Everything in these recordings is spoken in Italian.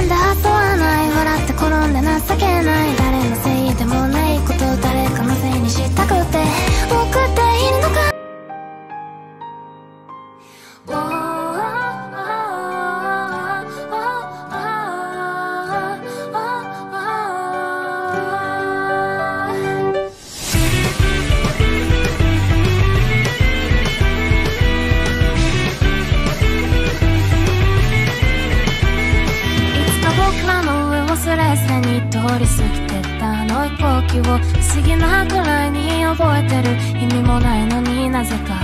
んだ後はない笑って転んで情けない誰のせいでもない時を不思議なくらいに覚えてる意味もないのになぜか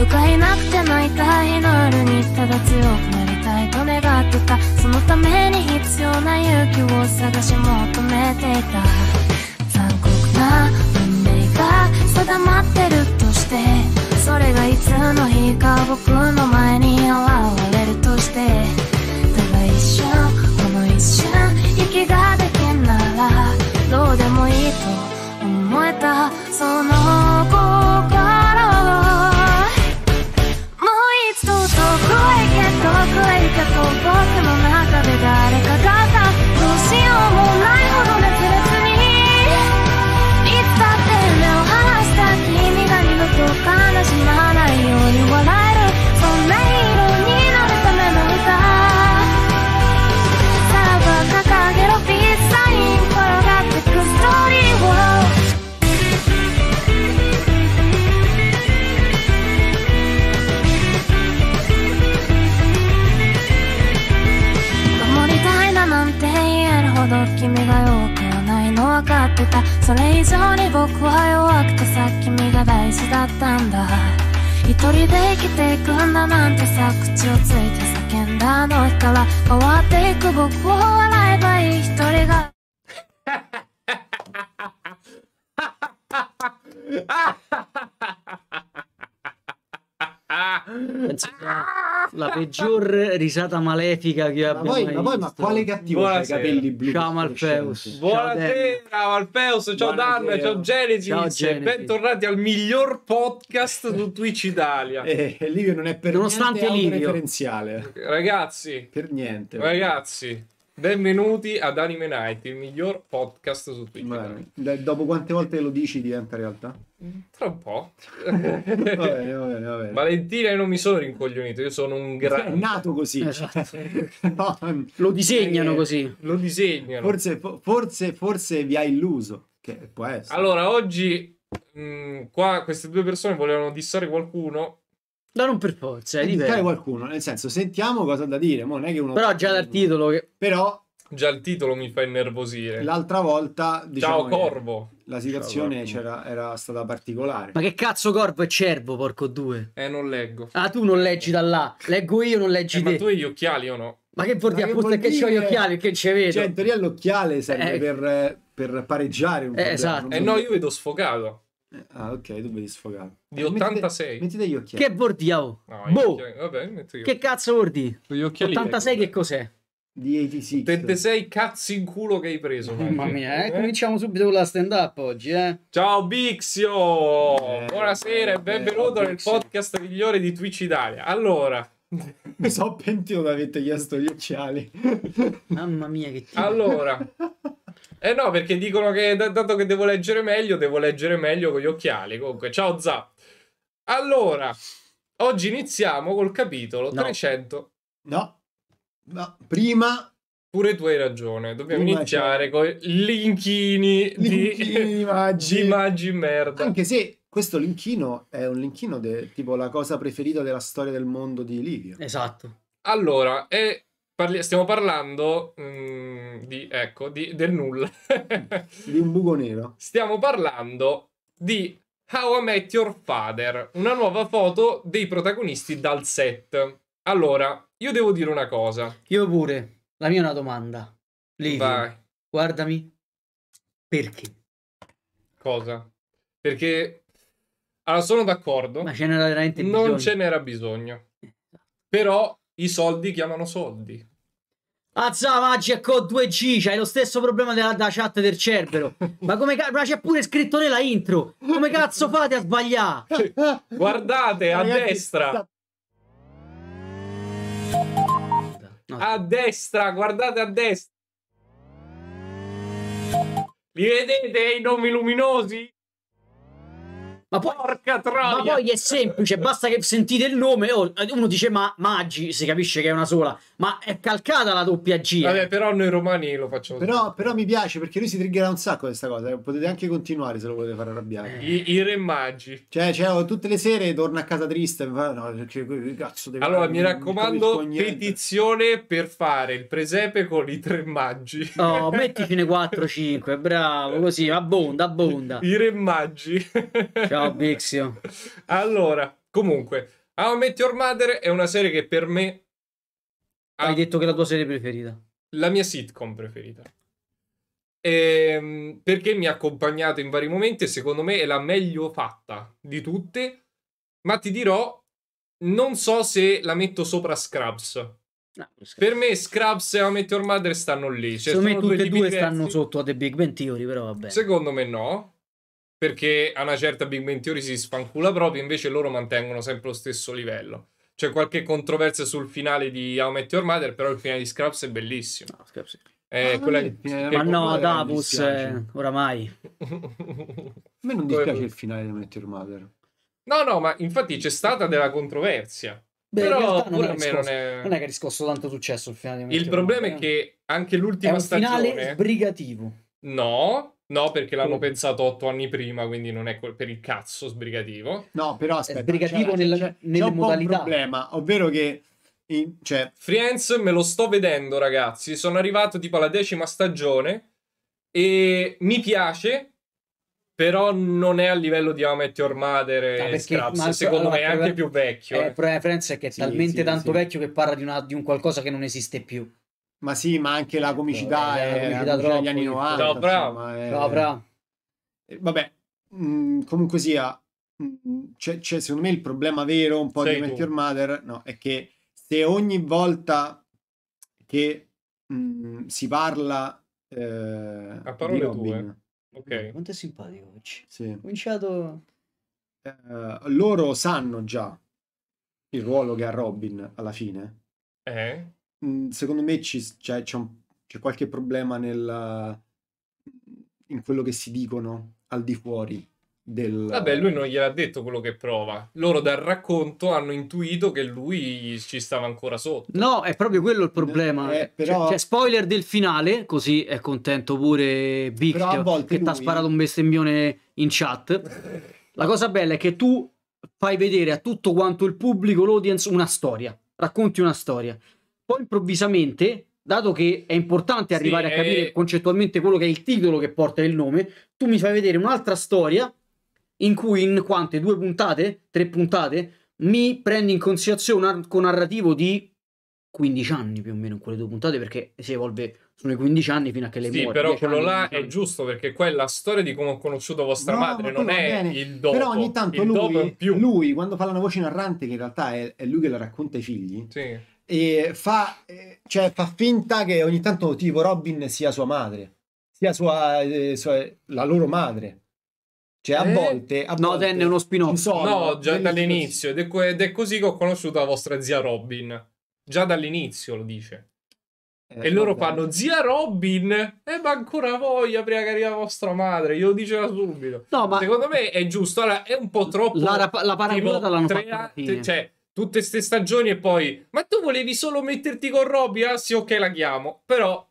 鵜かいなくて泣いたいのにただ強くなりたいと願ってたそのために必要な勇気を探し求めていた残酷な運命が定まってるとしてそれがいつの日か僕の前に現れるとしてただ一瞬この一瞬息ができんならどうでもいいと思えたその心は？もう一度遠くへ行け遠くへ行けと僕の中で誰かがさどうしようもないほど熱烈にいつだって目を離した君が二度と悲しまないように笑ってたそれ以上に僕は弱くてさ君が大事だったんだ一人で生きていくんだなんてさ口をついて叫んだあの日から変わっていく僕を笑えばいい一人が Ah! la peggior risata malefica che abbiamo mai ma poi, ma quale cattivo ha i capelli blu? Ciao Malfeus. Buonasera Malfeus, ciao Dan, ciao Genesis. ciao Genesis. Bentornati al miglior podcast su Twitch Italia. Eh, eh, Livio non è per Nonostante niente referenziale. Ragazzi, per niente. Ragazzi, benvenuti ad Anime Night, il miglior podcast su Twitch. Beh, dopo quante volte lo dici diventa realtà? Mm. Tra un po'. va bene, va Valentina, io non mi sono rincoglionito, io sono un grande... È nato così. Esatto. no, lo disegnano eh, così. Lo disegnano. Forse, forse, forse vi ha illuso, che può essere. Allora, oggi mh, mm, qua queste due persone volevano dissare qualcuno. No, non per forza, è eh, diverso. qualcuno, nel senso, sentiamo cosa ha da dire. Mo, non è che uno... Però già dal mm. titolo che... Però... Già il titolo mi fa innervosire. L'altra volta... Diciamo Ciao Corvo. Che la situazione era stata particolare. Ma che cazzo corpo e cervo, porco due? Eh, non leggo. Ah, tu non leggi da là. Leggo io, non leggi eh, te. Ma tu hai gli occhiali o no? Ma che vuol dire? Ma che appunto che ho gli occhiali, che ci vedo. Cioè, in teoria l'occhiale serve eh. per, per, pareggiare un po'. Eh, esatto. Eh no, io vedo sfogato. Eh, ah, ok, tu vedi sfogato. Di 86. Eh, mettite, mettite gli occhiali. Che vuol dire? Oh? No, boh. Vabbè, che cazzo vuol dire? 86 ecco, che cos'è? di 86. 36 cazzi in culo che hai preso. Mamma mia, eh. eh? cominciamo subito con la stand up oggi. Eh? Ciao Bixio, eh, buonasera e eh, benvenuto nel Bixio. podcast migliore di Twitch Italia. Allora, mi sono pentito di avete chiesto gli occhiali. Mamma mia, che tira. Allora, eh no, perché dicono che dato che devo leggere meglio, devo leggere meglio con gli occhiali. Comunque, ciao Zap. Allora, oggi iniziamo col capitolo no. 300. No. Ma prima Pure tu hai ragione, dobbiamo Immagino. iniziare con l'inchini, linchini di, maggi. di maggi merda. Anche se questo linchino è un linchino de, tipo la cosa preferita della storia del mondo di Livio. Esatto. Allora, parli, stiamo parlando mh, mm, di, ecco, di, del nulla. di un buco nero. Stiamo parlando di How I Met Your Father, una nuova foto dei protagonisti dal set. Allora, io devo dire una cosa. Io pure. La mia è una domanda. Livi, Vai. guardami. Perché? Cosa? Perché... Allora, sono d'accordo. Ma ce n'era veramente bisogno. Non ce n'era bisogno. Però i soldi chiamano soldi. Azza Maggi Co 2G, c'hai lo stesso problema della, della chat del Cerbero. Ma come cazzo, ma c'è pure scritto nella intro. Come cazzo fate a sbagliare? Cioè, guardate a destra. a destra, guardate a destra. Li vedete i nomi luminosi? Ma poi, Porca troia! Ma poi è semplice, basta che sentite il nome, oh, uno dice ma Maggi, si capisce che è una sola, ma è calcata la doppia G. Eh. Vabbè, però noi romani lo facciamo. Però, però mi piace perché lui si triggerà un sacco questa cosa, eh. potete anche continuare se lo volete far arrabbiare. I, I, re Maggi. Cioè, cioè, tutte le sere torna a casa triste, mi fa, no, cioè, cazzo devo Allora, mi raccomando, petizione per fare il presepe con i tre Maggi. No, oh, metticene 4-5, bravo, così, abbonda, abbonda. I re Maggi. Ciao no, Bixio. allora, comunque, How I Met Your Mother è una serie che per me... Ha... Hai detto che è la tua serie preferita. La mia sitcom preferita. E, ehm, perché mi ha accompagnato in vari momenti e secondo me è la meglio fatta di tutte. Ma ti dirò, non so se la metto sopra Scrubs. No, per me Scrubs e Amateur Mother stanno lì. Cioè, Secondo me tutte e due pezzi. stanno sotto a The Big Bang Theory, però vabbè. Secondo me no perché a una certa Big Bang Theory si sfancula proprio, invece loro mantengono sempre lo stesso livello. C'è qualche controversia sul finale di How I Met Your Mother, però il finale di Scraps è bellissimo. No, Scraps sì. Eh, ah, quella... eh, ma no, Davus, eh, oramai. a me non dispiace il finale di Meteor Mother. No, no, ma infatti c'è stata della controversia. Beh, Però non è, riscosso, non, è... non è, che ha riscosso tanto successo il finale di Meteor Il problema è eh. che anche l'ultima è un stagione... finale sbrigativo. No, No, perché l'hanno mm. pensato otto anni prima, quindi non è per il cazzo sbrigativo. No, però aspetta, è sbrigativo nel, c'è, nelle c'è modalità. un problema, ovvero che in, cioè... Friends me lo sto vedendo, ragazzi. Sono arrivato tipo alla decima stagione e mi piace, però non è a livello di Amet Your Mother e ah, perché, Scraps, ma, secondo allora, me è anche più vecchio. Eh, eh. Il problema Friends è che è sì, talmente sì, tanto sì. vecchio che parla di, una, di, un qualcosa che non esiste più. Ma sì, ma anche la comicità, è, eh, degli anni 90. No, bravo. È... No, eh. bravo. Eh, vabbè, mh, mm, comunque sia, mm, c'è, c'è, secondo me il problema vero un po' Sei di Met Mother no, è che se ogni volta che mh, mm, si parla eh, a parole Robin, tue ok quanto è simpatico oggi sì. cominciato eh, loro sanno già il ruolo che ha Robin alla fine eh? Mhmm, secondo me ci, cioè, c'è, un, c'è, qualche problema nel, in quello che si dicono al di fuori. Del... Vabbè, lui non gliel'ha detto quello che prova. Loro dal racconto hanno intuito che lui ci stava ancora sotto. No, è proprio quello il eh, problema. Eh, cioè, però... cioè, cioè, spoiler del finale, così è contento pure Big che, che lui... ti ha sparato un bestemmione in chat. La cosa bella è che tu fai vedere a tutto quanto il pubblico, l'audience, una storia. Racconti una storia poi improvvisamente, dato che è importante arrivare sì, a capire e... concettualmente quello che è il titolo che porta il nome, tu mi fai vedere un'altra storia in cui in quante due puntate, tre puntate, mi prendi in considerazione un arco narrativo di 15 anni più o meno in quelle due puntate perché si evolve sono i 15 anni fino a che le sì, muore. però quello là è giusto perché quella storia di come ho conosciuto vostra no, madre non è bene. il dopo. Però ogni tanto lui, lui, quando fa la voce narrante, che in realtà è, è lui che la racconta ai figli, sì e fa, eh, cioè, fa finta che ogni tanto tipo Robin sia sua madre, sia sua, eh, sua la loro madre. Cioè, a eh? volte. A no, volte, Dan è uno spin-off. no, già dall'inizio. Ed è, co- ed è, così che ho conosciuto la vostra zia Robin. Già dall'inizio lo dice. Eh, e loro fanno zia Robin, eh, ma ancora voglia prima che arriva vostra madre. Glielo diceva subito. No, ma secondo me è giusto. Allora, è un po' troppo. La, la, la paragonata l'hanno fatta. Cioè, tutte queste stagioni e poi ma tu volevi solo metterti con Robby? Ah sì, ok, la chiamo, però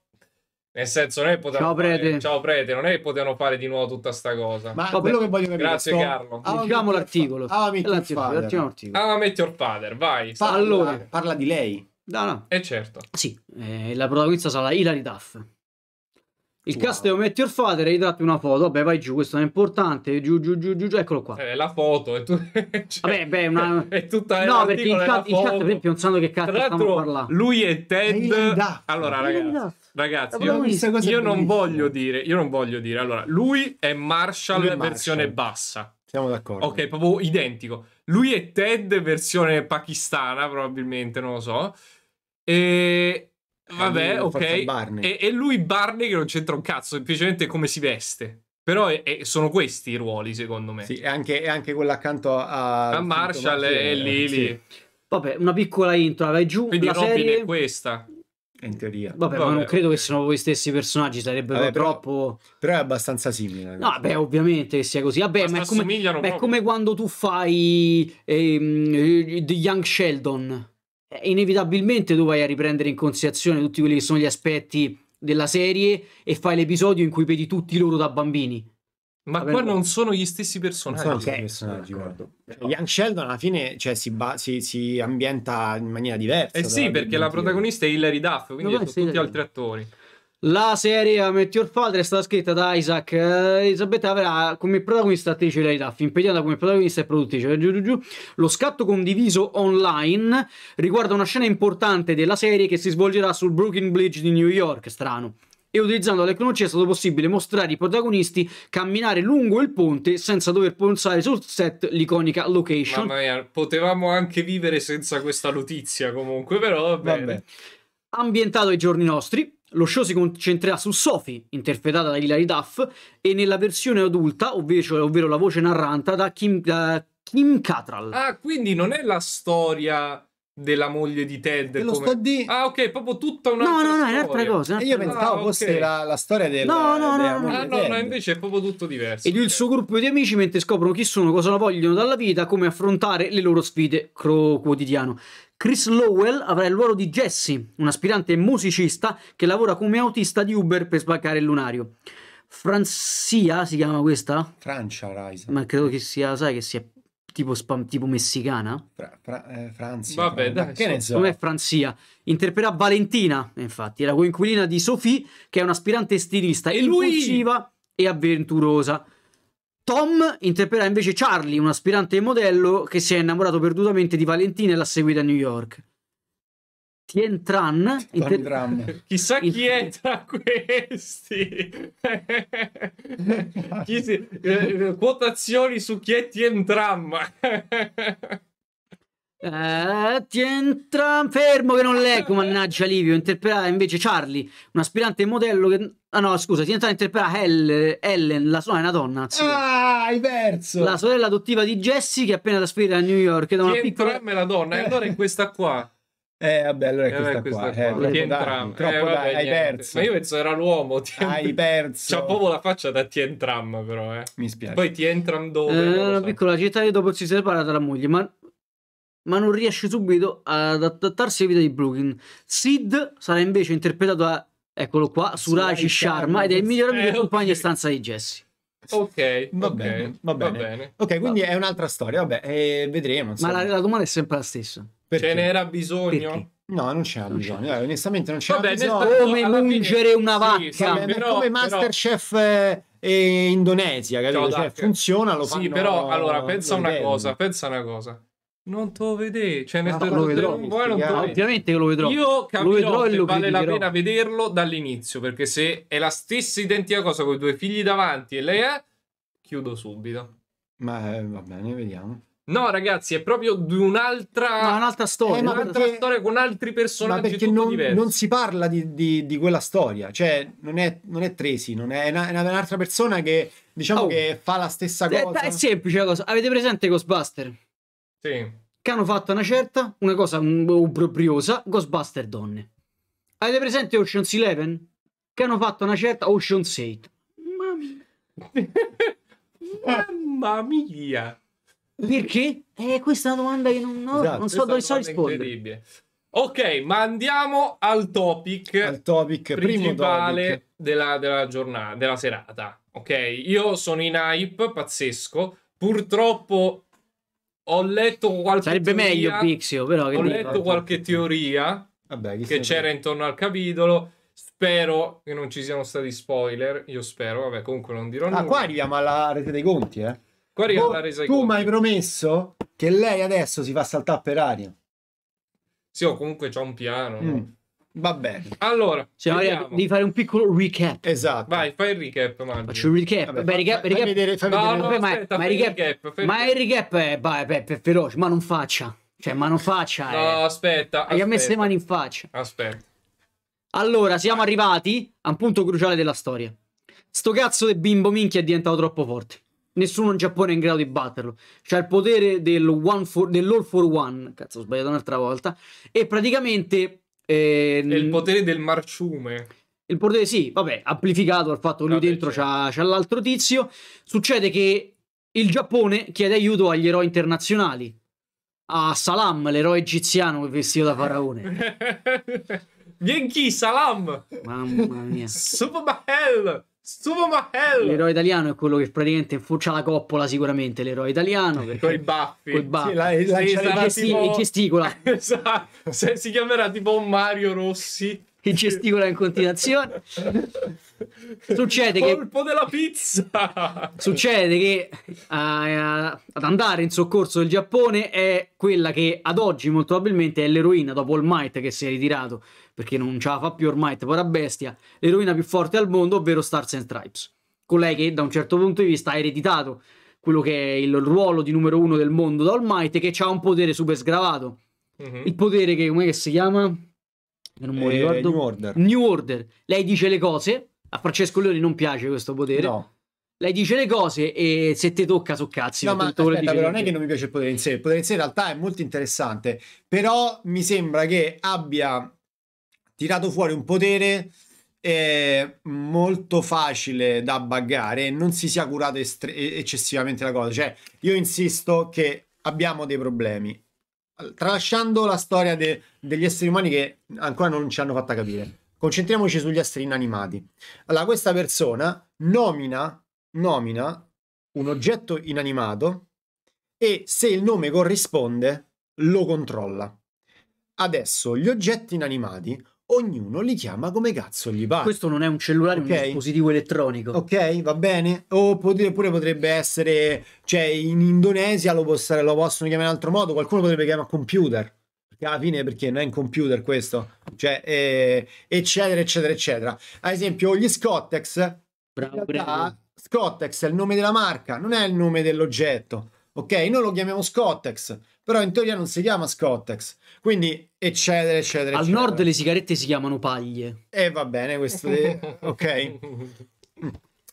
nel senso non è che potevano Ciao prete. ciao prete, non è che potevano fare di nuovo tutta sta cosa. Ma Vabbè. quello che voglio capire Grazie sto... Carlo. Ah, Leggiamo ah, l'articolo. Ah, metti l'articolo. Ah, metti your father, vai. Pa allora, parla di lei. No, no. E eh, certo. Sì, eh, la protagonista sarà Hilary Duff. Il wow. cast è Metti Your Father e date una foto. Vabbè, vai giù, questo è importante. Giù, giù, giù, giù, giù. eccolo qua. Cioè, è la foto. È tu... cioè, Vabbè, beh, una... è tutta No, perché in chat, in chat, per esempio, non sanno che cazzo stiamo parlando. Lui è Ted. È allora, ragazzi, ragazzi io, io, non voglio dire, io non voglio dire. Allora, lui è Marshall, lui è Marshall. versione bassa. Siamo d'accordo. Ok, proprio identico. Lui è Ted, versione pakistana, probabilmente, non lo so. E Vabbè, ok. E, e, lui Barney che non c'entra un cazzo, semplicemente come si veste. Però è, è, sono questi i ruoli, secondo me. Sì, e anche, è anche quello accanto a... A Marshall e Lily. Sì. Vabbè, una piccola intro, vai giù. Quindi la Robin serie... è questa. In teoria. Vabbè, vabbè, ma non credo che siano gli stessi personaggi, sarebbero vabbè, troppo... Però, però, è abbastanza simile. No, diciamo. beh, ovviamente che sia così. Vabbè, ma, ma è, come, è come, quando tu fai ehm, eh, The Young Sheldon. Eh, inevitabilmente tu vai a riprendere in considerazione tutti quelli che sono gli aspetti della serie e fai l'episodio in cui vedi tutti loro da bambini. Ma qua non sono gli stessi personaggi. Non sono gli stessi okay. personaggi, no. Young Sheldon alla fine cioè, si, ba- si, si, ambienta in maniera diversa. Eh sì, perché la protagonista è Hilary Duff, quindi sono tutti altri attori. La serie A Met Your Father è stata scritta da Isaac eh, Elisabetta avrà come protagonista attrice Lei Duff, impegnata come protagonista e produttrice. Giù, giù, giù. Lo scatto condiviso online riguarda una scena importante della serie che si svolgerà sul Brooklyn Bridge di New York, strano. E utilizzando la tecnologia è stato possibile mostrare i protagonisti camminare lungo il ponte senza dover pensare sul set l'iconica location. Mamma mia, potevamo anche vivere senza questa notizia comunque, però vabbè. vabbè. Ambientato ai giorni nostri, lo show si concentrerà su Sophie, interpretata da Hilary Duff, e nella versione adulta, ovvero, ovvero la voce narrata da Kim, da Kim Cattrall. Ah, quindi non è la storia della moglie di Ted. Te lo come... sto di... Ah, ok, proprio tutta una. No, no, no, è un'altra cosa. Un'altra io pensavo ah, fosse okay. la, la, storia del, No, no, della no. no, ah, no, no invece è proprio tutto diverso. Ed il suo gruppo di amici mentre scoprono chi sono, cosa la vogliono dalla vita, come affrontare le loro sfide cro- quotidiano. Chris Lowell avrà il ruolo di Jesse, un aspirante musicista che lavora come autista di Uber per sbarcare il lunario. Francia si chiama questa? Francia Rise. Ma credo che sia, sai che sia tipo, spam, tipo messicana? Fra, fra, eh, Franzia. Vabbè, Francia. dai, che ne so. Com'è Francia. Interpreterà Valentina, infatti, la coinquilina di Sophie, che è un aspirante stilista, e impulsiva lui... e avventurosa. Tom interpreterà invece Charlie, un aspirante modello che si è innamorato perdutamente di Valentina e l'ha seguita a New York. Tien Tran inter- chissà chi è tra questi si- eh, eh, quotazioni su chi è Tien Tran Eh, ti entra fermo che non ah, leggo, ah, ah. mannaggia Livio, interpreterà invece Charlie, un aspirante modello che... Ah no, scusa, ti entra interpreterà Hell, Ellen, la è una donna. Sì. Ah, hai perso! La sorella adottiva di Jessie che è appena trasferita a New York da una ti piccola... Ti entra la donna, e allora è questa qua. Eh, vabbè, allora è eh, questa, eh, questa qua. qua. Eh, ti entram. Troppo eh, vabbè, hai niente. perso. Ma io penso era l'uomo. Ti... Hai perso. C'ha proprio la faccia da ti entram, però, eh. Mi spiace. Poi ti entram dove? Eh, una so. piccola città che dopo si separa dalla moglie, ma ma non riesce subito ad adattarsi ai video di Brooklyn. Sid sarà invece interpretato da, eccolo qua, Suraci Sharma ed è il miglior amico eh, okay. compagno di stanza di Jesse. Ok, va, okay, bene, va, bene. va bene, Ok, quindi va. è un'altra storia, vabbè, eh, vedremo. Insomma. Ma la, la, domanda è sempre la stessa. Perché? Ce n'era bisogno? Perché? No, non c'era bisogno, Eh, onestamente non c'era Vabbè, bisogno. Come mungere fine... una vacca, sì, vabbè, però, come Masterchef però... Eh, Indonesia, capito? Cioè, funziona, lo fanno. Sì, però, allora, pensa una idea. cosa, pensa una cosa. Non te cioè, lo vedete, cioè nel senso vedrò, non vuoi, non ah, ovviamente che lo vedrò. Io capirò lo vedrò vale criticherò. la pena vederlo dall'inizio, perché se è la stessa identica cosa con i due figli davanti e lei è chiudo subito. Ma eh, va bene, vediamo. No, ragazzi, è proprio di un'altra, no, un'altra storia, eh, ma un'altra perché... storia con altri personaggi. Ma perché non, non, si parla di, di, di, quella storia, cioè non è, non è Tracy, non è, è, una, è un'altra persona che diciamo oh. che fa la stessa eh, cosa. È, è semplice la cosa. Avete presente Ghostbuster? Sì. Che hanno fatto una certa, una cosa obbrobriosa, Ghostbuster donne. Avete presente Ocean's Eleven? Che hanno fatto una certa Ocean's 8. Mamma mia! Perché? Eh, questa è una domanda che non, no, esatto, non so dove so rispondere. Ok, ma andiamo al topic, al topic principale topic. Della, della, giornata, della serata. Ok, io sono in hype pazzesco. Purtroppo ho letto qualche Sarebbe teoria, meglio Pixio, però. ho letto qualche teoria Vabbè, che c'era intorno al capitolo. Spero che non ci siano stati spoiler. Io spero, vabbè, comunque non dirò ah, nulla. Ah, qua arriviamo alla rete dei conti, eh. Qua arriviamo oh, alla resa dei conti. Tu mi hai promesso che lei adesso si fa saltare per aria. Sì, o comunque c'è un piano. Mm. No? Va bene. Allora, siamo cioè, arrivati, devi fare un piccolo recap. Esatto. Vai, fai il recap, Maggio. Faccio il recap. Vabbè, Beh, recap, recap. vedere, no, vedere. No, ma, aspetta, ma, il recap, recap, ma il recap è, bah, beh, è feroce, ma non faccia. Cioè, ma non faccia. No, eh. aspetta. Hai messo le mani in faccia. Aspetta. Allora, siamo arrivati a un punto cruciale della storia. Sto cazzo del bimbo minchia è diventato troppo forte. Nessuno in Giappone è in grado di batterlo. C'ha il potere dell'all for, dell for one. Cazzo, ho sbagliato un'altra volta. E praticamente e... Ehm, È il potere del marciume. Il potere, sì, vabbè, amplificato al fatto che lui vabbè, dentro certo. c'ha, c'ha l'altro tizio. Succede che il Giappone chiede aiuto agli eroi internazionali. A Salam, l'eroe egiziano vestito da faraone. Genki Salam! Mamma mia. Super Mahel! Stuvo L'eroe italiano è quello che praticamente fuccia la coppola sicuramente, l'eroe italiano. Con i baffi. Con i baffi. Sì, gesticola. esatto. si chiamerà tipo Mario Rossi che gesticola in continuazione. Succede che... della pizza! Succede che a, ad andare in soccorso del Giappone è quella che ad oggi molto probabilmente è l'eroina dopo All Might che si è ritirato perché non ce la fa più All Might, povera bestia, l'eroina più forte al mondo, ovvero Stars and Stripes. Colei che da un certo punto di vista ha ereditato quello che è il ruolo di numero uno del mondo da All Might che ha un potere super sgravato. Mm-hmm. Il potere che, come si chiama? non mi ricordo. Eh, New Order. New Order. Lei dice le cose, a Francesco Leoni non piace questo potere. No. Lei dice le cose e se ti tocca so cazzi. No, ma aspetta, però non è che non mi piace il potere in sé, il potere in sé in realtà è molto interessante, però mi sembra che abbia tirato fuori un potere eh, molto facile da buggare e non si sia curato estre- eccessivamente la cosa. Cioè, io insisto che abbiamo dei problemi tralasciando la storia de- degli esseri umani che ancora non ci hanno fatta capire, concentriamoci sugli esseri inanimati. Allora, questa persona nomina, nomina un oggetto inanimato e se il nome corrisponde lo controlla. Adesso, gli oggetti inanimati ognuno li chiama come cazzo gli va. Questo non è un cellulare, okay. un dispositivo elettronico. Ok, va bene? Oppure potrebbe essere, cioè in Indonesia lo, possa, lo possono chiamare in altro modo, qualcuno potrebbe chiamare computer. alla fine perché non è un computer questo, cioè eh, eccetera eccetera eccetera. Ad esempio gli Scottex, bravo, bravo. Scottex è il nome della marca, non è il nome dell'oggetto Ok, noi lo chiamiamo Scottex, però in teoria non si chiama Scottex. Quindi eccetera, eccetera. Al eccetera. nord le sigarette si chiamano paglie. E eh, va bene, questo ok.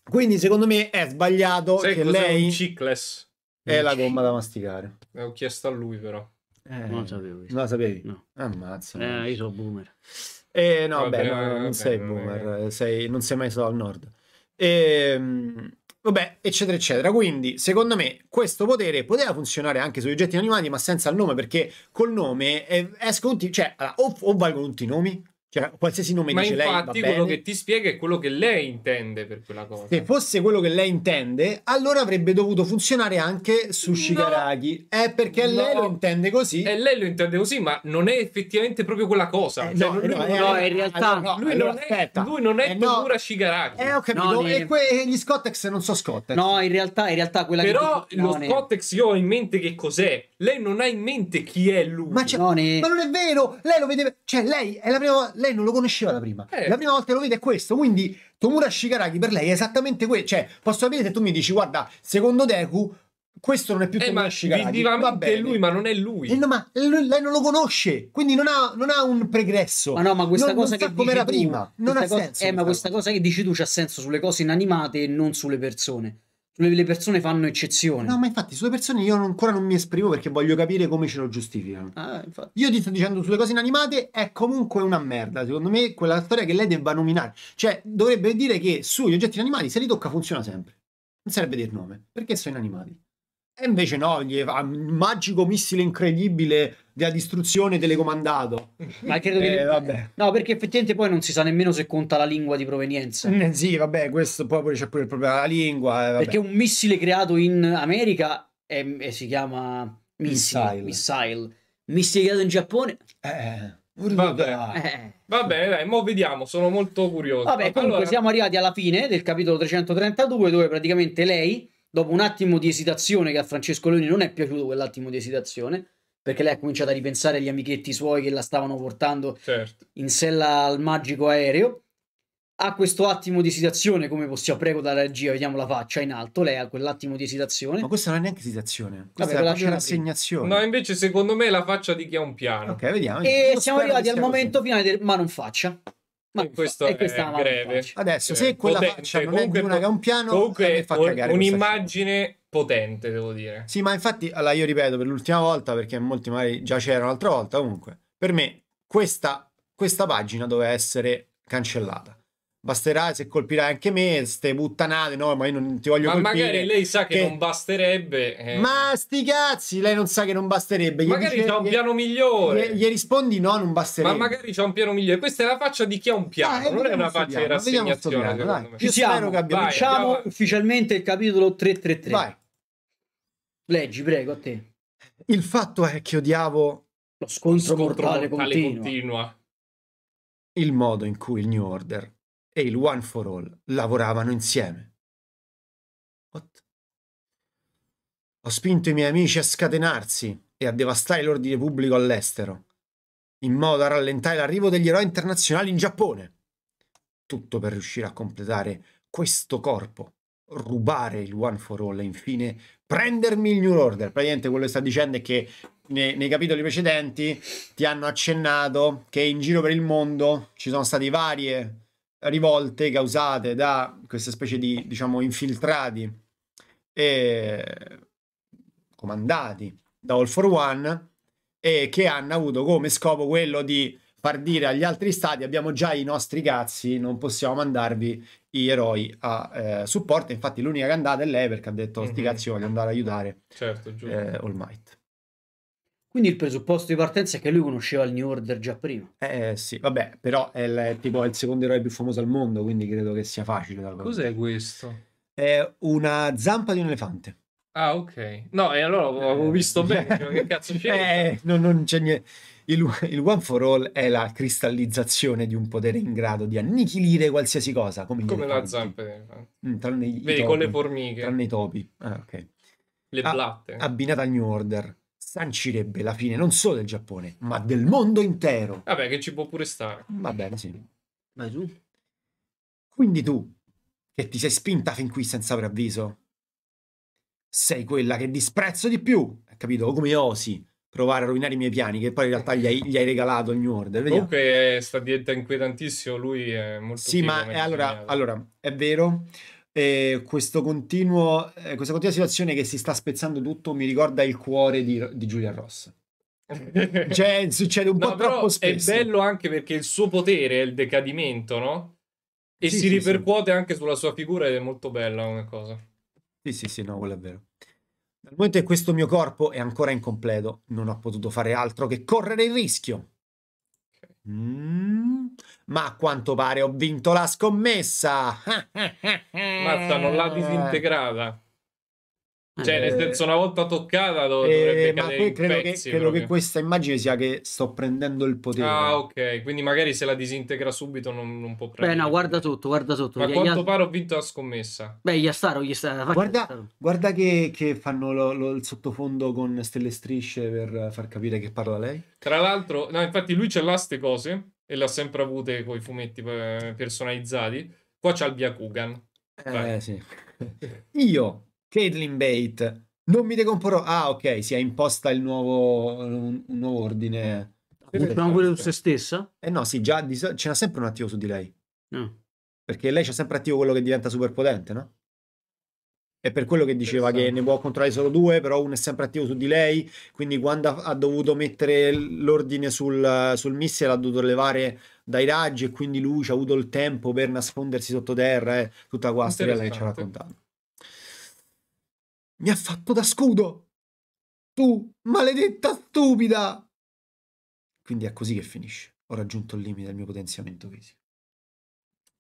Quindi secondo me è sbagliato Sai che lei cicles. è la gomma da masticare. L'ho eh, chiesto a lui però. Eh, non lo sapevo. Non lo sapevi? No. Ammazza. Eh, io sono boomer. Eh, no, vabbè, vabbè, no, non vabbè, sei boomer, eh, sei, non sei mai stato al nord. Ehm Vabbè, eccetera, eccetera. Quindi, secondo me, questo potere poteva funzionare anche sugli oggetti animati, ma senza il nome, perché col nome eh, escono tutti, cioè, o, o valgono tutti i nomi, cioè, qualsiasi nome Ma dice lei. Ma infatti quello bene. che ti spiega è quello che lei intende per quella cosa. Se fosse quello che lei intende, allora avrebbe dovuto funzionare anche su no. È perché no. lei lo intende così. E lei lo intende così, ma non è effettivamente proprio quella cosa. Eh, cioè, no, lui, no, lui, no, in realtà lui, allora, non è, lui, non è, eh, Tomura Shigaraki. Eh, ho capito. e, que- gli Scottex non so Scottex. No, in realtà, in realtà quella Però che... Però lo ne... Scottex io ho in mente che cos'è. Lei non ha in mente chi è lui. Ma, ma non è vero. Lei lo vedeva... Cioè, lei è la prima lei non lo conosceva da prima. Eh. La prima volta che lo vede è questo. Quindi Tomura Shigaraki per lei è esattamente questo. Cioè, posso capire se tu mi dici, guarda, secondo Deku questo non è più eh, Tomura Ma Va bene. è lui, ma non è lui. Eh, no, ma lui, lei non lo conosce, quindi non ha, non ha, un pregresso. Ma no, ma questa non, cosa non che come era prima, non ha cosa, senso. Eh, ma questa cosa che dici tu c'ha senso sulle cose inanimate e non sulle persone le persone fanno eccezione. No, ma infatti sulle persone io ancora non mi esprimo perché voglio capire come ce lo giustificano. Ah, io ti sto dicendo sulle cose inanimate è comunque una merda. Secondo me quella storia che lei debba nominare. Cioè, dovrebbe dire che sugli oggetti inanimati se li tocca funziona sempre. Non serve dire nome, perché sono inanimati. E invece no, gli, magico missile incredibile della distruzione telecomandato. Ma credo che... Eh, vabbè. No, perché effettivamente poi non si sa nemmeno se conta la lingua di provenienza. Mm, sì, vabbè, questo poi c'è pure il problema della lingua. Eh, perché un missile creato in America è, è, si chiama... Missile. Missile. Missile. Missile creato in Giappone... Eh... Vabbè. Eh. Vabbè, dai, mo vediamo, sono molto curioso. Vabbè, comunque allora... siamo arrivati alla fine del capitolo 332 dove praticamente lei, dopo un attimo di esitazione che a Francesco Leoni non è piaciuto quell'attimo di esitazione, perché lei ha cominciato a ripensare agli amichetti suoi che la stavano portando certo. in sella al magico aereo. Ha questo attimo di esitazione, come possiamo, prego dalla regia, vediamo la faccia in alto. Lei ha quell'attimo di esitazione. Ma questa non è neanche esitazione, questa Vabbè, è rassegnazione. No, invece secondo me è la faccia di chi ha un piano. Ok, vediamo. E Io siamo arrivati al momento finale del ma non faccia. Ma questo è questa breve. Adesso, se eh, quella potente, faccia non comunque, è di una che ha un piano, comunque, un'immagine potente, devo dire. Sì, ma infatti, allora io ripeto per l'ultima volta, perché molti magari già c'erano l'altra volta, comunque, per me questa, questa pagina doveva essere cancellata. Basterà se colpirai anche me, ste puttanate, no, ma io non ti voglio ma colpire. Ma magari lei sa che, che... non basterebbe. Eh. Ma sti cazzi, lei non sa che non basterebbe. Gli magari dice, c'ha un gli... piano migliore. Gli... gli, rispondi no, non basterebbe. Ma magari c'ha un piano migliore. Questa è la faccia di chi ha un piano, ah, eh, non è una faccia di rassegnazione. Piano, Ci siamo, che abbiamo... Vai, ufficialmente il capitolo 333. Vai. Leggi, prego, a te. Il fatto è che odiavo lo scontro, lo mortale continua. continua. Il modo in cui il New Order e il One for All lavoravano insieme. What? Ho spinto i miei amici a scatenarsi e a devastare l'ordine pubblico all'estero, in modo da rallentare l'arrivo degli eroi internazionali in Giappone. Tutto per riuscire a completare questo corpo, rubare il One for All e infine prendermi il New Order. Praticamente quello che sta dicendo è che nei, nei, capitoli precedenti ti hanno accennato che in giro per il mondo ci sono state varie rivolte causate da queste specie di, diciamo, infiltrati e comandati da All for One e che hanno avuto come scopo quello di far dire agli altri stati abbiamo già i nostri cazzi, non possiamo mandarvi gli eroi a eh, supporto. Infatti l'unica che è andata è lei perché ha detto mm sti mhm. cazzi voglio andare ad aiutare certo, giusto. eh, All Might. Quindi il presupposto di partenza è che lui conosceva il New Order già prima. Eh sì, vabbè, però è il, tipo, è il secondo eroe più famoso al mondo, quindi credo che sia facile. Da Cos'è questo? È una zampa di un elefante. Ah, ok. No, e allora avevo eh, visto bene. Cioè, che cazzo c'è? Eh, no, non c'è niente il, il One for All è la cristallizzazione di un potere in grado di annichilire qualsiasi cosa. Come, come la zampa. Eh. Mm, tranne i, Vedi, topi, con le formiche. Tranne i topi. Ah, ok. Le A, ah, abbinata al New Order sancirebbe la fine non solo del Giappone, ma del mondo intero. Vabbè, che ci può pure stare. Va bene, sì. Ma tu? Quindi tu, che ti sei spinta fin qui senza preavviso, sei quella che disprezzo di più, Hai capito? Come osi provare a rovinare i miei piani, che poi in realtà gli hai, gli hai regalato il New Order. Vediamo. Comunque eh, sta diventando inquietantissimo, lui è molto... Sì, ma è eh, allora, allora, è vero, eh, continuo, eh, questa continua situazione che si sta spezzando tutto mi ricorda il cuore di, di Julian Ross. cioè, succede un no, po' troppo spesso. È bello anche perché il suo potere è il decadimento, no? E sì, si sì, ripercuote sì. anche sulla sua figura ed è molto bella come cosa. Sì, sì, sì, no, quello è vero. Dal momento che questo mio corpo è ancora incompleto, non ho potuto fare altro che correre il rischio. Mm, ma a quanto pare ho vinto la scommessa. Mazza, non l'ha disintegrata. Cioè, nel eh, senso, una volta toccata dov- eh, dovrebbe eh, cadere credo, che, credo che, questa immagine sia che sto prendendo il potere. Ah, ok. Quindi magari se la disintegra subito non, non può prendere. Beh, no, guarda tutto, guarda tutto. Ma a quanto gli... pare ho vinto la scommessa. Beh, gli Yastaro, Yastaro. Guarda, guarda che, che fanno lo, lo, il sottofondo con stelle strisce per far capire che parla lei. Tra l'altro, no, infatti lui ce l'ha ste cose e le ha sempre avute con i fumetti eh, personalizzati. Qua c'ha il Byakugan. Eh, Vai. sì. Io Caitlin Bate. Non mi decomporrò. Ah, ok, si è imposta il nuovo, un, un nuovo ordine. Buttiamo quello su se stessa? Eh no, sì, già di, ce n'ha sempre un attivo su di lei. No. Perché lei c'è sempre attivo quello che diventa super potente, no? È per quello che diceva che ne esatto. può controllare solo due, però uno è sempre attivo su di lei, quindi quando ha dovuto mettere l'ordine sul, sul missile l'ha dovuto levare dai raggi e quindi lui ha avuto il tempo per nascondersi sottoterra, eh, tutta qua la storia che ci ha raccontato. Mi ha fatto da scudo! Tu, maledetta stupida! Quindi è così che finisce. Ho raggiunto il limite del mio potenziamento fisico.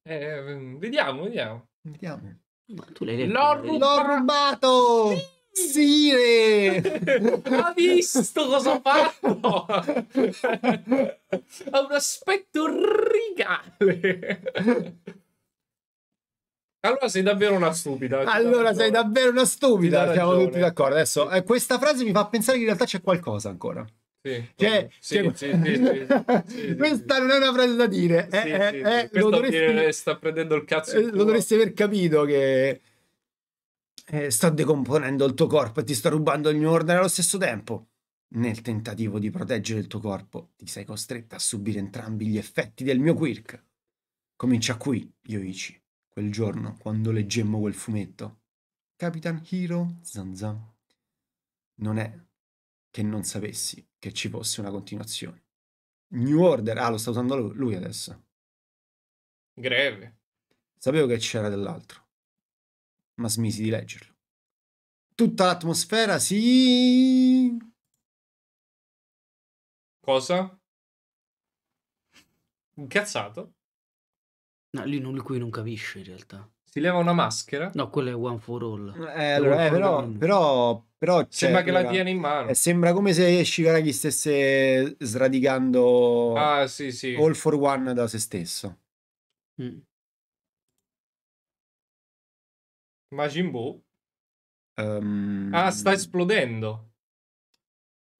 Eh, vediamo, vediamo. Vediamo. Ma tu l'hai letto. L'ho, ruba- l'ho rubato! Sire! ha visto cosa ho fatto! ha un aspetto regale! Allora sei davvero una stupida. Allora sei davvero una stupida. Siamo tutti d'accordo. Adesso eh, questa frase mi fa pensare che in realtà c'è qualcosa ancora. Sì, cioè, sì, cioè... Sì, sì, questa non è una frase da dire. Eh, eh, eh, lo dovresti... sta prendendo il cazzo. Il eh, lo dovresti aver capito che eh, sto decomponendo il tuo corpo e ti sto rubando il mio ordine allo stesso tempo. Nel tentativo di proteggere il tuo corpo, ti sei costretta a subire entrambi gli effetti del mio quirk. Comincia qui, Yoichi quel giorno mm. quando leggemmo quel fumetto. Capitan Hero Zanzan. Non è che non sapessi che ci fosse una continuazione. New Order, ah, lo sta usando lui adesso. Greve. Sapevo che c'era dell'altro, ma smisi di leggerlo. Tutta l'atmosfera, si. Cosa? Incazzato? No, lui, non, lui non capisce in realtà. Si leva una maschera? No, quella è one for all. Eh, allora, eh, però, però, però sembra che la tiene in mano. Eh, sembra come se Shigaraki stesse sradicando ah, sì, sì. all for one da se stesso. Mm. Majin Buu. Um... Ah, sta esplodendo.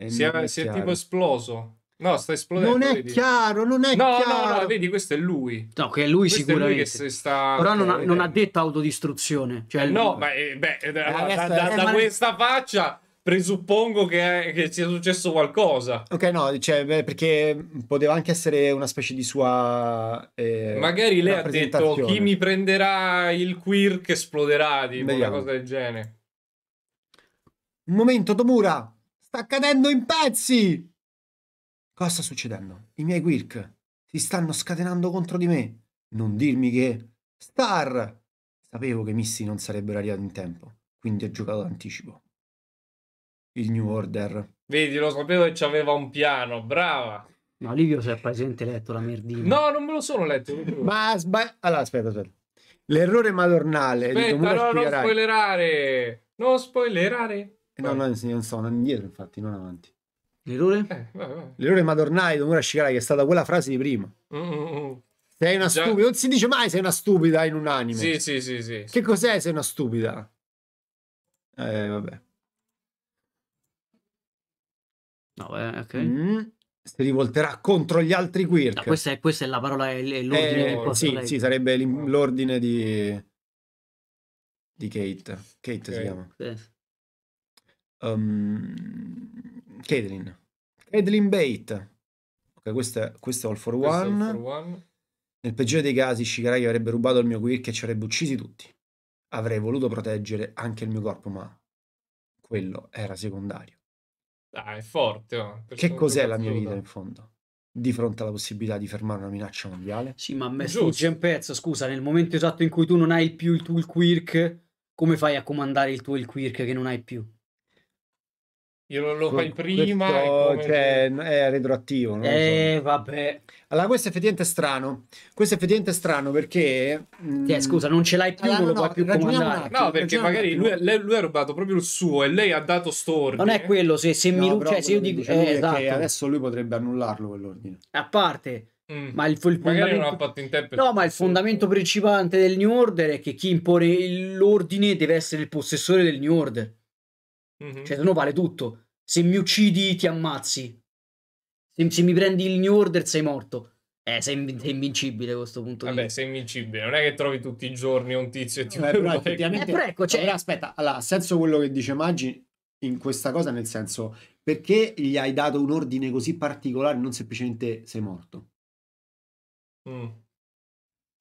si, è, si è, ehm, tipo esploso. No, sta esplodendo. Non è vedi. chiaro, non è no, chiaro. No, no, vedi, questo è lui. No, che è lui questo sicuramente. È lui sta... Però non ha, non ha, detto autodistruzione. Cioè eh, no, ma eh, beh, eh, eh da, da, da, da questa faccia presuppongo che, che, sia successo qualcosa. Ok, no, cioè, beh, perché poteva anche essere una specie di sua. Eh, Magari lei ha detto chi mi prenderà il quirk esploderà, tipo Vediamo. una cosa del genere. Un momento, Tomura! Sta cadendo in pezzi! Cosa sta succedendo? I miei Quirk si stanno scatenando contro di me. Non dirmi che... Star! Sapevo che i missi non sarebbero arrivati in tempo, quindi ho giocato d'anticipo. Il New Order. Vedi, lo sapevo che c'aveva un piano, brava! No, Livio si è presente letto la merdina. No, non me lo sono letto. Ma sbag... Allora, aspetta, aspetta. L'errore madornale. Aspetta, no, non spoilerare! Non spoilerare! Eh, no, no, non sono indietro, infatti, non avanti. L'errore? Eh, vai, vai. L'errore madornale di Nomura che è stata quella frase di prima. Mm-mm. Sei una Già. stupida. Non si dice mai sei una stupida in un anime. Sì, sì, sì, sì. Che cos'è sei una stupida? Eh, vabbè. No, beh, ok. Mm. Si rivolterà contro gli altri Quirk. No, questa, è, questa è la parola, è l'ordine eh, del sì, sì, sarebbe l'ordine di... di Kate. Kate okay. si chiama. Sì. Um... Caitlyn. Caitlyn Bate. Ok, questa, questa è All for One. All for one. Nel peggiore dei casi Shigaraki avrebbe rubato il mio quirk e ci avrebbe uccisi tutti. Avrei voluto proteggere anche il mio corpo, ma quello era secondario. Ah, è forte. Oh, che cos'è la mia vita in fondo? Di fronte alla possibilità di fermare una minaccia mondiale? Sì, ma a me sfugge un pezzo, scusa, nel momento esatto in cui tu non hai più il tuo il quirk, come fai a comandare il tuo il quirk che non hai più? Glielo lo fai prima. Questo, cioè, è retroattivo. Non eh, so. vabbè. Allora, questo effettivamente è strano. Questo effettivamente è strano perché. Mh... Mm, sì, cioè, scusa, non ce l'hai più, allora, non lo no, puoi più comandare. no, perché magari lui, lei, lui, ha rubato proprio il suo e lei ha dato storno. Non è quello. Se, se no, mi ruba, cioè, se io dico. Eh, esatto. adesso lui potrebbe annullarlo quell'ordine. A parte. Mm. Ma il, il fondamento... No, ma il fondamento principale del New Order è che chi impone l'ordine deve essere il possessore del New Order. Mm-hmm. Cioè, se no vale tutto. Se mi uccidi, ti ammazzi. Se, se mi prendi il New Order, sei morto. Eh, sei, invincibile a questo punto. Vabbè, lì. sei invincibile. Non è che trovi tutti i giorni un tizio e ti Beh, però, effettivamente... eh, però ecco, cioè... allora, aspetta, allora, senso quello che dice Maggi in questa cosa, nel senso, perché gli hai dato un ordine così particolare, non semplicemente sei morto? Mm.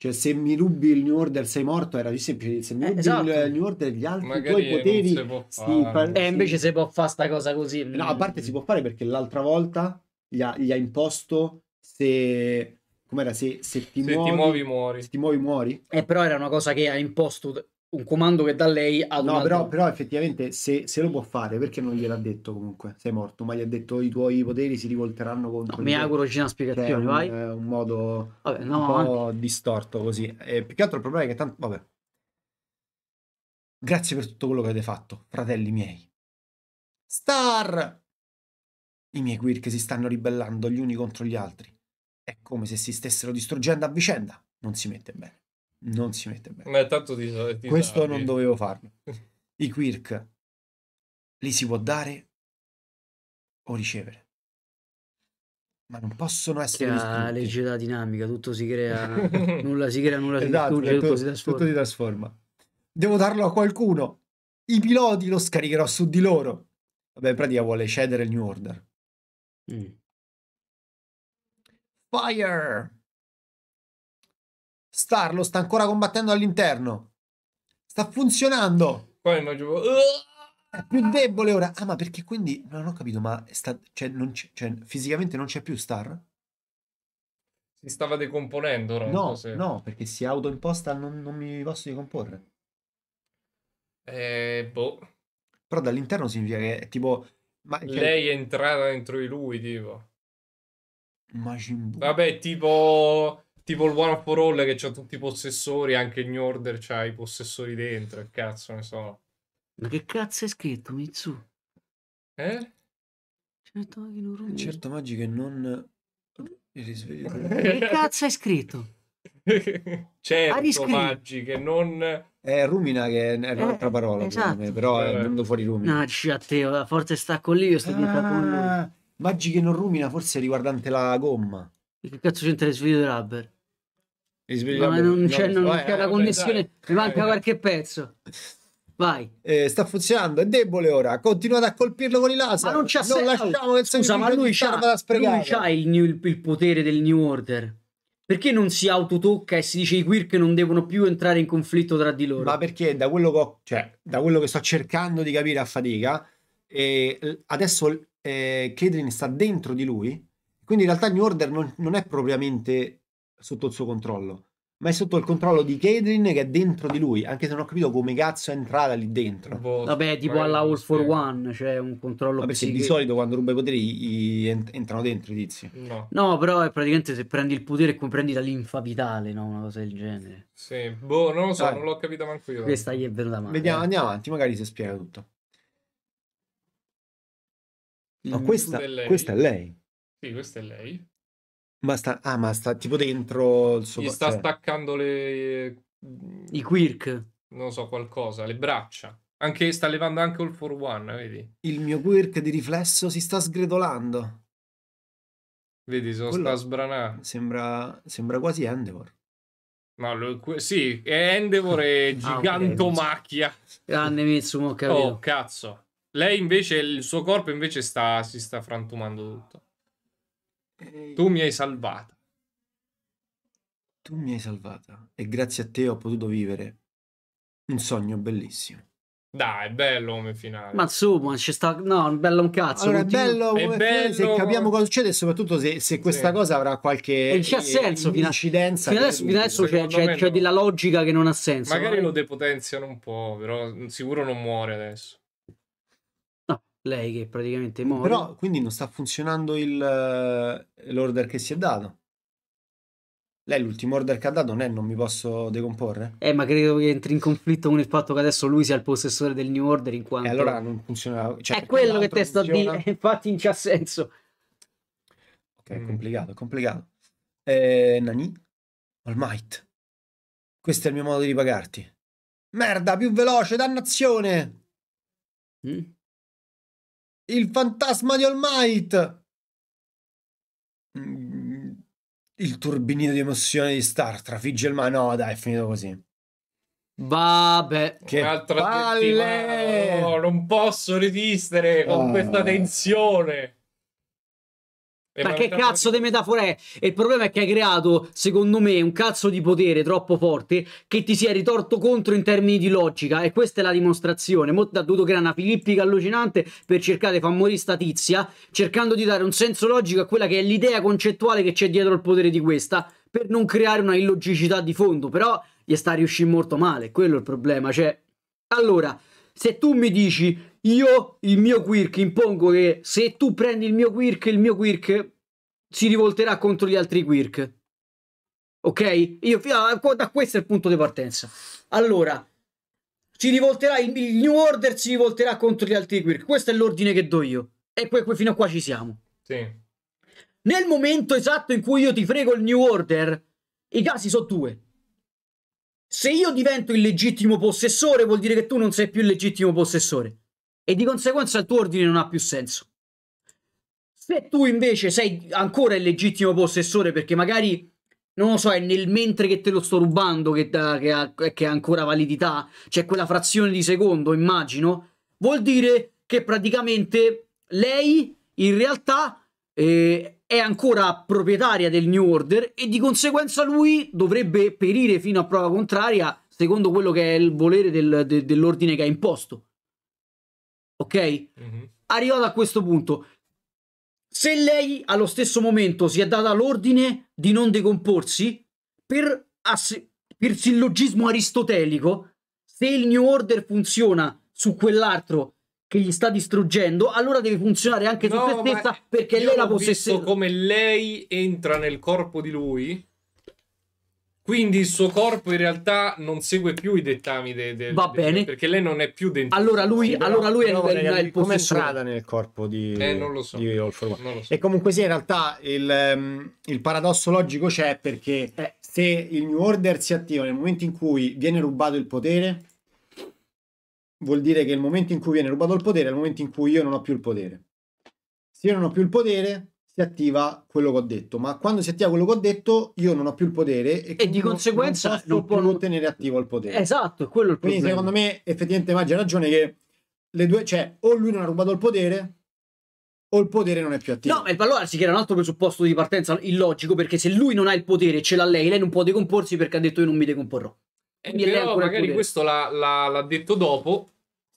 Cioè, se mi rubi il New Order sei morto, era di semplice. Se mi eh, rubi esatto. il New Order, gli altri Magari tuoi poteri. Si par- e eh, invece si può fare sta cosa così. No, a parte si può fare perché l'altra volta gli ha, gli ha imposto se com'era se, se, ti, se muovi, ti muovi muori se ti muovi muori eh però era una cosa che ha imposto un comando che dà lei ad No, però, altro... però effettivamente se, se, lo può fare, perché non gliel'ha detto comunque? Sei morto, ma gli ha detto i tuoi poteri si rivolteranno contro no, Mi auguro ci una cioè, spiegazione, un, vai. Eh, è un modo vabbè, no, un po' anche... distorto così. E eh, più che altro il problema è che tanto... Vabbè. Grazie per tutto quello che avete fatto, fratelli miei. Star! I miei quirk si stanno ribellando gli uni contro gli altri. È come se si stessero distruggendo a vicenda. Non si mette bene non si mette bene. Ma tanto ti, ti Questo savi. non dovevo farlo. I quirk li si può dare o ricevere. Ma non possono essere la legge della dinamica, tutto si crea, nulla si crea, nulla si esatto, distrugge, cioè, tutto, tutto, si trasforma. Tutto si trasforma. Devo darlo a qualcuno. I piloti lo scaricherò su di loro. Vabbè, in pratica vuole cedere il New Order. Mm. Fire! Star lo sta ancora combattendo all'interno. Sta funzionando. Poi immagino... È più debole ora. Ah, ma perché quindi... Non ho capito, ma sta... cioè, non cioè, fisicamente non c'è più Star? Si stava decomponendo, Ron, No, se... no, perché si autoimposta non, non mi posso decomporre. Eh, boh. Però dall'interno significa che è tipo... Ma, cioè... Lei è entrata dentro di lui, tipo. Majin Buu. Vabbè, tipo Tipo il One for All che c'ha tutti i possessori, anche il New Order c'ha i possessori dentro, e cazzo ne so. Ma che cazzo è scritto, Mitsu? Eh? Certo, Maggi certo, magico che non... che cazzo è scritto? certo, Maggi che non... Eh, rumina che è eh, un'altra esatto. eh, parola, esatto. me, però è venuto fuori rumina. No, dici a te, la forza sta con lì, io sto ah, con... Maggi che non rumina, forse riguardante la gomma. Che cazzo c'entra il sveglio di Rubber? No, ma non c'è, non vai, c'è vai, la connessione, dai, mi manca vai. qualche pezzo. Vai. Eh, sta funzionando, è debole ora. Continuate a colpirlo con i laser. Ma non c'ha senso. lasciamo che Scusa, ma lui c'ha, da sprecare. lui c'ha il, new, il, potere del New Order. Perché non si autotocca e si dice i queer che non devono più entrare in conflitto tra di loro? Ma perché da quello che, ho, cioè, da quello che sto cercando di capire a fatica, eh, adesso eh, Kedrin sta dentro di lui quindi in realtà New Order non, non è propriamente sotto il suo controllo, ma è sotto il controllo di Cadrin che è dentro di lui, anche se non ho capito come cazzo è entrata lì dentro. Vabbè, tipo alla All for One, cioè un controllo Vabbè, psichico. di solito quando ruba i poteri entrano dentro i tizi. No. no. però è praticamente se prendi il potere e come prendi la linfa vitale, no? Una cosa del genere. Sì, boh, non lo so, Dai. non l'ho capito manco io. Questa gli è venuta male. Vediamo, andiamo avanti, magari si spiega tutto. No, questa, questa è lei. Sì, questa è lei. Ma sta, ah, ma sta tipo dentro il suo... Gli sta cioè... staccando le... Mm, I quirk. Non so, qualcosa, le braccia. Anche, sta levando anche il 4-1, vedi? Il mio quirk di riflesso si sta sgretolando. Vedi, sono Quello... sta sbranando. Sembra, sembra quasi Endeavor. No, lo, sì, è Endeavor e ah, gigantomacchia. Grande Mitsumo, ho capito. Oh, cazzo. Lei invece, il suo corpo invece sta, si sta frantumando tutto. Tu mi hai salvata. Tu mi hai salvata e grazie a te ho potuto vivere un sogno bellissimo. Dai, è bello come finale. Ma su, ma sta. No, è bello un cazzo. Allora, è bello, è bello... se capiamo cosa succede e soprattutto se, se questa sì. cosa avrà qualche. E senso. Fino, incidenza fino adesso, fino adesso c'è, c'è, c'è della logica che non ha senso. Magari vai. lo depotenziano un po', però sicuro non muore adesso. Lei che praticamente muore. Però quindi non sta funzionando il, eh, l'order che si è dato. Lei l'ultimo order che ha dato non è non mi posso decomporre? Eh, ma credo che entri in conflitto con il fatto che adesso lui sia il possessore del New Order in quanto... E eh, allora non funziona... Cioè, è quello che te sto a dire, infatti in c'ha senso. Ok, è mm. complicato, è complicato. Eh, Nani? All Might. Questo è il mio modo di ripagarti. Merda, più veloce, dannazione! Mm? Il fantasma di All Might! Mm, il turbinino di emozione di Star trafigge il ma no, dai, è finito così. Vabbè, che altro palle! No, oh, non posso resistere con ah. questa tensione. Ma che cazzo di metafora è? E il problema è che hai creato, secondo me, un cazzo di potere troppo forte che ti si è ritorto contro in termini di logica. E questa è la dimostrazione. Motta ha dovuto creare una filippica allucinante per cercare di far morire sta tizia, cercando di dare un senso logico a quella che è l'idea concettuale che c'è dietro il potere di questa, per non creare una illogicità di fondo. Però gli sta riuscendo molto male, quello è il problema. Cioè, allora, se tu mi dici io il mio quirk impongo che se tu prendi il mio quirk, il mio quirk si rivolterà contro gli altri quirk. Ok? Io da questo è il punto di partenza. Allora, si rivolterà il, New Order si rivolterà contro gli altri quirk. Questo è l'ordine che do io. E poi, poi fino a qua ci siamo. Sì. Nel momento esatto in cui io ti frego il New Order, i casi sono due. Se io divento il legittimo possessore, vuol dire che tu non sei più il legittimo possessore e di conseguenza il tuo ordine non ha più senso. Se tu invece sei ancora il legittimo possessore perché magari non lo so, è nel mentre che te lo sto rubando che, che, ha, che ha, ancora validità, c'è cioè quella frazione di secondo, immagino, vuol dire che praticamente lei in realtà eh, è ancora proprietaria del New Order e di conseguenza lui dovrebbe perire fino a prova contraria secondo quello che è il volere del, de, dell'ordine che ha imposto ok? Mm-hmm. Arrivato a questo punto, se lei allo stesso momento si è data l'ordine di non decomporsi, per, ass- per sillogismo aristotelico, se il New Order funziona su quell'altro che gli sta distruggendo, allora deve funzionare anche no, su se stessa perché lei la possesse. come lei entra nel corpo di lui quindi il suo corpo in realtà non segue più i dettami del. de, Va bene. De, perché lei non è più dentro. Allora lui, sì, allora lui no, è, no, il come entrata nel corpo di, eh, non lo so. di Olford. So. E comunque sì, in realtà il, um, il paradosso logico c'è perché eh. se il New Order si attiva nel momento in cui viene rubato il potere, vuol dire che il momento in cui viene rubato il potere è il momento in cui io non ho più il potere. Se io non ho più il potere, si attiva quello che ho detto, ma quando si attiva quello che ho detto io non ho più il potere e, e di conseguenza non, non può non tenere attivo il potere. Esatto, quello è il Quindi problema. secondo me effettivamente Maggi ha ragione che le due, cioè o lui non ha rubato il potere o il potere non è più attivo. No, allora si crea un altro presupposto di partenza illogico perché se lui non ha il potere e ce l'ha lei, lei non può decomporsi perché ha detto io non mi decomporrò. E eh, però magari questo l'ha, l'ha, l'ha detto dopo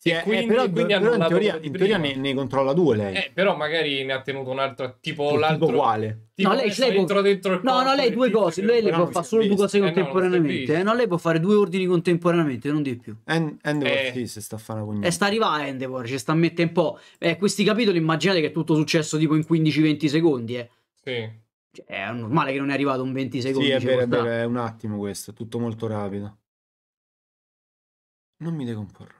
sì, e quindi, eh, però, quindi però in teoria, in teoria ne, ne, controlla due lei. Eh, però magari ne ha tenuto un altro tipo che l'altro. Uguale. no, lei, lei può... dentro, dentro no, no, lei due cose, lei, lei può fare solo due cose eh, contemporaneamente. Eh, no, lei può fare due ordini contemporaneamente, non di più. And, Endeavor eh. sì, se sta a fare una cognata. E sta arrivando Endeavor, ci sta a mettere un po'. Eh, questi capitoli immaginate che è tutto successo tipo in 15-20 secondi, eh. Sì. Cioè, è normale che non è arrivato un 20 secondi. Sì, è vero, è vero, è un attimo questo, è tutto molto rapido. Non mi decomporrò.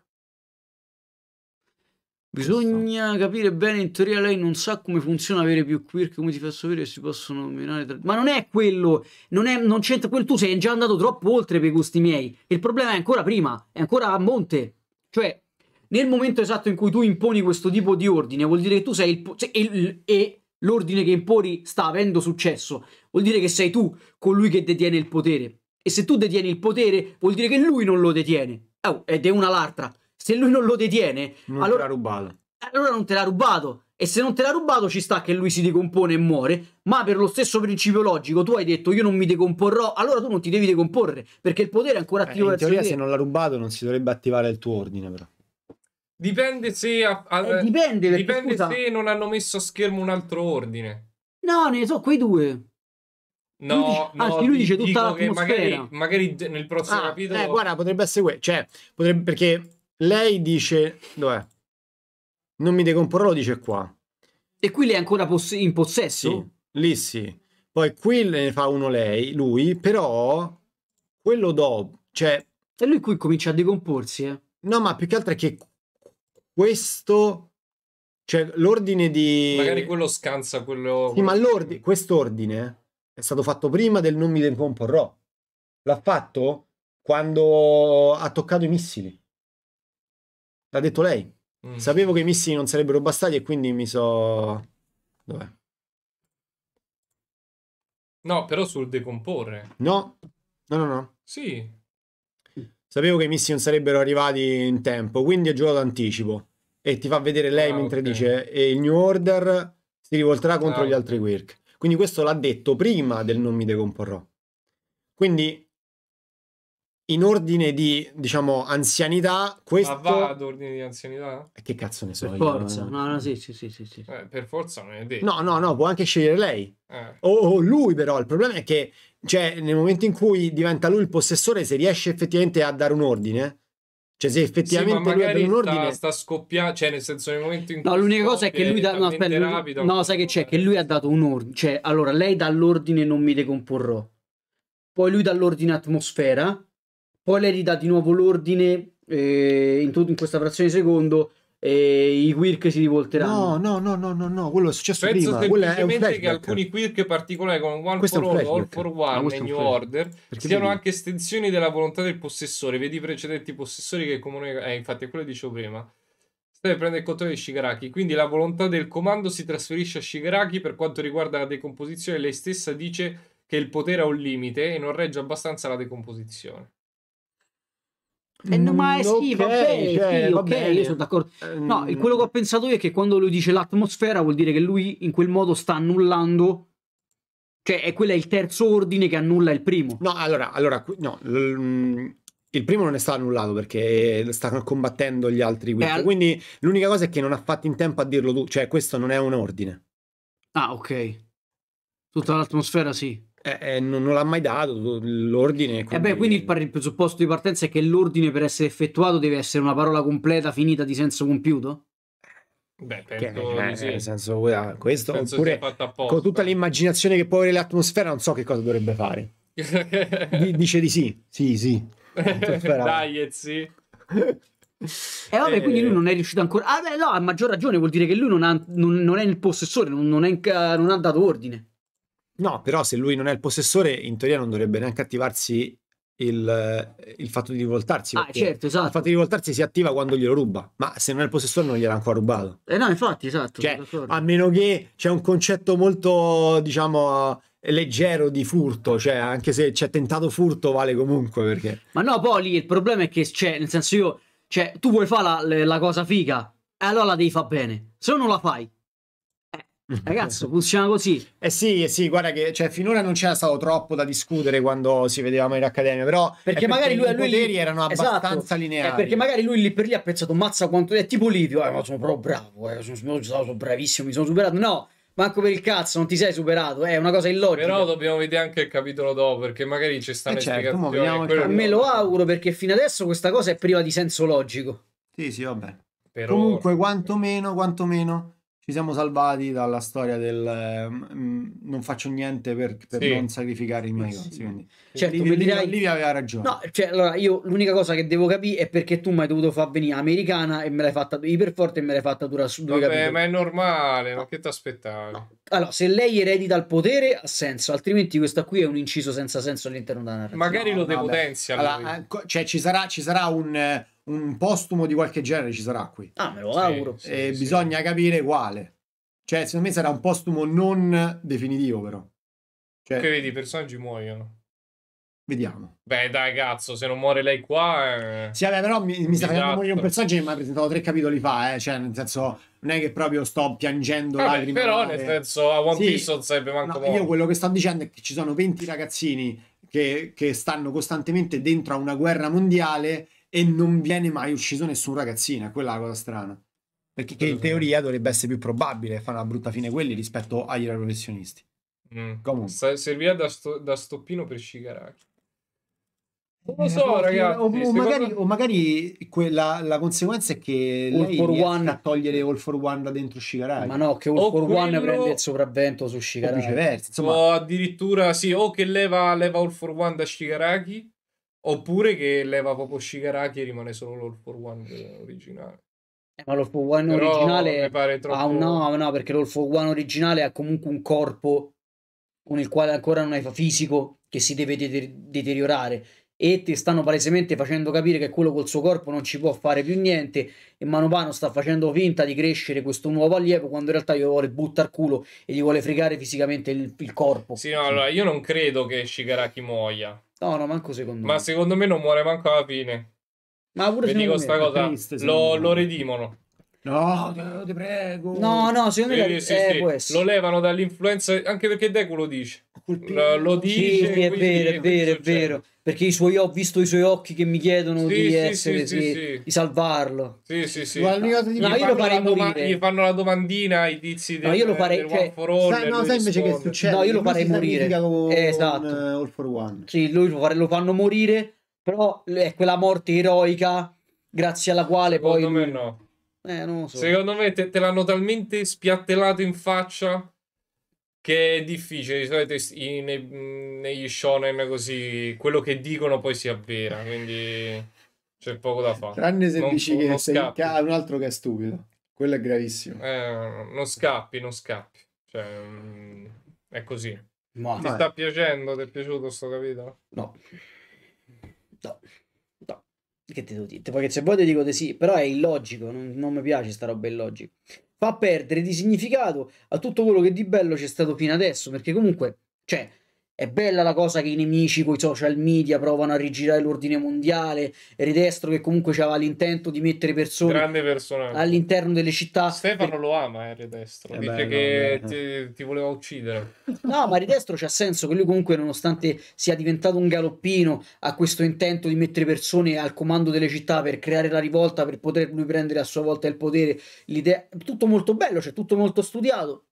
Bisogna Questo. capire bene, in teoria lei non sa come funziona avere più queer, come ti fa sapere che si possono nominare tra... Ma non è quello, non, è, non c'entra quello, tu sei già andato troppo oltre per i gusti miei. Il problema è ancora prima, è ancora a monte. Cioè, nel momento esatto in cui tu imponi questo tipo di ordine, vuol dire che tu sei il... Sei il e l'ordine che imponi sta avendo successo, vuol dire che sei tu colui che detiene il potere. E se tu detieni il potere, vuol dire che lui non lo detiene. Oh, ed è una l'altra. Se lui non lo detiene, non allora, te l'ha rubato. Allora non te l'ha rubato. E se non te l'ha rubato, ci sta che lui si decompone e muore. Ma per lo stesso principio logico, tu hai detto io non mi decomporrò, allora tu non ti devi decomporre perché il potere è ancora eh, attivo. Eh, in teoria, se non l'ha rubato, non si dovrebbe attivare il tuo ordine, però. Dipende se, a, a, eh, dipende, perché, dipende scusa, se non hanno messo a schermo un altro ordine. No, ne so quei due. No, lui dice, no, anzi, lui dice tutta la Magari, magari nel prossimo ah, eh, capitolo. Eh, guarda, potrebbe essere quello. Cioè, potrebbe, perché lei dice... Dov'è? Non mi decomporrò, dice qua. E qui lei è ancora poss in possesso? Sì, lì sì. Poi qui ne fa uno lei, lui, però quello dopo, cioè... E lui qui comincia a decomporsi, eh? No, ma più che altro è che questo... Cioè, l'ordine di... Magari quello scansa quello... Sì, ma l'ordine, quest'ordine è stato fatto prima del non mi decomporrò. L'ha fatto quando ha toccato i missili. L'ha detto lei. Mm. Sapevo che i missili non sarebbero bastati e quindi mi so... Dov'è? No, però sul decomporre. No, no, no, no. Sì. Sapevo che i missili non sarebbero arrivati in tempo, quindi ho giocato anticipo. E ti fa vedere lei ah, mentre okay. dice e il New Order si rivolterà contro ah, gli altri Quirk. Quindi questo l'ha detto prima del non mi decomporrò. Quindi in ordine di, diciamo, anzianità, questo... Ma va ad ordine di anzianità? Che cazzo ne so Per io, forza, no, no, sì, sì, sì, sì. sì. Eh, per forza non è detto. No, no, no, può anche scegliere lei. Eh. O, o lui però, il problema è che, cioè, nel momento in cui diventa lui il possessore, se riesce effettivamente a dare un ordine... Cioè, se effettivamente sì, lui è un ordine. Sta, sta scoppiando, cioè, nel senso, nel momento in cui. No, l'unica cosa è che lui. Da... No, aspetta, rapido, no, sai che c'è? Che lui ha dato un ordine. Cioè, allora, lei dà l'ordine non mi decomporrò. Poi lui dà l'ordine atmosfera. Poi lei ridà di nuovo l'ordine eh, in, in, questa frazione di secondo e i Quirk si rivolteranno. No, no, no, no, no, no. quello è successo Penso prima. Quello è un flashback. che alcuni Quirk particolari come One questo for All, All for One e New Order Perché siano anche estensioni della volontà del possessore. Vedi i precedenti possessori che comunicano... Eh, infatti è quello che dicevo prima. Stai prende il controllo di Shigaraki, quindi la volontà del comando si trasferisce a Shigaraki per quanto riguarda la decomposizione. Lei stessa dice che il potere ha un limite e non regge abbastanza la decomposizione. Eh, no, ma è mm, sì, okay, vabbè, cioè, sì, va bene. io sono d'accordo. Mm. No, quello che ho pensato io è che quando lui dice l'atmosfera vuol dire che lui in quel modo sta annullando cioè, è quello è il terzo ordine che annulla il primo. No, allora, allora no, il primo non è stato annullato perché sta combattendo gli altri eh, quinto. All... Quindi l'unica cosa è che non ha fatto in tempo a dirlo tu, cioè questo non è un ordine. Ah, ok. Tutta l'atmosfera sì. Eh, eh, non, non, l'ha mai dato l'ordine. Quindi... Eh beh, quindi il, par- il, presupposto di partenza è che l'ordine per essere effettuato deve essere una parola completa, finita di senso compiuto? Beh, penso che, eh, sì. nel senso, eh, questo penso oppure con tutta l'immaginazione che può avere l'atmosfera, non so che cosa dovrebbe fare. D- dice di sì, sì, sì. Dai, eh, sì. E eh, vabbè, eh, quindi lui eh. non è riuscito ancora. Ah, beh, no, a maggior ragione vuol dire che lui non, ha, non, non è il possessore, non, non, è, non ha dato ordine. No, però se lui non è il possessore, in teoria non dovrebbe neanche attivarsi il, eh, il fatto di rivoltarsi. Ah, certo, esatto. Il fatto esatto. di rivoltarsi si attiva quando glielo ruba, ma se non è il possessore non gliel'ha ancora rubato. Eh no, infatti, esatto. Cioè, a meno che c'è un concetto molto, diciamo, leggero di furto, cioè anche se c'è tentato furto vale comunque perché... Ma no, poi lì il problema è che c'è, cioè, nel senso io, cioè tu vuoi fare la, la cosa figa, e allora la devi fare bene, se no non la fai. Ragazzo, funziona così. Eh sì, eh sì, guarda che cioè, finora non c'era stato troppo da discutere quando si vedevamo in accademia, però eh, perché, perché magari lui, i lui erano esatto. abbastanza esatto, lineari. perché magari lui lì per lì ha pensato mazza quanto è tipo Livio, eh, ma sono proprio bravo, eh, sono, sono, sono bravissimo, mi sono superato. No, Manco per il cazzo, non ti sei superato, eh, è una cosa illogica. Però dobbiamo vedere anche il capitolo dopo, perché magari ci stanno eh certo, spiegazioni. A me lo auguro, perché fino adesso questa cosa è priva di senso logico. Sì, sì, vabbè. Per Comunque, ora. quantomeno, quantomeno ci siamo salvati dalla storia del um, non faccio niente per, per sì. non sacrificare i miei sì. consi. Quindi. Certo, Liv- mi dirai... Livia aveva ragione. No, cioè, allora, io l'unica cosa che devo capire è perché tu mi hai dovuto far venire americana e me l'hai fatta iperforte e me l'hai fatta dura su due capelli. ma è normale, no. ma che ti aspettavi? No. Allora, se lei eredita il potere ha senso, altrimenti questa qui è un inciso senza senso all'interno della narrazione. Magari no, lo depotenzia. Allora, eh, cioè, ci sarà, ci sarà un eh, un postumo di qualche genere ci sarà qui. Ah, me lo auguro. Sì, e sì. bisogna capire quale. Cioè, secondo me sarà un postumo non definitivo, però. Cioè... Che vedi, i personaggi muoiono. Vediamo. Beh, dai, cazzo, se non muore lei qua. Eh... Sì, vabbè, però mi, mi sta facendo morire un personaggio che mi ha presentato tre capitoli fa, eh. Cioè, nel senso, non è che proprio sto piangendo vabbè, lacrime. Però, male. nel senso, a One Piece non sarebbe manco no, Io quello che sto dicendo è che ci sono 20 ragazzini che, che stanno costantemente dentro a una guerra mondiale e non viene mai ucciso nessun ragazzino, è quella la cosa strana. Perché in teoria dovrebbe essere più probabile fare una brutta fine quelli rispetto agli professionisti. Mm. Comunque. Serviva da, sto, da stoppino per Shigaraki. Non lo eh, so, eh, ragazzi. O, o, magari, cosa... o magari quella, la conseguenza è che All lei for one. a togliere All for One da dentro Shigaraki. Ma no, che All o for quello... One prende il sopravvento su Shigaraki. O viceversa. Insomma... O addirittura sì, o che leva, leva All for One da Shigaraki Oppure che leva proprio Shigaraki e rimane solo l'All for One originale. Eh, ma l'All for One Però originale troppo... ah, no, no, perché l'All for One originale ha comunque un corpo con il quale ancora non hai fisico che si deve de- deteriorare e ti stanno palesemente facendo capire che quello col suo corpo non ci può fare più niente e mano mano sta facendo finta di crescere questo nuovo allievo quando in realtà gli vuole buttare culo e gli vuole fregare fisicamente il, il corpo. Sì, no, sì. allora io non credo che Shigaraki muoia. No, no, manco secondo Ma me. Ma secondo me non muore manco alla fine. Ma pure Vi dico sta cosa, triste, lo, lo redimono. No, no, ti prego. No, no, secondo me sì, sì, eh, sì. lo levano dall'influenza anche perché Deku lo dice colpito. Lo, lo dice, sì, è vero, è vero, è vero. Perché suoi, ho visto i suoi occhi che mi chiedono sì, di, sì, essere, sì, di salvarlo. Sì, sì, sì. Ma, no, io fanno lo farei morire. Gli fanno la domandina ai tizi del, no, io lo farei, cioè, all, no, sai invece che succede? No, io lo farei morire. Con, esatto. Uh, all for One. Sì, lui lo, fare, lo fanno morire, però è quella morte eroica grazie alla quale Secondo poi... Secondo me no. Eh, non lo so. Secondo me te, te l'hanno talmente spiattellato in faccia che è difficile, di solito nei, mhmm, negli shonen così, quello che dicono poi si avvera, quindi c'è poco da fare. Tranne se non, dici che sei un, ca- un altro che è stupido, quello è gravissimo. Eh, non scappi, non scappi, cioè, mhmm, è così. Ma, Ti sta piacendo? Ti è piaciuto sto capito? No. No. No. Che te devo dire? Perché se vuoi ti dico di sì, però è illogico, non, non mi piace sta roba illogica fa perdere di significato a tutto quello che di bello c'è stato fino adesso, perché comunque, cioè, è bella la cosa che i nemici con i social media provano a rigirare l'ordine mondiale. Ridestro che comunque aveva l'intento di mettere persone all'interno delle città. Stefano per... lo ama, eh, Ridestro. Eh Dice che ti, ti, voleva uccidere. No, ma Ridestro c'ha senso che lui comunque, nonostante sia diventato un galoppino, ha questo intento di mettere persone al comando delle città per creare la rivolta, per poter lui prendere a sua volta il potere. L'idea... Tutto molto bello, c'è cioè, tutto molto studiato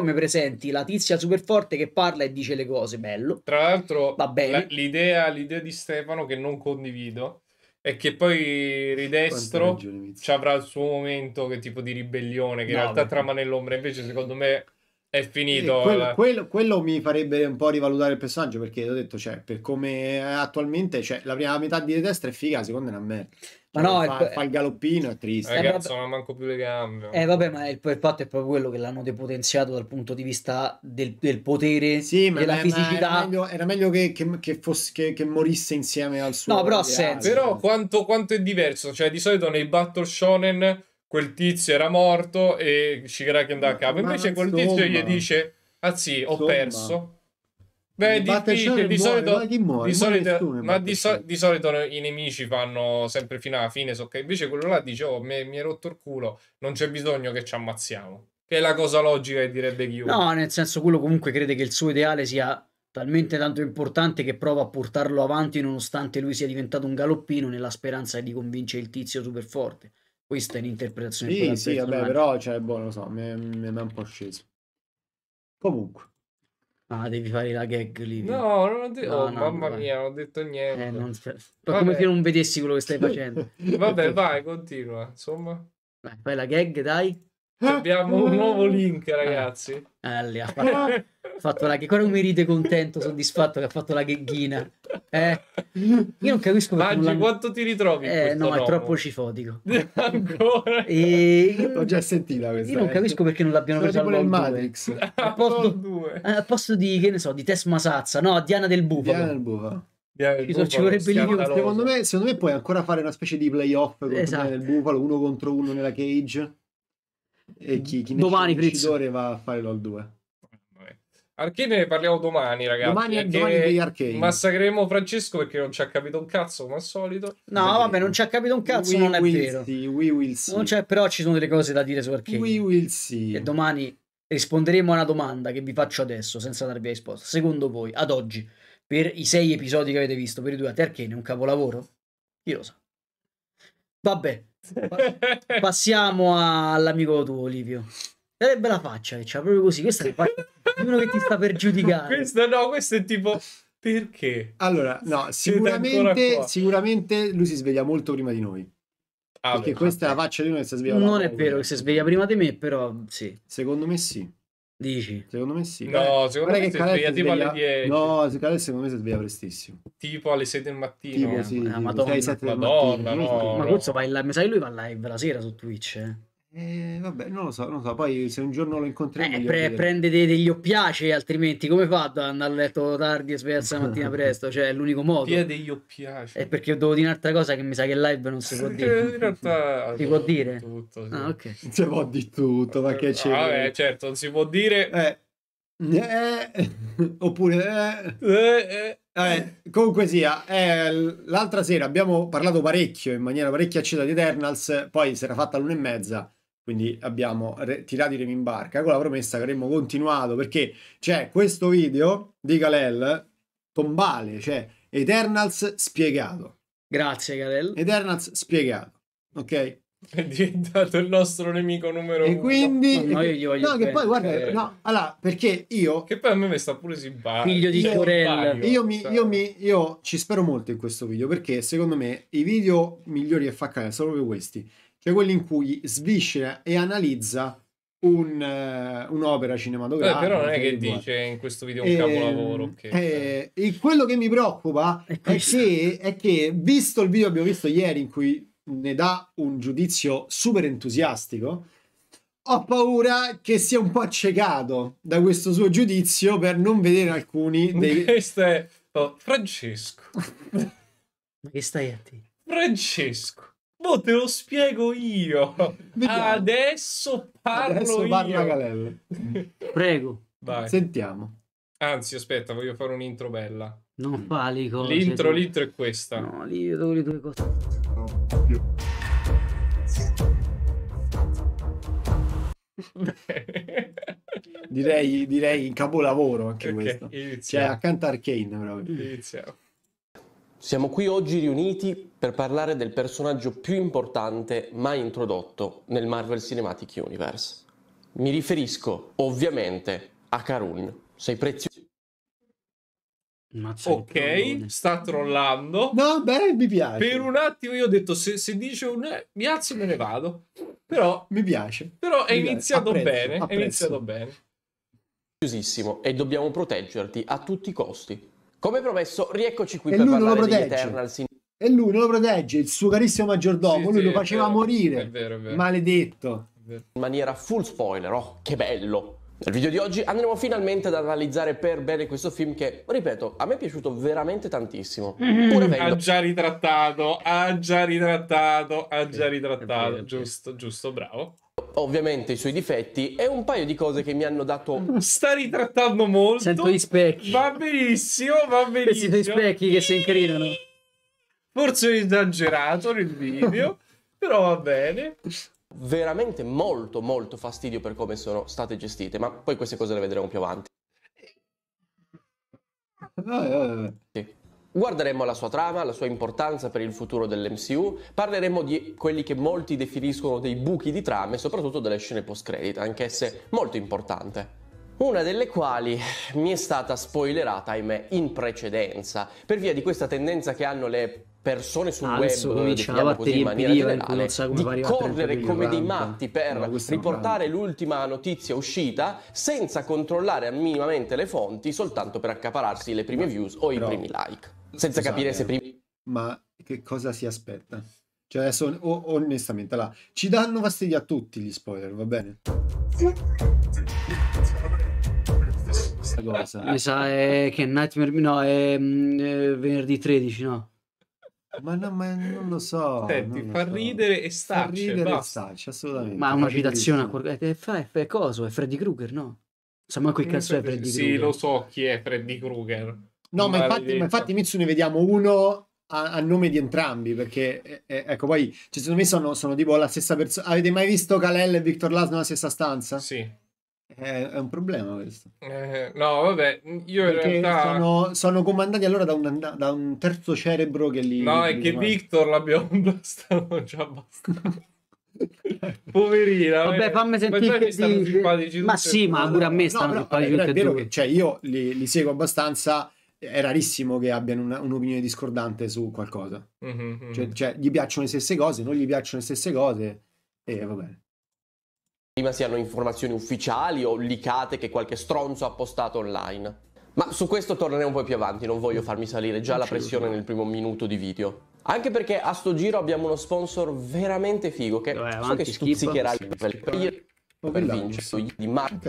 poi mi presenti la tizia super forte che parla e dice le cose, bello. Tra l'altro, Va bene. l'idea, l'idea di Stefano che non condivido è che poi Ridestro ci avrà il suo momento che tipo di ribellione che no, in realtà beh. trama nell'ombra, invece secondo me è finito. Eh, quello, quello, quello, mi farebbe un po' rivalutare il personaggio perché ho detto, cioè, per come attualmente, cioè, la prima metà di destra è figa, secondo me è una merda. Ma no, cioè, fa, il, fa il galoppino è triste. Eh, Ragazzo, non manco più le gambe. Eh, vabbè, ma il, il, fatto è proprio quello che l'hanno depotenziato dal punto di vista del, del potere, sì, ma, della ma, fisicità. Era meglio, era meglio che, che, che, fosse, che, che, morisse insieme al suo. No, però, ideale, però quanto, quanto è diverso. Cioè, di solito nei Battle Shonen quel tizio era morto e Shigaraki andava a capo. Invece quel insomma, tizio gli dice, ah sì, ho insomma, perso. Beh, di, di, di, solito, muore, di, solito, ma di, so, di, solito i nemici vanno sempre fino alla fine. So che invece quello là dice: Oh, mi, mi è rotto il culo, non c'è bisogno che ci ammazziamo. Che è la cosa logica che direbbe chiunque. No, nel senso, quello comunque crede che il suo ideale sia talmente tanto importante che prova a portarlo avanti nonostante lui sia diventato un galoppino nella speranza di convincere il tizio super forte. Questa è un'interpretazione Sì, sì, vabbè, però, cioè, boh, lo so, mi è, mi è un po' sceso. Comunque. Ah, devi fare la gag lì. No, non ho detto. No, oh, no, mamma vai. mia, non ho detto niente. Eh, non... Ma come che non vedessi quello che stai facendo? Vabbè, vai, continua. Insomma, vai, fai la gag, dai. Eh? Abbiamo un nuovo link, eh. ragazzi. Alli, ha fatto, fatto la che Quando mi ride contento, soddisfatto che ha fatto la gheghina. Eh, io non capisco Maggi, non quanto ti ritrovi. Eh, no, nomo. è troppo cifotico. Ancora. E... L'ho già sentita questa. Io non eh. capisco perché non l'abbiano presa al Matrix. Al posto, al posto di che ne so, di Tess Masazza, no, Diana del Bufalo. Diana del Bufalo. Ci, ci vorrebbe lì secondo me, secondo me puoi ancora fare una specie di playoff con Diana del esatto. Bufalo uno contro uno nella cage e chi, chi domani Fritz. va a fare LOL 2. Archene ne parliamo domani, ragazzi. Domani, eh, domani degli Arcane. Massacreremo Francesco perché non ci ha capito un cazzo, come al solito. No, Beh, vabbè, non ci ha capito un cazzo, we non è vero. See, we will see. però ci sono delle cose da dire su Arcane. We will see. E domani risponderemo a una domanda che vi faccio adesso, senza darvi risposta. Secondo voi, ad oggi, per i sei episodi che avete visto, per i due, Arcane è un capolavoro? Io lo So. Vabbè, Passiamo all'amico tuo, Olivio. Sarebbe la faccia che c'ha proprio così. Questa è faccia uno che ti sta per giudicare. Questo no, questo è tipo perché? Allora, no, sicuramente, sicuramente lui si sveglia molto prima di noi. Ah, perché beh, questa è la faccia di uno che si sveglia. Non è vero che si sveglia prima di me, però sì. Secondo me sì. Dici? Secondo me sì. No, secondo Guarda me si sveglia tipo alle 10. No, Caleb secondo me si sveglia prestissimo. Tipo alle 6 del mattino. Tipo, sì, ah, tipo, Madonna, 6, 7 del Madonna, mattino. no. Ma Guzzo va in live, mi sa che lui va live eh, la sera su Twitch, eh. Eh, vabbè, non lo so, non lo so. Poi se un giorno lo incontreremo. Eh, pre- prende de- degli oppiace, altrimenti come fa ad andare a letto tardi e svegliarsi la mattina presto? Cioè, è l'unico modo. Pia degli oppiace. È perché devo dire un'altra cosa che mi sa che live non si può dire. In realtà si può dire. Tutto, sì. Ah, ok. Si può di tutto, ma che c'è? Ah, vabbè, eh, certo, non si può dire. Eh. Eh, oppure eh. Eh, eh, eh, comunque sia l'altra sera abbiamo parlato parecchio in maniera parecchia accesa di Eternals poi si era fatta l'una e mezza quindi abbiamo re- tirato i remi in barca con ecco la promessa che avremmo continuato perché c'è cioè, questo video di Galel tombale, cioè Eternals spiegato. Grazie Galel. Eternals spiegato, ok? È diventato il nostro nemico numero e uno. Quindi, no, io gli voglio no che poi guarda, eh. no, allora perché io. Che poi a me mi sta pure simpatico. Figlio di Fiorella. Io, mi, io, mi, io ci spero molto in questo video perché secondo me i video migliori che fa Canale sono proprio questi cioè quelli in cui sviscera e analizza un, uh, un'opera cinematografica. Eh, però non è cioè, che riguarda. dice in questo video un eh, capolavoro. Che... Eh, e quello che mi preoccupa è, è, che, è che, visto il video che abbiamo visto ieri in cui ne dà un giudizio super entusiastico, ho paura che sia un po' accecato da questo suo giudizio per non vedere alcuni dei... Questo è oh, Francesco. Ma che stai a te? Francesco. Boh, te lo spiego io. Vediamo. Adesso parlo Adesso parla io. Galella. Prego. Vai. Sentiamo. Anzi, aspetta, voglio fare un'intro bella. Non mm. fa le cose. L'intro, tu... Cioè. l'intro è questa. No, lì io devo le due cose. direi, direi in capolavoro anche okay, questo. Iniziamo. Cioè, accanto a Arcane proprio. Iniziamo. Siamo qui oggi riuniti per parlare del personaggio più importante mai introdotto nel Marvel Cinematic Universe. Mi riferisco ovviamente a Karun. Sei prezioso. Mazza ok, sta trollando. No, beh, mi piace. Per un attimo io ho detto, se, se dice un... mi alzo e me ne vado. Però... Mi piace. Però è mi iniziato apprezzo, bene, apprezzo. è iniziato bene. E dobbiamo proteggerti a tutti i costi. Come promesso, rieccoci qui e per parlare di Eternal Sin- E lui non lo protegge, il suo carissimo maggiordomo, sì, lui sì, lo faceva vero, morire, è vero, è vero. maledetto. In maniera full spoiler, oh, che bello! Nel video di oggi andremo finalmente ad analizzare per bene questo film che, ripeto, a me è piaciuto veramente tantissimo. Mm, avendo... Ha già ritrattato, ha già ritrattato, ha già ritrattato. Giusto, giusto, bravo. Ovviamente i suoi difetti e un paio di cose che mi hanno dato. Sta ritrattando molto. Sento gli specchi. Va benissimo, va benissimo. sento due specchi che si incrinano. Forse ho esagerato nel video, però va bene veramente molto molto fastidio per come sono state gestite, ma poi queste cose le vedremo più avanti. Sì. Guarderemo la sua trama, la sua importanza per il futuro dell'MCU, parleremo di quelli che molti definiscono dei buchi di trame, soprattutto delle scene post-credit, anch'esse molto importante. Una delle quali mi è stata spoilerata, ahimè, in precedenza, per via di questa tendenza che hanno le persone sul Alzo, ah, web diciamo così in maniera generale so di correre come dei matti per no, riportare l'ultima notizia uscita senza controllare minimamente le fonti soltanto per accapararsi le prime views o i primi like senza esatto. capire se prima... Ma che cosa si aspetta? Cioè adesso, o, onestamente, là, ci danno fastidio a tutti gli spoiler, va bene? Questa cosa. Mi sa è che Nightmare... No, è, mm, è venerdì 13, no? Ma, no, ma non lo so. Senti, lo fa so. ridere e starci. Fa ridere basta. e starci, assolutamente. Ma una citazione a qualcosa. Eh, è, è, è, coso, è Freddy Krueger, no? Insomma, so, cazzo è Freddy Krueger. Sì, lo so chi è Freddy Krueger. No, ma infatti, ma infatti Mitsu ne vediamo uno a, a nome di entrambi, perché eh, eh ecco poi, cioè, secondo me sono, sono tipo la stessa persona. Avete mai visto Kalel e Victor Lasno nella stessa stanza? Sì. È, eh, è un problema questo. Eh, no, vabbè, io perché in realtà... Sono, sono comandati allora da un, da un, terzo cerebro che li... No, li è li che comanda. Victor l'abbiamo blastato già abbastanza. Poverina, vabbè, eh. fammi sentire. Che di... Ma sì, ma pure a me stanno no, no, vabbè, è vero che, cioè, io li, li, seguo abbastanza è rarissimo che abbiano una, un'opinione discordante su qualcosa. Mm-hmm, mm-hmm. Cioè, cioè, gli piacciono le stesse cose, non gli piacciono le stesse cose, e va bene. Prima siano informazioni ufficiali o licate che qualche stronzo ha postato online. Ma su questo torneremo poi più avanti, non voglio farmi salire già la pressione nel primo minuto di video. Anche perché a sto giro abbiamo uno sponsor veramente figo che Dai, so che stuzzicherà il per, per, per vincere di Marco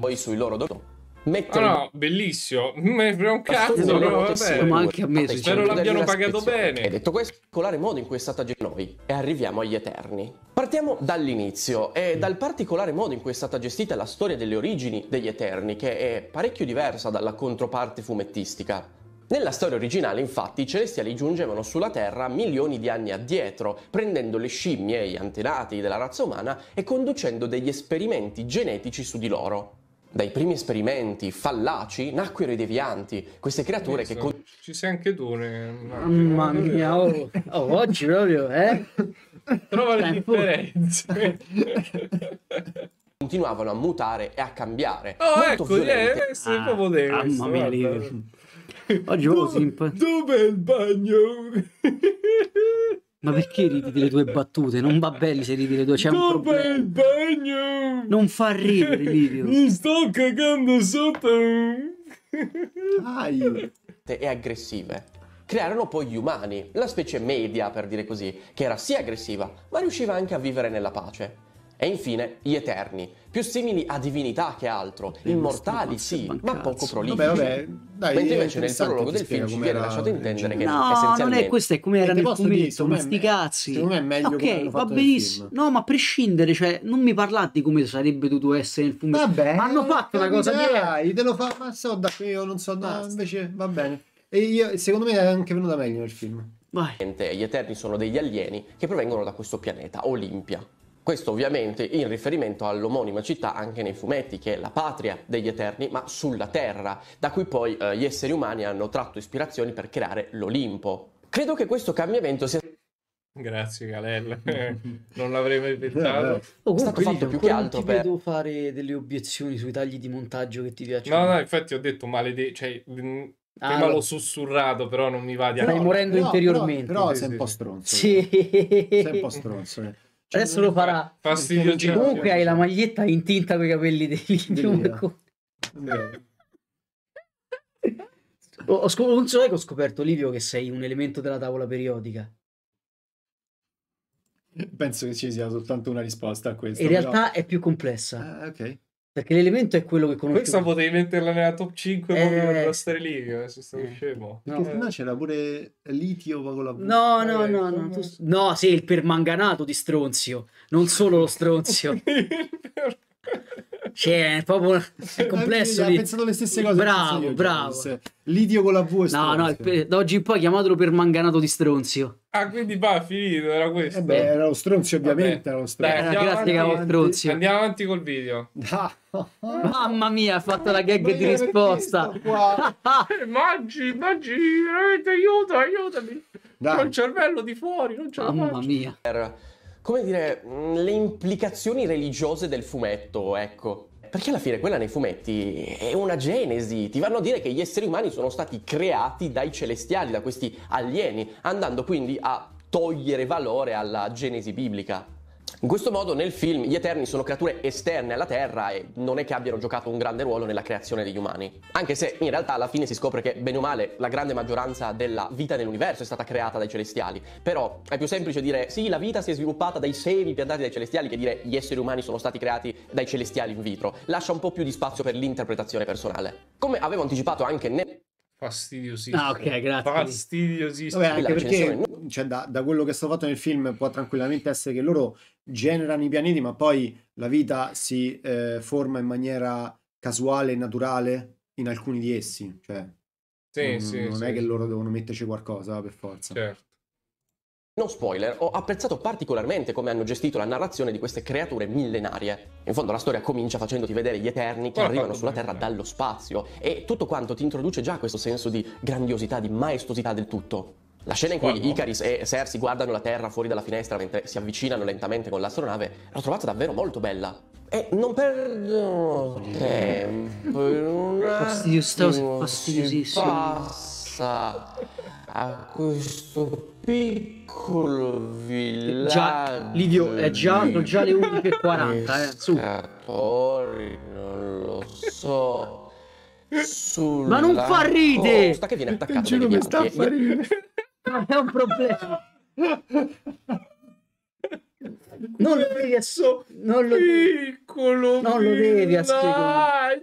poi sui loro dottori mettere... Ah, no, no, bellissimo. È un cazzo, no, no, vabbè. Ma anche a me Spero l'abbiano pagato bene. E detto questo, particolare modo in cui è stata gestita e arriviamo agli Eterni. Partiamo dall'inizio e dal particolare modo in cui è stata gestita la storia delle origini degli Eterni, che è parecchio diversa dalla controparte fumettistica. Nella storia originale, infatti, i celestiali giungevano sulla Terra milioni di anni addietro, prendendo le scimmie gli antenati della razza umana e conducendo degli esperimenti genetici su di loro. Dai primi esperimenti fallaci nacquero i devianti, queste creature Penso. che... Con... Ci sei anche tu, ne... Mamma mia, oh, oh, oggi proprio, eh? Trova le differenze. Continuavano a mutare e a cambiare. Oh, Molto ecco, violente. è essere eh, ah, proprio devi. Mamma mia, lì. Oggi Do, Dove è il bagno? Ma perché ridi delle tue battute? Non va bene se ridi le tue c'è un problema. il bagno! Non fa ridere, Livio. Mi sto cagando sotto. Dai. E aggressive. Crearono poi gli umani, la specie media per dire così, che era sia aggressiva, ma riusciva anche a vivere nella pace. E infine gli Eterni, più simili a divinità che altro, e immortali sì, ma poco prolifici. Vabbè, vabbè, dai, Mentre invece nel prologo del film ci viene lasciato intendere no, che no, essenzialmente... non è questo, è come era nel fumetto, ma sti cazzi. Secondo me è meglio Ok, va benissimo. No, ma a prescindere, cioè, non mi parlate di come sarebbe dovuto essere nel fumetto. Vabbè, ma hanno fatto una cosa dai, te lo fa, ma so da qui, io non so no, invece va bene. E io, secondo me è anche venuta meglio nel film. Vai. Gli Eterni sono degli alieni che provengono da questo pianeta, Olimpia. Questo ovviamente in riferimento all'omonima città anche nei fumetti, che è la patria degli Eterni, ma sulla Terra, da cui poi eh, gli esseri umani hanno tratto ispirazioni per creare l'Olimpo. Credo che questo cambiamento sia... Grazie Galella, non l'avrei mai pensato. Oh, è stato fatto più che altro per... devo fare delle obiezioni sui tagli di montaggio che ti piacciono. No, no, infatti ho detto maledetto, cioè mm, Ah, Prima l'ho sussurrato, però non mi va di Stai morendo no, interiormente. Però, però sei un po' stronzo. Sì. Sei un po' stronzo. Eh. Cioè, Adesso lo farà. Fastidio Comunque hai la maglietta intinta con i capelli di Livio. Ecco. Ho scop- non so che ho scoperto, Livio, che sei un elemento della tavola periodica. Penso che ci sia soltanto una risposta a questo. In realtà però... è più complessa. Ah, ok. Perché l'elemento è quello che conosco. Questa potevi metterla nella top 5 eh... proprio per stare lì, eh, se stato eh. scemo. Perché no, eh. no c'era pure litio con la... No, no, eh, no, ecco. no, tu... no, sì, il permanganato di stronzio, non solo lo stronzio. Cioè, è proprio è complesso. Ha pensato le stesse cose. Bravo, io, cioè, bravo. Cioè, Lidio con la V. No, no, cioè. per, da oggi in poi chiamatelo permanganato di stronzio. Ah, quindi va, finito, era questo. Eh beh, era lo stronzio, ovviamente. Vabbè. Era lo stronzio. Dai, era eh, grazie, avanti, stronzio. Andiamo avanti col video. Ah. Mamma mia, ha fatto la gag di risposta. Eh, Maggi, Maggi, veramente aiuto, aiutami. Dai. C'ho il cervello di fuori, non c'è la Mamma faccio. mia. Come dire, mm, le implicazioni religiose del fumetto, ecco. Perché alla fine quella nei fumetti è una genesi, ti vanno a dire che gli esseri umani sono stati creati dai celestiali, da questi alieni, andando quindi a togliere valore alla genesi biblica. In questo modo nel film gli Eterni sono creature esterne alla Terra e non è che abbiano giocato un grande ruolo nella creazione degli umani. Anche se in realtà alla fine si scopre che, bene o male, la grande maggioranza della vita nell'universo è stata creata dai celestiali. Però è più semplice dire sì, la vita si è sviluppata dai semi piantati dai celestiali che dire gli esseri umani sono stati creati dai celestiali in vitro. Lascia un po' più di spazio per l'interpretazione personale. Come avevo anticipato anche nel... Fastidiosissimo. Ah, ok, grazie. Fastidiosissimo. Vabbè, anche perché cioè da, da, quello che è stato fatto nel film, può tranquillamente essere che loro generano i pianeti, ma poi la vita si eh, forma in maniera casuale e naturale in alcuni di essi. Cioè, sì, non, sì, non sì, è che loro devono metterci qualcosa per forza. Certo. Non spoiler, ho apprezzato particolarmente come hanno gestito la narrazione di queste creature millenarie. In fondo la storia comincia facendoti vedere gli Eterni che oh, arrivano sulla Terra dallo spazio e tutto quanto ti introduce già questo senso di grandiosità, di maestosità del tutto. La scena in cui Icaris e Cersei guardano la Terra fuori dalla finestra mentre si avvicinano lentamente con l'astronave l'ho trovata davvero molto bella. E non perdo tempo in un Fastidioso, fastidiosissimo. Passa a questo piccolo villaggio. Già, Livio, è già, sono già le 11.40, eh. Su. Non lo so. Sulla Ma non fa ride! Sta che viene attaccato. attaccata dai bianchi. Não é um problema. non lo devi assecondare. Non lo, piccolo non lo devi assecondare.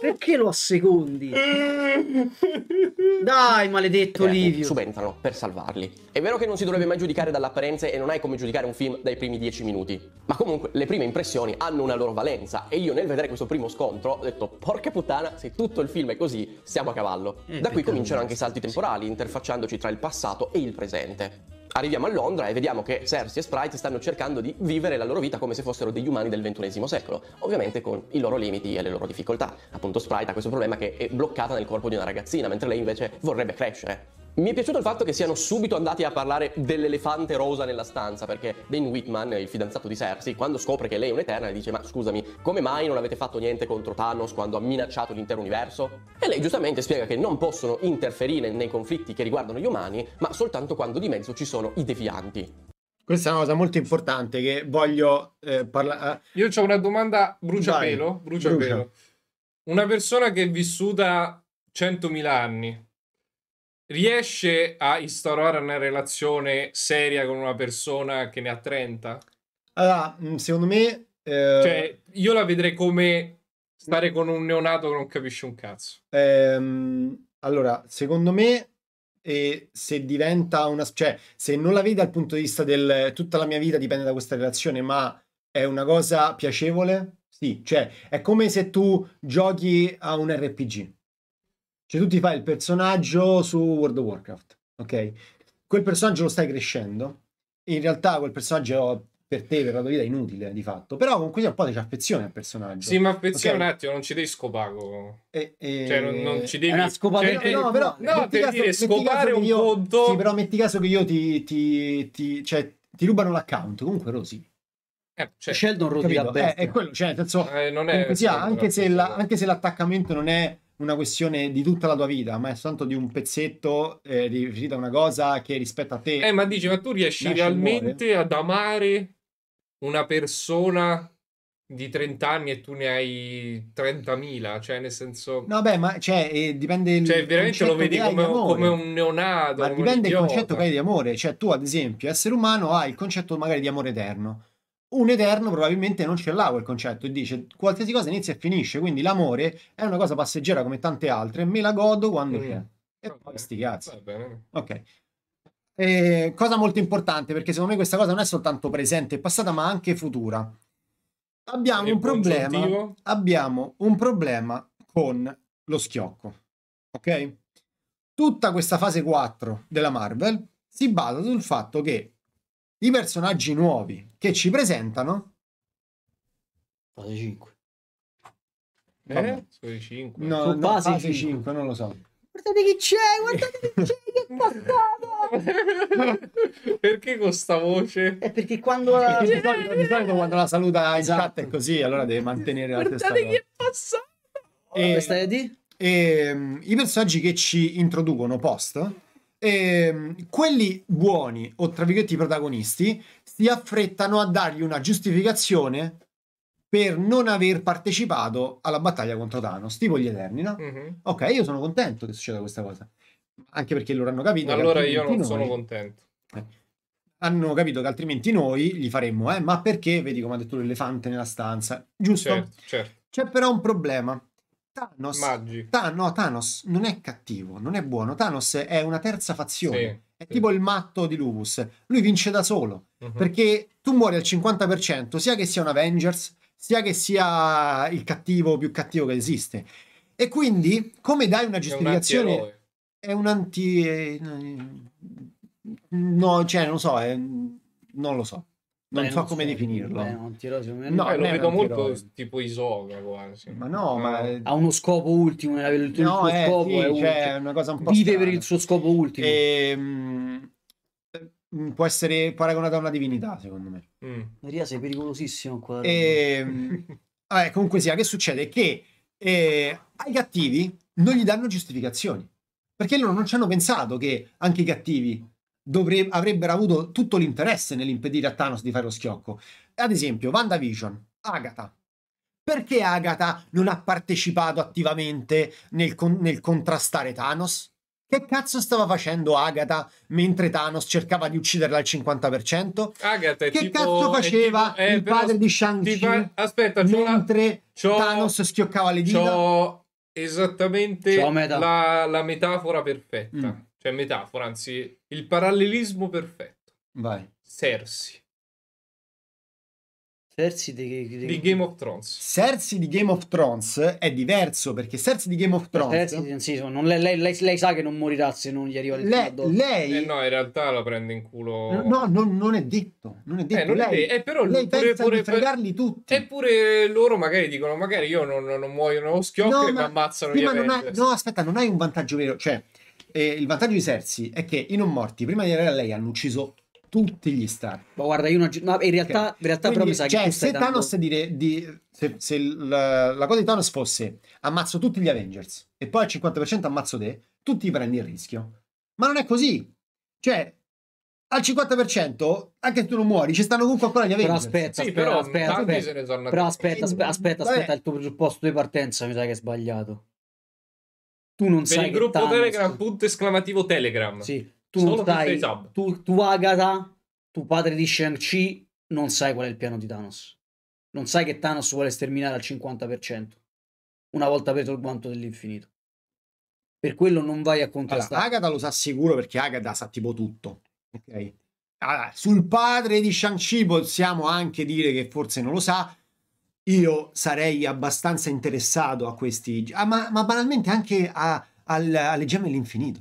Perché lo assecondi? Dai, maledetto Beh, Livio. Subentrano per salvarli. È vero che non si dovrebbe mai giudicare dall'apparenza e non hai come giudicare un film dai primi dieci minuti. Ma comunque le prime impressioni hanno una loro valenza. E io nel vedere questo primo scontro ho detto, porca puttana, se tutto il film è così, siamo a cavallo. Eh, da qui cominciano anche i salti temporali, interfacciandoci tra il passato e il presente. Arriviamo a Londra e vediamo che Cersei e Sprite stanno cercando di vivere la loro vita come se fossero degli umani del XXI secolo, ovviamente con i loro limiti e le loro difficoltà. Appunto Sprite ha questo problema che è bloccata nel corpo di una ragazzina, mentre lei invece vorrebbe crescere. Mi è piaciuto il fatto che siano subito andati a parlare dell'elefante rosa nella stanza, perché Dane Whitman, il fidanzato di Cersei, quando scopre che lei è un'Eterna, dice ma scusami, come mai non avete fatto niente contro Thanos quando ha minacciato l'intero universo? E lei giustamente spiega che non possono interferire nei conflitti che riguardano gli umani, ma soltanto quando di mezzo ci sono i devianti. Questa è una cosa molto importante che voglio eh, parlare. Eh. Io ho una domanda bruciapelo, bruciapelo. Brucia. Una persona che è vissuta 100.000 anni, riesce a instaurare una relazione seria con una persona che ne ha 30? Allora, secondo me... Eh... Cioè, io la vedrei come stare con un neonato che non capisce un cazzo. Ehm, allora, secondo me e se diventa una cioè se non la vedi dal punto di vista del tutta la mia vita dipende da questa relazione ma è una cosa piacevole sì cioè è come se tu giochi a un RPG cioè tu ti fai il personaggio su World of Warcraft, ok? Quel personaggio lo stai crescendo. In realtà quel personaggio per te, per la tua vita, è inutile di fatto. Però con cui un po' ti c'è affezione al personaggio. Sì, ma affezione okay. un attimo, non ci devi scopare. E, e... Cioè, non, non, ci devi... È una scopata. Cioè, eh, no, però... No, per caso, dire, scopare un io... conto... Sì, però metti caso che io ti... ti, ti cioè, ti rubano l'account, comunque Rosy. Eh, cioè, certo. Sheldon rodi la eh, è quello, cioè, nel senso... Eh, non è... Sia, anche, se la, anche se l'attaccamento non è una questione di tutta la tua vita, ma è soltanto di un pezzetto eh, riferita a una cosa che rispetto a te. Eh, ma dici, ma tu riesci realmente ad amare una persona di 30 anni e tu ne hai 30.000, cioè nel senso... No, beh, ma cioè, eh, dipende... Cioè, veramente lo vedi come, come, un neonato. Ma dipende il concetto che hai di amore, cioè tu ad esempio, essere umano, hai il concetto magari di amore eterno un eterno probabilmente non ce l'ha quel concetto e dice qualsiasi cosa inizia e finisce, quindi l'amore è una cosa passeggera come tante altre, me la godo quando mm. E poi sti cazzi. Ok. E eh, cosa molto importante, perché secondo me questa cosa non è soltanto presente e passata, ma anche futura. Abbiamo e un problema. Giorno. Abbiamo un problema con lo schiocco. Ok? Tutta questa fase 4 della Marvel si basa sul fatto che i personaggi nuovi che ci presentano. Fate 5. Eh? Sono 5. No, no fase 5. 5, non lo so. Guardate chi c'è, guardate chi c'è, che passato! perché con sta voce? È perché quando la... Perché di, solito, di solito quando la saluta in esatto. chat è così, allora deve mantenere la testa. Guardate chi è passato! E, questa E, ehm, I personaggi che ci introducono post eh, quelli buoni o tra virgolette i protagonisti si affrettano a dargli una giustificazione per non aver partecipato alla battaglia contro Thanos, tipo gli Eterni, no? Mm-hmm. Ok, io sono contento che succeda questa cosa, anche perché loro hanno capito. Allora io non noi, sono contento. Eh, hanno capito che altrimenti noi gli faremmo, eh, ma perché, vedi come ha detto l'elefante nella stanza, giusto? Certo, certo. C'è però un problema Thanos, Ta- no, Thanos non è cattivo, non è buono. Thanos è una terza fazione. Sì, è sì. tipo il matto di Lupus. Lui vince da solo. Uh-huh. Perché tu muori al 50%, sia che sia un Avengers, sia che sia il cattivo più cattivo che esiste. E quindi, come dai una giustificazione... È un anti... È un anti... No, cioè, non lo so, è... non lo so non so come so, definirlo. Beh, non tiro, me... no, lo vedo molto tipo Isola quasi. Ma no, no, ma... Ha uno scopo ultimo, no, il suo eh, è, scopo sì, cioè, è cioè, una cosa un po' Vive strana. per il suo scopo ultimo. E, ehm, mh, mm, può essere paragonata a una divinità, secondo me. Mm. Maria, sei pericolosissimo qua. Ehm, e, vabbè, comunque sia, che succede? Che eh, ai cattivi non gli danno giustificazioni. Perché loro non ci hanno pensato che anche i cattivi dovre- avrebbero avuto tutto l'interesse nell'impedire a Thanos di fare lo schiocco. Ad esempio, WandaVision, Agatha. Perché Agatha non ha partecipato attivamente nel, con- nel contrastare Thanos? Che cazzo stava facendo Agatha mentre Thanos cercava di ucciderla al 50%? Agatha è Che tipo, cazzo faceva tipo, eh, il padre di Shang-Chi fa... Aspetta, mentre la... Thanos schioccava le dita? C'ho esattamente c'ho la, la, metafora perfetta. Mm cioè metafora, anzi il parallelismo perfetto. Vai. Cersei. Cersei di, di, di, Game of Thrones. Cersei di Game of Thrones è diverso perché Cersei di Game of Thrones. Cersei, eh, sì, non, lei, lei, lei, lei, sa che non morirà se non gli arriva il lei, lei... Eh no, in realtà la prende in culo. No, no non, non, è detto. Non è eh, detto. Eh, non lei, è, eh, però lei pure, pensa pure, di fregarli tutti. Eppure loro magari dicono: magari io non, non muoio, non ho schiocco no, e mi ammazzano. Prima non hai, no, aspetta, non hai un vantaggio vero. Cioè, e il vantaggio di Cersei è che i non morti, prima di arrivare a lei, hanno ucciso tutti gli Stark. Ma guarda, io non... no, in realtà, okay. in realtà Quindi, però mi sa cioè, che... se Thanos dando... dire... Di, se, se la, la, cosa di Thanos fosse ammazzo tutti gli Avengers e poi al 50% ammazzo te, tutti prendi il rischio. Ma non è così. Cioè, al 50%, anche se tu non muori, ci stanno comunque ancora gli Avengers. Però aspetta, sì, aspetta, però aspetta, aspetta, aspetta, però aspetta, aspetta, aspetta, il tuo presupposto di partenza mi sa che è sbagliato tu non per sai il gruppo Thanos... Telegram, punto esclamativo Telegram. Sì, tu Solo non sai, tu, tu Agatha, tu padre di Shang-Chi, non sai qual è il piano di Thanos. Non sai che Thanos vuole sterminare al 50%, una volta preso il guanto dell'infinito. Per quello non vai a contrastare. Allora, Agatha lo sa sicuro perché Agatha sa tipo tutto. Ok. Allora, sul padre di Shang-Chi possiamo anche dire che forse non lo sa, io sarei abbastanza interessato a questi, ah, ma, ma, banalmente anche a, al, alle gemme dell'infinito.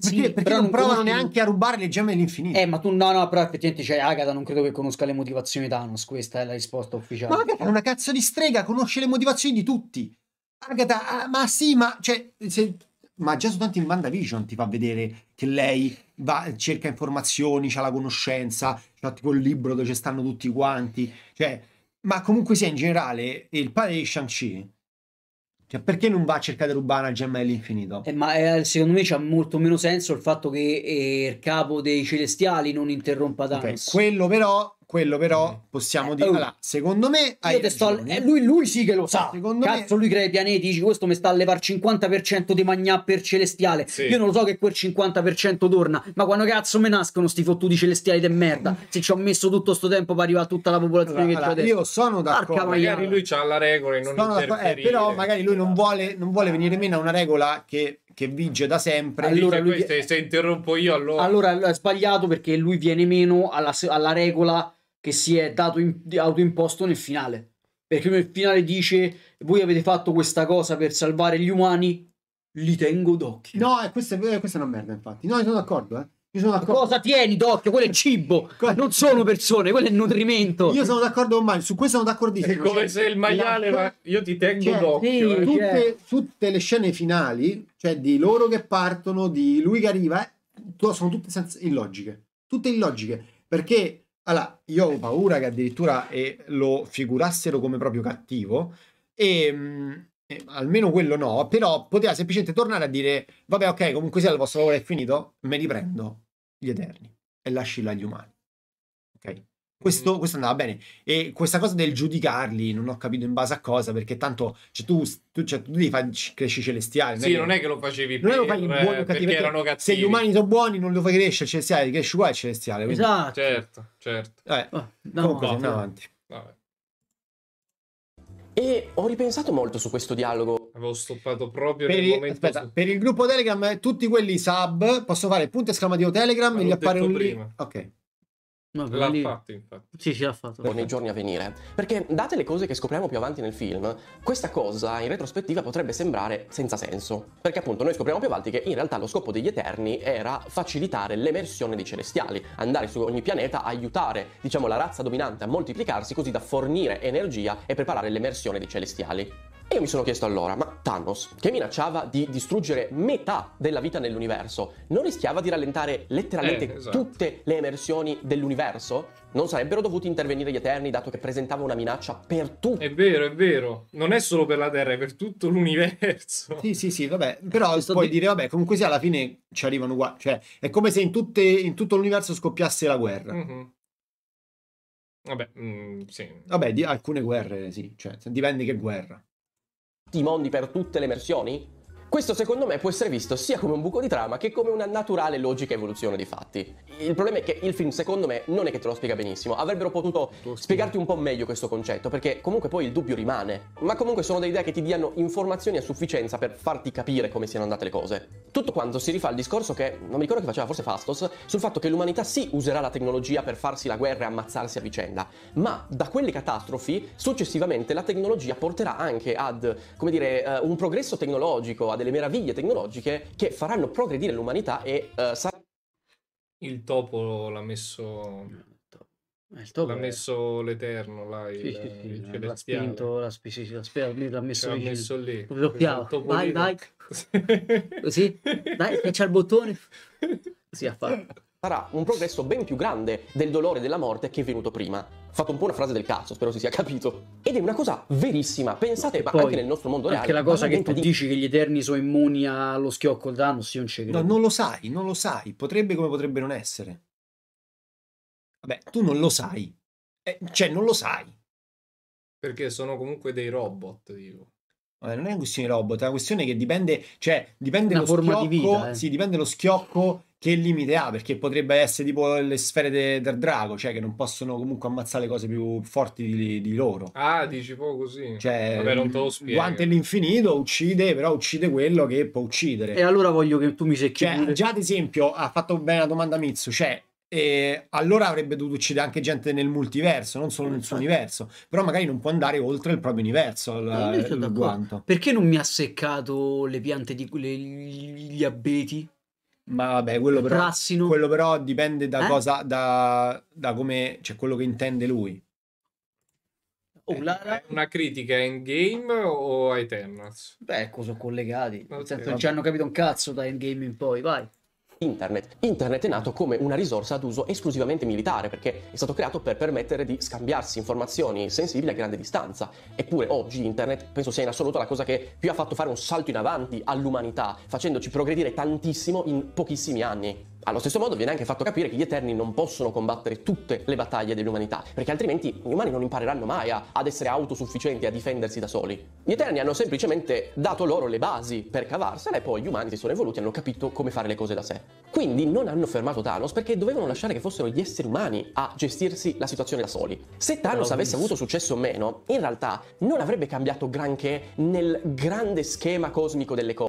Perché, sì, perché non, non provano conosci... neanche a rubare le gemme dell'infinito. Eh, ma tu no, no, però effettivamente c'è cioè, Agatha, non credo che conosca le motivazioni di Thanos, questa è la risposta ufficiale. Ma Agatha è una cazzo di strega, conosce le motivazioni di tutti. Agatha, ah, ma sì, ma cioè, se, ma già soltanto in WandaVision ti fa vedere che lei va, cerca informazioni, c'ha la conoscenza, c'ha tipo il libro dove ci stanno tutti quanti, cioè ma comunque sia in generale il padre di Shang-Chi cioè, perché non va a cercare di rubare la gemma dell'infinito? Eh, ma eh, secondo me c'ha molto meno senso il fatto che eh, il capo dei celestiali non interrompa Thanos. Okay, quello però quello però mm-hmm. possiamo eh, dire, allora, secondo me hai sto, eh, lui, lui, sì che lo sa, secondo Cazzo, me... lui crea i pianeti, dice questo mi sta a levare il 50% di magnà per celestiale, sì. io non lo so che quel 50% torna, ma quando cazzo me nascono sti fottuti celestiali de merda, mm. se ci ho messo tutto sto tempo per arrivare a tutta la popolazione allora, che allora, adesso. Io sono d'accordo, Arca magari lui ha la regola e non sono eh, Però magari lui non vuole, non vuole venire meno a una regola che che vige da sempre. Allora, lui... se, se, interrompo io, allora. allora è sbagliato perché lui viene meno alla, alla regola che si è dato in, autoimposto nel finale. Perché nel finale dice: Voi avete fatto questa cosa per salvare gli umani, li tengo d'occhio. No, eh, questa, è, eh, questa è una merda, infatti. No, sono d'accordo, eh. Io sono d'accordo. Cosa tieni d'occhio? Quello è cibo, non sono persone, quello è nutrimento. Io sono d'accordo con Mario, su questo sono d'accordissimo. È come cioè, se il cioè, maiale, ma io ti tengo cioè, d'occhio. Sì, eh. tutte, cioè. tutte, le scene finali, cioè di loro che partono, di lui che arriva, eh, sono tutte senza, illogiche. Tutte illogiche, perché allora, io ho paura che addirittura eh, lo figurassero come proprio cattivo e ehm, mh, eh, almeno quello no, però poteva semplicemente tornare a dire vabbè ok, comunque sia il vostro lavoro è finito, me li prendo gli Eterni e lasci là gli umani. Ok? Questo, mm. questo, andava bene. E questa cosa del giudicarli, non ho capito in base a cosa, perché tanto cioè, tu, tu, cioè, tu devi fare cresci celestiali. Sì, non è che lo facevi non per, lo fai eh, buoni o cattivi, perché, cattivi. Se gli umani sono buoni, non lo fai crescere il celestiale, li cresci qua il celestiale. Quindi... Esatto. Certo, certo. Vabbè, oh, no, comunque, no, andiamo no. avanti. Vabbè. E ho ripensato molto su questo dialogo. Avevo stoppato proprio per il, momento. Aspetta, su... per il gruppo Telegram, tutti quelli sub, posso fare punto esclamativo Telegram Ma e gli appare un link. Ok. Vabbè, l'ha lì... fatto, infatti. Sì, sì, l'ha fatto. Nei giorni a venire. Perché, date le cose che scopriamo più avanti nel film, questa cosa in retrospettiva potrebbe sembrare senza senso. Perché, appunto, noi scopriamo più avanti che in realtà lo scopo degli Eterni era facilitare l'emersione dei celestiali, andare su ogni pianeta, aiutare, diciamo, la razza dominante a moltiplicarsi così da fornire energia e preparare l'emersione dei celestiali. E io mi sono chiesto allora, ma Thanos, che minacciava di distruggere metà della vita nell'universo, non rischiava di rallentare letteralmente eh, esatto. tutte le emersioni dell'universo? Non sarebbero dovuti intervenire gli Eterni dato che presentava una minaccia per tutto? È vero, è vero. Non è solo per la Terra, è per tutto l'universo. Sì, sì, sì, vabbè. Però puoi di... dire, vabbè, comunque sì, alla fine ci arrivano qua. Cioè, è come se in, tutte, in tutto l'universo scoppiasse la guerra. Mm -hmm. Vabbè, mm, sì. Vabbè, di alcune guerre, sì. Cioè, dipende che guerra mondi per tutte le versioni? Questo secondo me può essere visto sia come un buco di trama che come una naturale logica evoluzione di fatti. Il problema è che il film secondo me non è che te lo spiega benissimo, avrebbero potuto spiegarti un po' meglio questo concetto perché comunque poi il dubbio rimane, ma comunque sono delle idee che ti diano informazioni a sufficienza per farti capire come siano andate le cose. Tutto quanto si rifà al discorso che, non mi ricordo che faceva forse Fastos, sul fatto che l'umanità sì userà la tecnologia per farsi la guerra e ammazzarsi a vicenda, ma da quelle catastrofi successivamente la tecnologia porterà anche ad, come dire, eh, un progresso tecnologico, ad delle meraviglie tecnologiche che faranno progredire l'umanità e uh, eh, sarà... Il topo l'ha messo... Eh, eh, il topo l'ha è... messo l'Eterno, là, il, sì, sì, sì, il l'ha, l'ha spinto, l'ha, sì, sì, l'ha, spinto, l'ha, messo, l'ha messo lì. Lo esatto, vai, vai. Così? Dai, c'è il bottone. Sì, ha fatto sarà un progresso ben più grande del dolore della morte che è venuto prima. Fatto un po' una frase del cazzo, spero si sia capito. Ed è una cosa verissima. Pensate, ma, anche nel nostro mondo reale. Anche la cosa che tu di... dici che gli eterni sono immuni allo schiocco Thanos, io non c'è credo. No, non lo sai, non lo sai. Potrebbe come potrebbe non essere. Vabbè, tu non lo sai. Eh, cioè, non lo sai. Perché sono comunque dei robot, io. Vabbè, non è una questione di robot, è una questione che dipende, cioè, dipende una lo forma schiocco, di vita, eh. sì, dipende lo schiocco che limite ha? Perché potrebbe essere tipo le sfere de- del drago, cioè che non possono comunque ammazzare cose più forti di, di loro. Ah, dici proprio così. Cioè, Vabbè, non te lo spiego. Guante l'infinito uccide, però uccide quello che può uccidere. E allora voglio che tu mi secchi. Cioè, già ad esempio, ha fatto bene la domanda Mitsu, cioè e eh, allora avrebbe dovuto uccidere anche gente nel multiverso, non solo nel suo esatto. universo, però magari non può andare oltre il proprio universo. La, il Perché non mi ha seccato le piante di le, gli abeti? Ma vabbè, quello però, Razzino. quello però dipende da eh? cosa, da, da come, cioè quello che intende lui. Oh, Lara... una critica Endgame o a Eternals? Beh, ecco, sono collegati. Okay, certo, non ci hanno capito un cazzo da Endgame in poi, vai internet. Internet è nato come una risorsa ad uso esclusivamente militare perché è stato creato per permettere di scambiarsi informazioni sensibili a grande distanza. Eppure oggi internet penso sia in assoluto la cosa che più ha fatto fare un salto in avanti all'umanità, facendoci progredire tantissimo in pochissimi anni. Allo stesso modo viene anche fatto capire che gli Eterni non possono combattere tutte le battaglie dell'umanità, perché altrimenti gli umani non impareranno mai a, ad essere autosufficienti, a difendersi da soli. Gli Eterni hanno semplicemente dato loro le basi per cavarsela e poi gli umani si sono evoluti e hanno capito come fare le cose da sé. Quindi non hanno fermato Thanos perché dovevano lasciare che fossero gli esseri umani a gestirsi la situazione da soli. Se Thanos avesse avuto successo o meno, in realtà non avrebbe cambiato granché nel grande schema cosmico delle cose.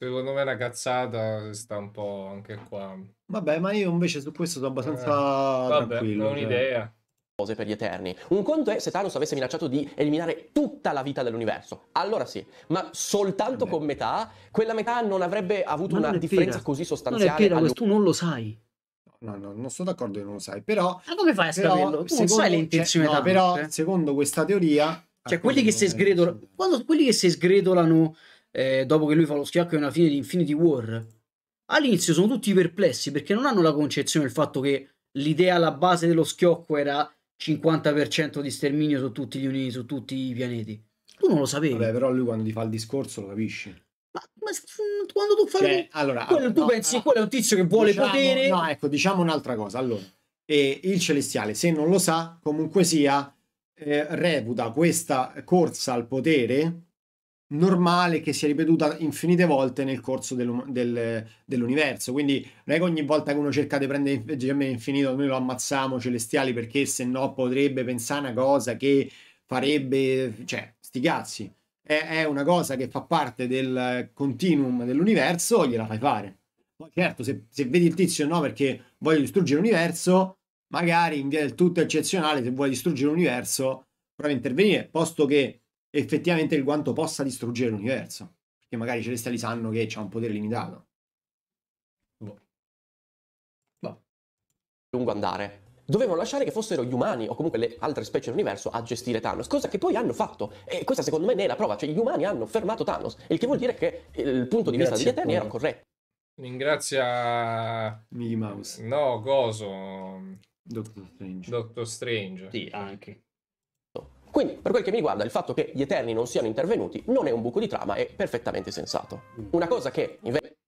Secondo me la cazzata sta un po' anche qua. Vabbè, ma io invece su questo sono abbastanza eh, vabbè, tranquillo. Non ho cioè. un'idea. Cose per gli eterni. Un conto è se Thanos avesse minacciato di eliminare tutta la vita dell'universo. Allora sì, ma soltanto vabbè. con metà, quella metà non avrebbe avuto non una differenza vera. così sostanziale. Non è vera, tu non lo sai. No, no, non sono d'accordo che non lo sai, però... Ma come fai a saperlo? Tu non sai l'intenzione cioè, no, però, eh. secondo questa teoria... Cioè, quelli che, sgredolano, quando, quelli che si sgredolano eh, dopo che lui fa lo schiacco è una fine di Infinity War, all'inizio sono tutti perplessi perché non hanno la concezione del fatto che l'idea alla base dello schiocco era 50% di sterminio su tutti gli uniti, su tutti i pianeti. Tu non lo sapevi. Vabbè, però lui quando ti fa il discorso lo capisci. Ma, ma quando tu fai... Cioè, allora, quello, tu no, pensi no, quello è un tizio che vuole diciamo, potere... No, ecco, diciamo un'altra cosa. Allora, eh, il Celestiale, se non lo sa, comunque sia, eh, reputa questa corsa al potere normale che si è ripetuta infinite volte nel corso del, del, dell'universo. Quindi non è che ogni volta che uno cerca di prendere gemme infinito noi lo ammazziamo celestiali perché se no potrebbe pensare una cosa che farebbe... cioè, sti cazzi. È, è una cosa che fa parte del continuum dell'universo, gliela fai fare. Poi certo, se, se vedi il tizio no perché voglio distruggere l'universo, magari in via del tutto eccezionale, se vuoi distruggere l'universo, prova a intervenire, posto che effettivamente il guanto possa distruggere l'universo. Perché magari i celestiali sanno che c'è un potere limitato. Boh. Boh. Lungo andare dovevano lasciare che fossero gli umani o comunque le altre specie dell'universo a gestire Thanos, cosa che poi hanno fatto. E questa secondo me ne è la prova, cioè gli umani hanno fermato Thanos, il che vuol dire che il punto di Grazie vista degli Eterni era corretto. Ringrazia Mickey Mouse. No, Gozo. Doctor Strange. Doctor Strange. Sì, anche. Quindi, per quel che mi riguarda, il fatto che gli Eterni non siano intervenuti non è un buco di trama, è perfettamente sensato. Mm. Una cosa che invece...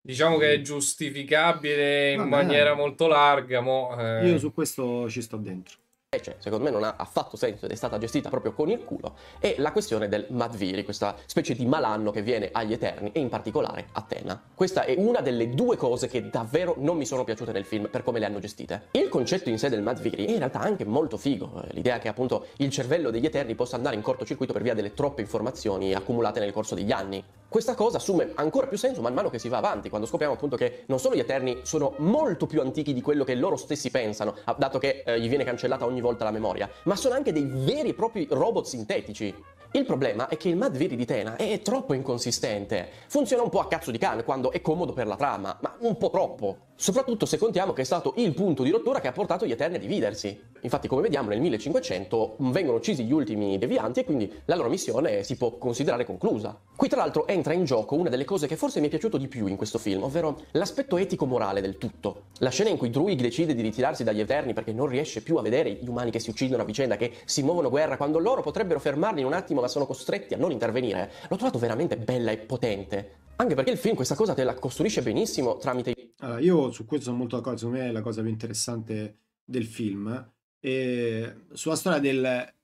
Diciamo che è giustificabile in Vabbè. Ah, maniera molto larga. ma. eh... Io su questo ci sto dentro. Cioè, secondo me non ha affatto senso ed è stata gestita proprio con il culo, è la questione del Madviri, questa specie di malanno che viene agli Eterni e in particolare Atena. Questa è una delle due cose che davvero non mi sono piaciute nel film per come le hanno gestite. Il concetto in sé del Madviri è in realtà anche molto figo, eh, l'idea che appunto il cervello degli Eterni possa andare in cortocircuito per via delle troppe informazioni accumulate nel corso degli anni. Questa cosa assume ancora più senso man mano che si va avanti, quando scopriamo appunto che non solo gli Eterni sono molto più antichi di quello che loro stessi pensano, dato che eh, gli viene cancellata ogni volta la memoria, ma sono anche dei veri e propri robot sintetici. Il problema è che il MAD Viri di Tena è troppo inconsistente. Funziona un po' a cazzo di can quando è comodo per la trama, ma un po' troppo. Soprattutto se contiamo che è stato il punto di rottura che ha portato gli Eterni a dividersi. Infatti, come vediamo, nel 1500 vengono uccisi gli ultimi devianti e quindi la loro missione si può considerare conclusa. Qui, tra l'altro, entra in gioco una delle cose che forse mi è piaciuto di più in questo film, ovvero l'aspetto etico-morale del tutto. La scena in cui Druig decide di ritirarsi dagli Eterni perché non riesce più a vedere gli umani che si uccidono a vicenda, che si muovono guerra, quando loro potrebbero fermarli in un attimo ma sono costretti a non intervenire, l'ho trovato veramente bella e potente. Anche perché il film questa cosa te la costruisce benissimo tramite... Allora, io su questo sono molto d'accordo, secondo me è la cosa più interessante del film eh, sulla storia del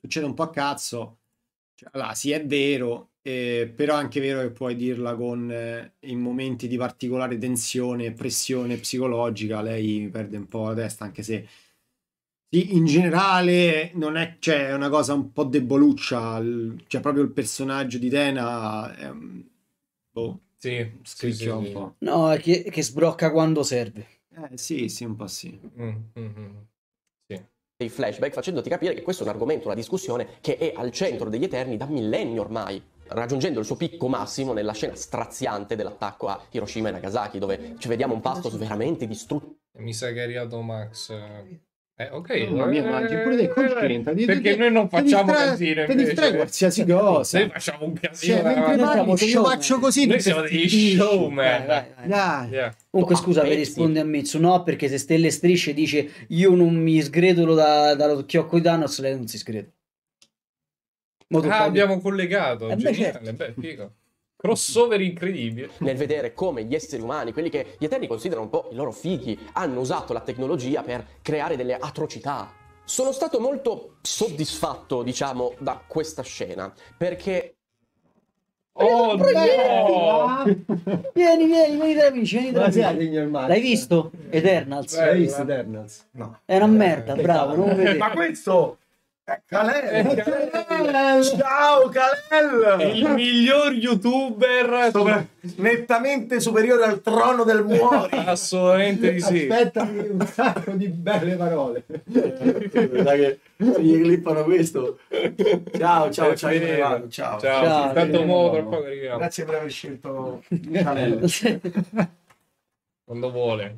succede un po' a cazzo, cioè, allora, sì è vero, eh, però è anche vero che puoi dirla con eh, in momenti di particolare tensione e pressione psicologica, lei perde un po' la testa, anche se in generale non è, cioè, è una cosa un po' deboluccia, l, cioè proprio il personaggio di Dena è, boh, sì, sì, sì, un po'. No, che, che sbrocca quando serve. Eh sì, sì, un po' sì. Mm, mm, mm, mm dei flashback facendoti capire che questo è un argomento, una discussione che è al centro degli Eterni da millenni ormai raggiungendo il suo picco massimo nella scena straziante dell'attacco a Hiroshima e Nagasaki, dove ci vediamo un pasto veramente distrutto. Mi sa che è arrivato Max. Eh, ok, mamma mia, mangi pure dei eh, contenta. Di, perché di, noi non facciamo distra- casino. Ti distrae qualsiasi cosa. Noi facciamo un casino. Cioè, mentre eh. parli, io faccio così. Noi siamo degli showman. Eh, dai, dai, Comunque, scusa, per risponde a Mezzo. no? Perché se Stelle Strisce dice io non mi sgredolo da, dallo chiocco di Thanos, lei non si sgretola. Ah, abbiamo collegato. Eh, beh, certo. beh, figo. Crossover incredibile. Nel vedere come gli esseri umani, quelli che gli Eterni considerano un po' i loro figli, hanno usato la tecnologia per creare delle atrocità. Sono stato molto soddisfatto, diciamo, da questa scena, perché Oh, no! vieni, vieni, vieni tra amici, vieni tra amici. L'hai visto? Eternals. L'hai visto Eternals? No. Era una merda, eh, bravo. Eh, ma questo eh, ciao Calel! Il miglior youtuber Sopra- nettamente superiore al trono del Muori. Assolutamente di sì. Aspettami un sacco di belle parole. Guarda che gli clippano questo. Ciao, ciao, eh, ciao, io me ne ciao. Ciao, Ciao. tanto muovo Grazie per aver scelto Calel. Quando vuole.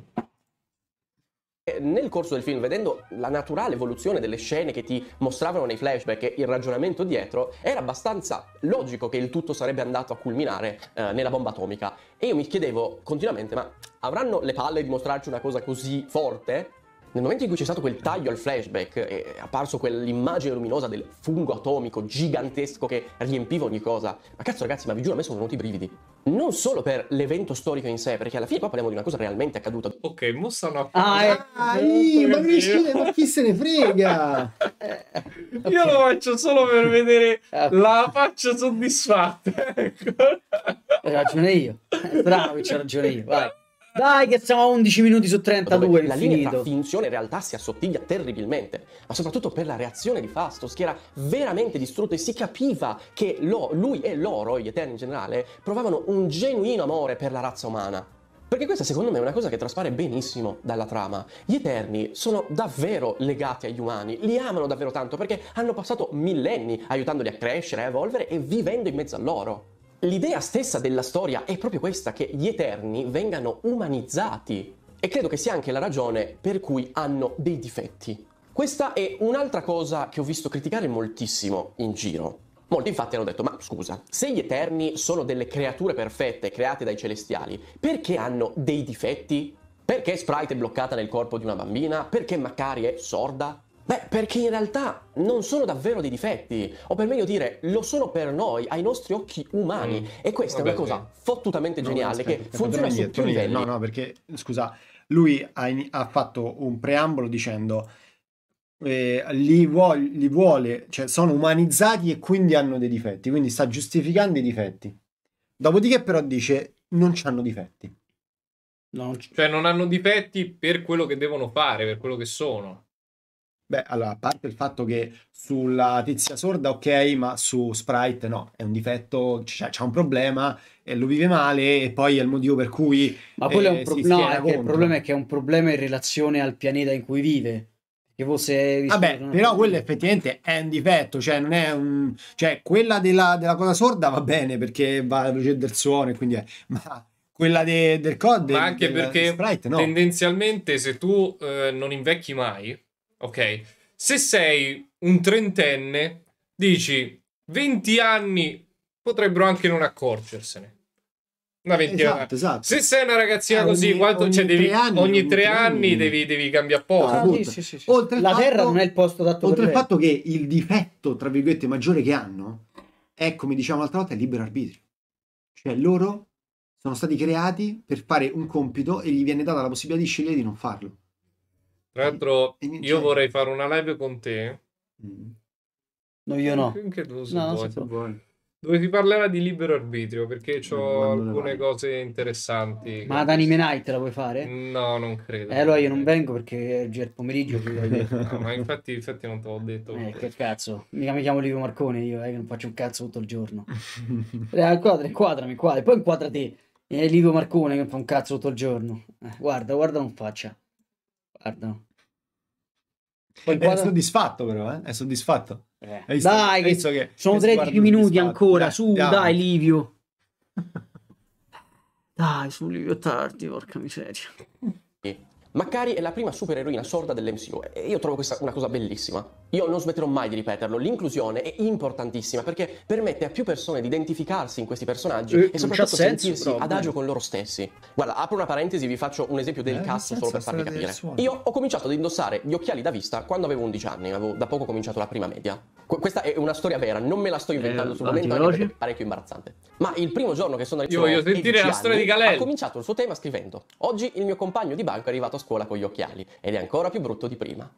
Nel corso del film, vedendo la naturale evoluzione delle scene che ti mostravano nei flashback e il ragionamento dietro, era abbastanza logico che il tutto sarebbe andato a culminare eh, nella bomba atomica. E io mi chiedevo continuamente, ma avranno le palle di mostrarci una cosa così forte? Nel momento in cui c'è stato quel taglio al flashback, è apparso quell'immagine luminosa del fungo atomico gigantesco che riempiva ogni cosa. Ma cazzo ragazzi, ma vi giuro, a me sono venuti i brividi. Non solo per l'evento storico in sé, perché alla fine qua parliamo di una cosa realmente accaduta. Ok, mossa una Ah, ah ecco, ii, ma, riuscire, ma chi se ne frega? Io lo faccio solo per vedere eh. la faccia soddisfatta. Ecco. ragione io. Bravo, c'ho ragione io. Vai. Dai, che siamo a 11 minuti su 32. la linea tra finzione in realtà si assottiglia terribilmente, ma soprattutto per la reazione di Fastos, che era veramente distrutto e si capiva che lo, lui e loro, gli Eterni in generale, provavano un genuino amore per la razza umana. Perché questa secondo me è una cosa che traspare benissimo dalla trama. Gli Eterni sono davvero legati agli umani, li amano davvero tanto perché hanno passato millenni aiutandoli a crescere, a evolvere e vivendo in mezzo a loro. L'idea stessa della storia è proprio questa, che gli Eterni vengano umanizzati. E credo che sia anche la ragione per cui hanno dei difetti. Questa è un'altra cosa che ho visto criticare moltissimo in giro. Molti infatti hanno detto, ma scusa, se gli Eterni sono delle creature perfette create dai celestiali, perché hanno dei difetti? Perché Sprite è bloccata nel corpo di una bambina? Perché Macari è sorda? Beh, perché in realtà non sono davvero dei difetti, o per meglio dire, lo sono per noi, ai nostri occhi umani. Mm. E questa Vabbè, è una cosa sì. fottutamente no, geniale aspetta, che funziona su più livelli. No, no, perché, scusa, lui ha, in- ha fatto un preambolo dicendo... Eh, li, vuole, li vuole, cioè sono umanizzati e quindi hanno dei difetti, quindi sta giustificando i difetti. Dopodiché, però, dice non hanno difetti. No. Cioè, non hanno difetti per quello che devono fare, per quello che sono. Beh, allora, a parte il fatto che sulla tizia sorda ok, ma su Sprite no, è un difetto, c'è, cioè, un problema, eh, lo vive male e poi è il motivo per cui... Ma quello eh, è un eh, problema, no, contro. il problema è che è un problema in relazione al pianeta in cui vive. Che fosse Vabbè, una... però quello effettivamente è un difetto, cioè non è un... cioè quella della, della cosa sorda va bene perché va alla luce del suono e quindi è... Ma quella de, del code... Ma anche del, perché Sprite, no. tendenzialmente se tu eh, non invecchi mai ok? Se sei un trentenne, dici 20 anni potrebbero anche non accorgersene. Una ventina. Esatto, esatto. Se sei una ragazzina eh, così, ogni, quanto, ogni, cioè, devi, tre anni, ogni, tre anni, devi, devi cambiare ah, poco. No, sì, sì, sì, sì. La terra non è il posto adatto Oltre al fatto che il difetto, tra virgolette, maggiore che hanno è, come diciamo l'altra volta, il libero arbitrio. Cioè loro sono stati creati per fare un compito e gli viene data la possibilità di scegliere di non farlo. Tra l'altro, io vorrei fare una live con te. Mm. No, io no. Anche tu, se no, vuoi. Se Dove si parlerà di libero arbitrio perché eh, ho alcune cose interessanti. Ma ad Anime Night la vuoi fare? No, non credo. Eh, allora io non vengo perché è il pomeriggio. no, ma infatti, infatti non te l'ho detto. Eh, che cazzo, mica mi chiamo Livio Marcone io, eh, che non faccio un cazzo tutto il giorno. eh, quadra, inquadrami, quadra, poi inquadrate. È eh, Livio Marcone che fa un cazzo tutto il giorno. Eh, guarda, guarda non faccia. Guarda. Poi È soddisfatto però, eh? È soddisfatto. Eh. visto? Dai, che, che sono 13 minuti ancora, dai, su, andiamo. dai Livio. Dai, su Livio è tardi, porca miseria. Macari è la prima supereroina sorda dell'MCU e io trovo questa una cosa bellissima io non smetterò mai di ripeterlo, l'inclusione è importantissima perché permette a più persone di identificarsi in questi personaggi eh, e soprattutto sentirsi ad agio con loro stessi. Guarda, apro una parentesi, vi faccio un esempio del eh, cazzo solo per farvi capire. Io ho cominciato ad indossare gli occhiali da vista quando avevo 11 anni, avevo da poco cominciato la prima media. Qu- questa è una storia vera, non me la sto inventando eh, sul momento, è parecchio imbarazzante. Ma il primo giorno che sono arrivato Io voglio sentire la storia anni, di Galel. Ho cominciato il suo tema scrivendo: "Oggi il mio compagno di banco è arrivato a scuola con gli occhiali ed è ancora più brutto di prima".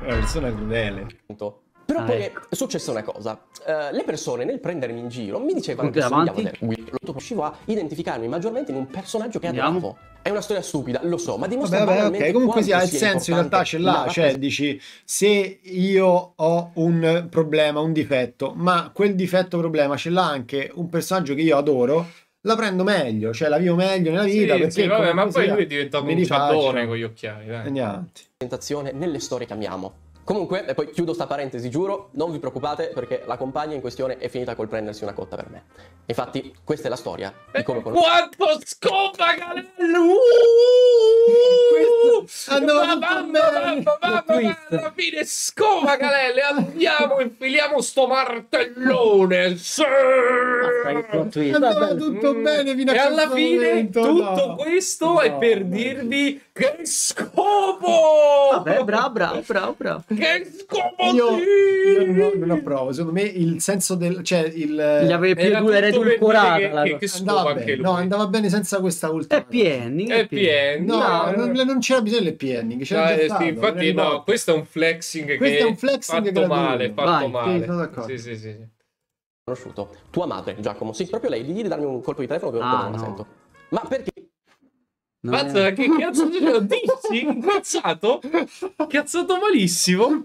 Una persona crudele. Però ah, poi ecco. è successa una cosa. Uh, le persone nel prendermi in giro mi dicevano Tutti che somigliavo a Guido. Riuscivo a identificarmi maggiormente in un personaggio che Andiamo. adoravo. È una storia stupida, lo so, ma dimostra vabbè, vabbè, okay. Comunque sia, il senso in realtà ce l'ha, cioè dici se io ho un problema, un difetto, ma quel difetto problema ce l'ha anche un personaggio che io adoro la prendo meglio, cioè la vivo meglio nella vita. Sì, perché sì, vabbè, ma poi lui è diventato un ciaddone con gli occhiali. Dai. Andiamo avanti. Nelle storie che amiamo, Comunque, e poi chiudo sta parentesi, giuro, non vi preoccupate perché la compagna in questione è finita col prendersi una cotta per me. Infatti, questa è la storia di come conosco... Quanto scopa, Galello! Uh! Questo... Ah, Andava mamma, mamma, mamma, mamma, alla fine scopa, Galelle! Andiamo, infiliamo sto martellone! Sì! Andava tutto mm. bene fino a E alla fine momento, tutto no. questo no, è per no. dirvi che scopo! Vabbè, bravo, bravo, bravo, bravo che eh, scomodo! Io, io non, non provo Secondo me il senso del. Cioè, il, Gli avevi più due edulcorata. Che, che, che no, andava bene senza questa ultima. È PN. È PN. No, no, no, no, non c'era bisogno del PN. C'era eh, sì, infatti, no, questo è un flexing. Questo è un flexing fatto gratuito. male. Fatto Vai, male. Sono d'accordo. Sì, sì, sì. Conosciuto. Tua madre, Giacomo, sì, proprio lei. Digli di darmi un colpo di telefono che ah, non la sento. Ma perché? Mazza, è... che cazzo dici? Incazzato? Cazzato malissimo.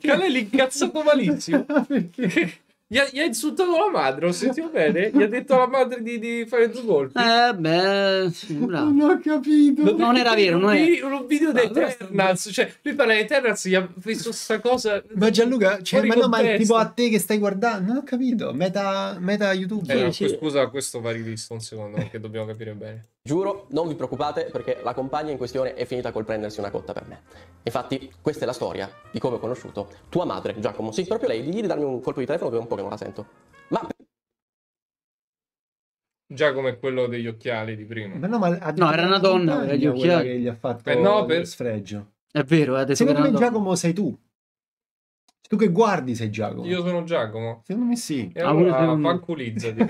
Calelli incazzato malissimo. Perché? Gli ha, gli ha, insultato la madre, ho sentito bene? Gli ha detto alla madre di, di fare due colpi. Eh beh, bravo. non ho capito. Non, non era vero, non è. vero. Un video di Eternals, cioè lui parla di Eternals, gli ha visto questa cosa. Ma Gianluca, cioè, ma no, ma è tipo a te che stai guardando, non ho capito. Meta, meta YouTube. Eh, no, scusa, questo va rivisto un secondo, perché dobbiamo capire bene. Giuro, non vi preoccupate perché la compagna in questione è finita col prendersi una cotta per me. Infatti, questa è la storia di come ho conosciuto tua madre, Giacomo. Sì, proprio lei, digli di darmi un colpo di telefono che è un po' che non la sento. Ma... Giacomo è quello degli occhiali di prima. Ma no, ma no, era una donna, era gli occhiali. Che gli ha fatto Beh, no, per sfregio. È vero, eh, adesso Secondo me Giacomo sei tu. Tu che guardi sei Giacomo? Io sono Giacomo. Secondo me sì. E allora ah, un... fanculizzati,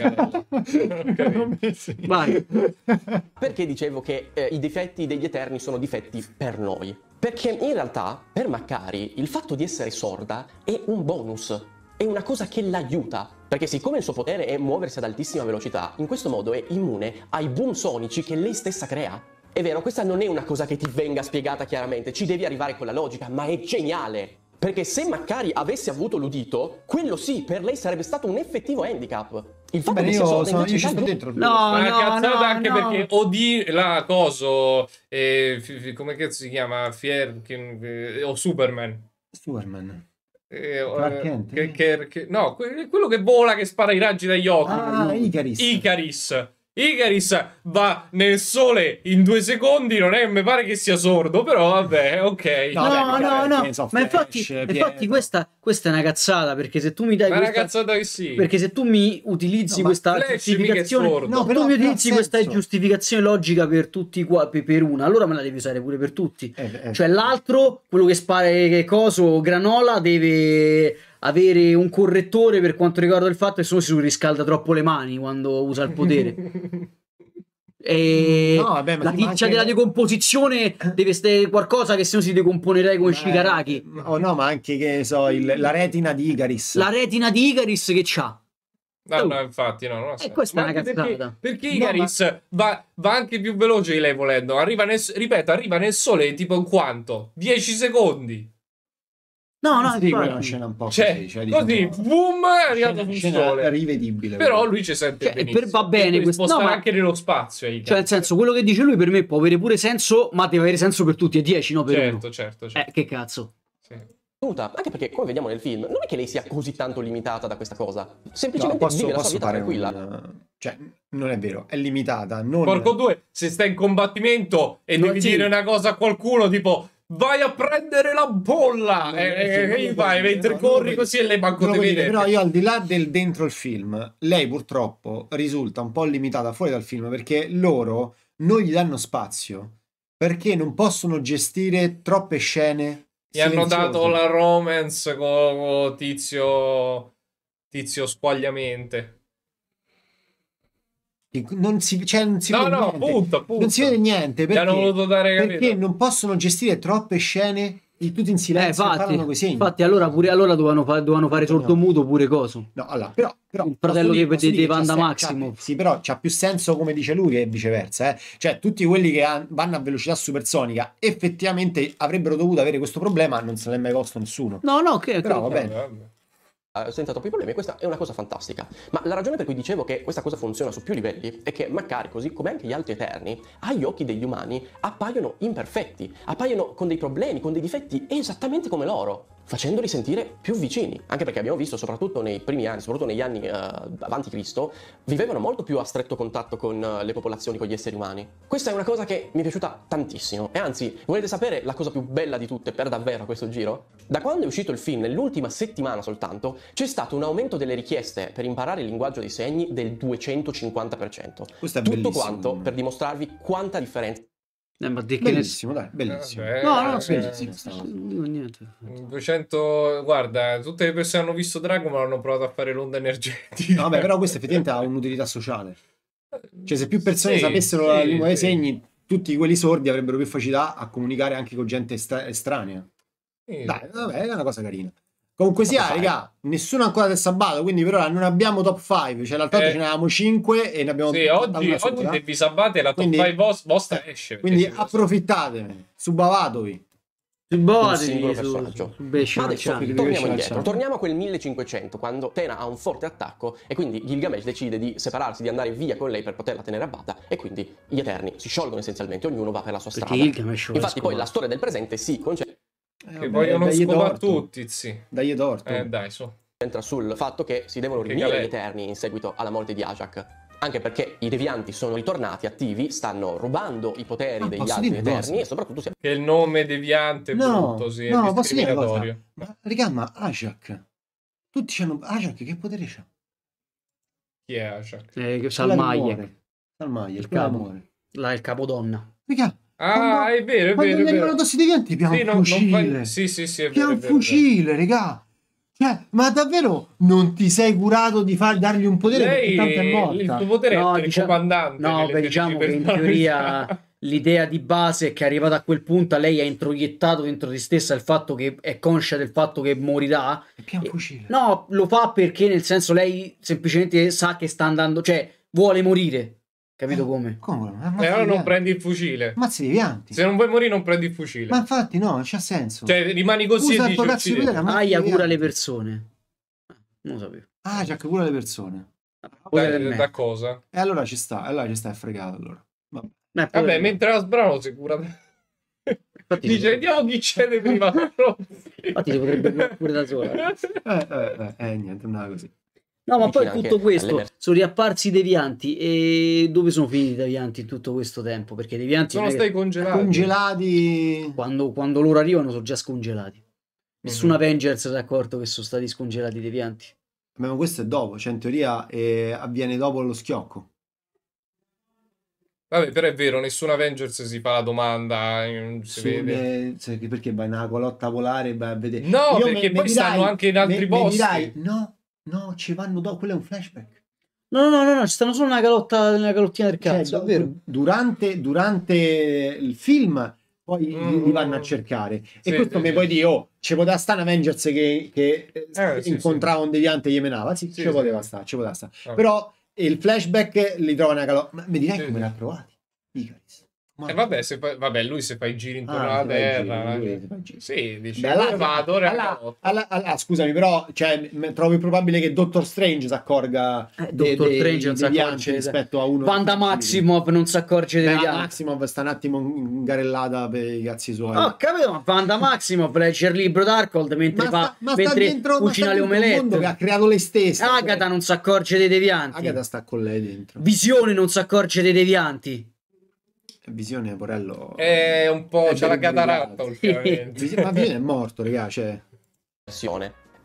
Secondo me sì. Vai. Perché dicevo che eh, i difetti degli Eterni sono difetti per noi? Perché in realtà, per Maccari, il fatto di essere sorda è un bonus, è una cosa che l'aiuta. Perché siccome il suo potere è muoversi ad altissima velocità, in questo modo è immune ai boom sonici che lei stessa crea. È vero, questa non è una cosa che ti venga spiegata chiaramente, ci devi arrivare con la logica, ma è geniale! Perché se Maccari avesse avuto l'udito, quello sì, per lei sarebbe stato un effettivo handicap. Il fatto Beh, che io, sono, sono, io ci sto dentro. No, è una no, cazzata no, anche no. perché Odì, la coso, eh, f, f, come cazzo si chiama? Fier, che, eh, o Superman. Superman. Eh, eh che, che, che, no, que- quello che vola che spara i raggi dagli occhi. Ah, Icaris. Icaris Icaris va nel sole in due secondi, non è, mi pare che sia sordo, però vabbè, ok. No, no, no, no. no. ma infatti, eh, infatti questa, questa, è una cazzata, perché se tu mi dai... Ma questa, una cazzata che sì. Perché se tu mi utilizzi no, questa giustificazione... No, però, tu mi utilizzi questa giustificazione logica per tutti qua, per una, allora me la devi usare pure per tutti. Eh, è, eh. Cioè l'altro, quello che spara che coso, granola, deve avere un correttore per quanto riguarda il fatto che se no si riscalda troppo le mani quando usa il potere. e no, vabbè, la ticcia anche... della decomposizione deve essere qualcosa che se no si decomponerebbe come Shigaraki. Oh no, ma anche che so, il, la retina di Icaris. La retina di Icaris che c'ha. No, oh. no, infatti, no, non E questa ma è una cazzata. Perché, perché Icaris no, ma... va, va, anche più veloce di lei volendo. Arriva nel, ripeto, arriva nel sole tipo in quanto? 10 secondi. No, no, sì, è una scena un po' cioè, così. Cioè, così, diciamo, boom, è arrivato un sole. rivedibile. Però lui c'è sempre cioè, benissimo. Per, va bene questo. No, ma anche nello spazio. Cioè, cazzo. nel senso, quello che dice lui per me può avere pure senso, ma deve avere senso per tutti e 10, no per certo, Certo, certo. Eh, che cazzo. Sì. Anche perché, come vediamo nel film, non è che lei sia così tanto limitata da questa cosa. Semplicemente no, posso, vive la sua vita tranquilla. Una... Cioè, non è vero, è limitata. Non... Porco due, se stai in combattimento e non devi sì. dire una cosa a qualcuno, tipo vai a prendere la bolla e, eh, eh, eh vai mentre corri così e lei manco te vede però io al di là del dentro il film lei purtroppo risulta un po' limitata fuori dal film perché loro non gli danno spazio perché non possono gestire troppe scene gli hanno dato la romance con tizio tizio squagliamente non si, cioè, non si no, vede no, niente. Appunto, appunto. Non si vede niente perché, non perché non possono gestire troppe scene tutti in eh, silenzio eh, infatti, parlano coi Infatti, allora pure allora dovevano, fa, dovevano fare sordomuto pure coso. No, allora, però, però il fratello dire, che di Vanda Maximo. Sì, però c'ha più senso come dice lui che viceversa, eh. Cioè, tutti quelli che vanno a velocità supersonica effettivamente avrebbero dovuto avere questo problema, non se l'è mai posto nessuno. No, no, che okay, però okay, va bene. Vabbè. Eh, senza troppi problemi, questa è una cosa fantastica. Ma la ragione per cui dicevo che questa cosa funziona su più livelli è che Macari, così come anche gli altri Eterni, agli occhi degli umani appaiono imperfetti, appaiono con dei problemi, con dei difetti esattamente come loro facendoli sentire più vicini, anche perché abbiamo visto soprattutto nei primi anni, soprattutto negli anni eh, avanti Cristo, vivevano molto più a stretto contatto con eh, le popolazioni, con gli esseri umani. Questa è una cosa che mi è piaciuta tantissimo e anzi, volete sapere la cosa più bella di tutte per davvero a questo giro? Da quando è uscito il film, nell'ultima settimana soltanto, c'è stato un aumento delle richieste per imparare il linguaggio dei segni del 250%. Questo è Tutto bellissimo. quanto per dimostrarvi quanta differenza eh, ma di che bellissimo, dai, bellissimo. Eh, no, no, sì, eh, niente. 200, guarda, tutte le persone hanno visto Dragon hanno provato a fare l'onda energetica. No, vabbè, però questo effettivamente ha un'utilità sociale. Cioè, se più persone sì, sapessero la lingua dei segni, tutti quelli sordi avrebbero più facilità a comunicare anche con gente estra- estranea. Dai, vabbè, è una cosa carina. Comunque sia, top raga, nessuno ancora del sabato, quindi per ora non abbiamo top 5, cioè l'altro eh. ce ne avevamo 5 e ne abbiamo Sì, oggi, oggi se vi sabate la top 5 vos, vostra eh, esce. Quindi approfittatene, subavatevi. Body, su, su, Bescia, Adesso, torniamo indietro, torniamo a quel 1500 quando Tena ha un forte attacco e quindi Gilgamesh decide di separarsi, di andare via con lei per poterla tenere a bada e quindi gli Eterni si sciolgono essenzialmente, ognuno va per la sua strada. Infatti poi la storia del presente si concentra eh, vogliono scopare tutti, sì. Dai Edorto. Eh, dai, su. Entra sul fatto che si devono che riunire gli Eterni in seguito alla morte di Ajak. Anche perché i devianti sono ritornati attivi, stanno rubando i poteri ah, degli altri Eterni cosa? e soprattutto... Si... Che il nome deviante è no, brutto, sì, no, è posso dire una cosa? Ma, regà, ma Ajak... Tutti hanno... Ajak che potere c'ha? Chi è Ajak? Eh, Salmaie. Salmaie, il capo. La, il capodonna. Regà, Ah, è vero, è quando vero. Quando arrivano tossicodipendenti, abbiamo sì, un no, fucile. Fa... Sì, sì, sì, è vero. È un fucile, regà. Cioè, ma davvero non ti sei curato di far, dargli un potere? Lei, tanto è morta. Il tuo potere no, è diciamo, comandante. No, beh, diciamo che in teoria l'idea di base è che arrivata a quel punto lei ha introiettato dentro di stessa il fatto che è conscia del fatto che morirà. Che No, lo fa perché nel senso lei semplicemente sa che sta andando, cioè vuole morire. Capito eh, come? Come? E allora non prendi il fucile. Ammazzi i pianti. Se non vuoi morire, non prendi il fucile. Ma infatti, no, non c'ha senso. Cioè, rimani così Usa e dici cazzo di guerra, Aia cura le persone. Eh, non lo sapevo. Ah, c'è che cura le persone. Poi da, da, cosa? E allora ci sta, allora ci sta, è fregato allora. Vabbè, Vabbè mentre la sbrano sicura. Infatti, Dice, vediamo chi cede prima. Infatti si potrebbe pure da sola. Eh, eh, eh, eh, niente, andava così. No, ma poi tutto questo sono riapparsi i devianti. E dove sono finiti i devianti in tutto questo tempo? Perché i devianti sono stati congelati. congelati. Quando, quando, loro arrivano, sono già scongelati. Mm-hmm. Nessun Avengers si è accorto che sono stati scongelati i devianti. Ma questo è dopo, cioè in teoria eh, avviene dopo lo schiocco. Vabbè, però è vero, nessun Avengers si fa la domanda. Su, eh, eh perché vai nella colotta polare e vai a vedere. No, Io perché me, poi me stanno dai, anche in altri me, posti. no, No, ci vanno dopo, quello è un flashback. No, no, no, no, ci stanno solo una galotta, una galottina del cioè, cazzo. Cioè, davvero, durante, durante il film poi mm. li vanno a cercare. Sì, e questo sì, mi sì. puoi dire, oh, ci poteva stare Avengers che, che eh, eh incontrava un deviante e gli menava. Sì, ci poteva stare, ci poteva stare. Ah. Però il flashback li trova una galotta. Ma mi direi come l'ha trovati? Icaris. E eh vabbè, se fa... vabbè, lui se fa i giri intorno ah, alla terra, giri, eh. giri. sì, dice, Beh, alla, vado, alla, alla, alla, ah, scusami, però cioè, m- probabile che Doctor Strange si accorga eh, de, Strange non si accorge rispetto a uno Panda Maximov non si accorge degli altri. Maximov sta un attimo in garellata per i cazzi suoi. Ho oh, capito, ma Panda Maximov legge il libro Darkhold mentre, ma sta, ma mentre dentro, cucina le omelette. che ha creato lei stessa. Agata cioè. non si accorge dei devianti. Agata sta con lei dentro. Visione non si accorge dei devianti. Visione Porello è un po' c'è la cataratta ultimamente. Ma Visione è morto, raga, cioè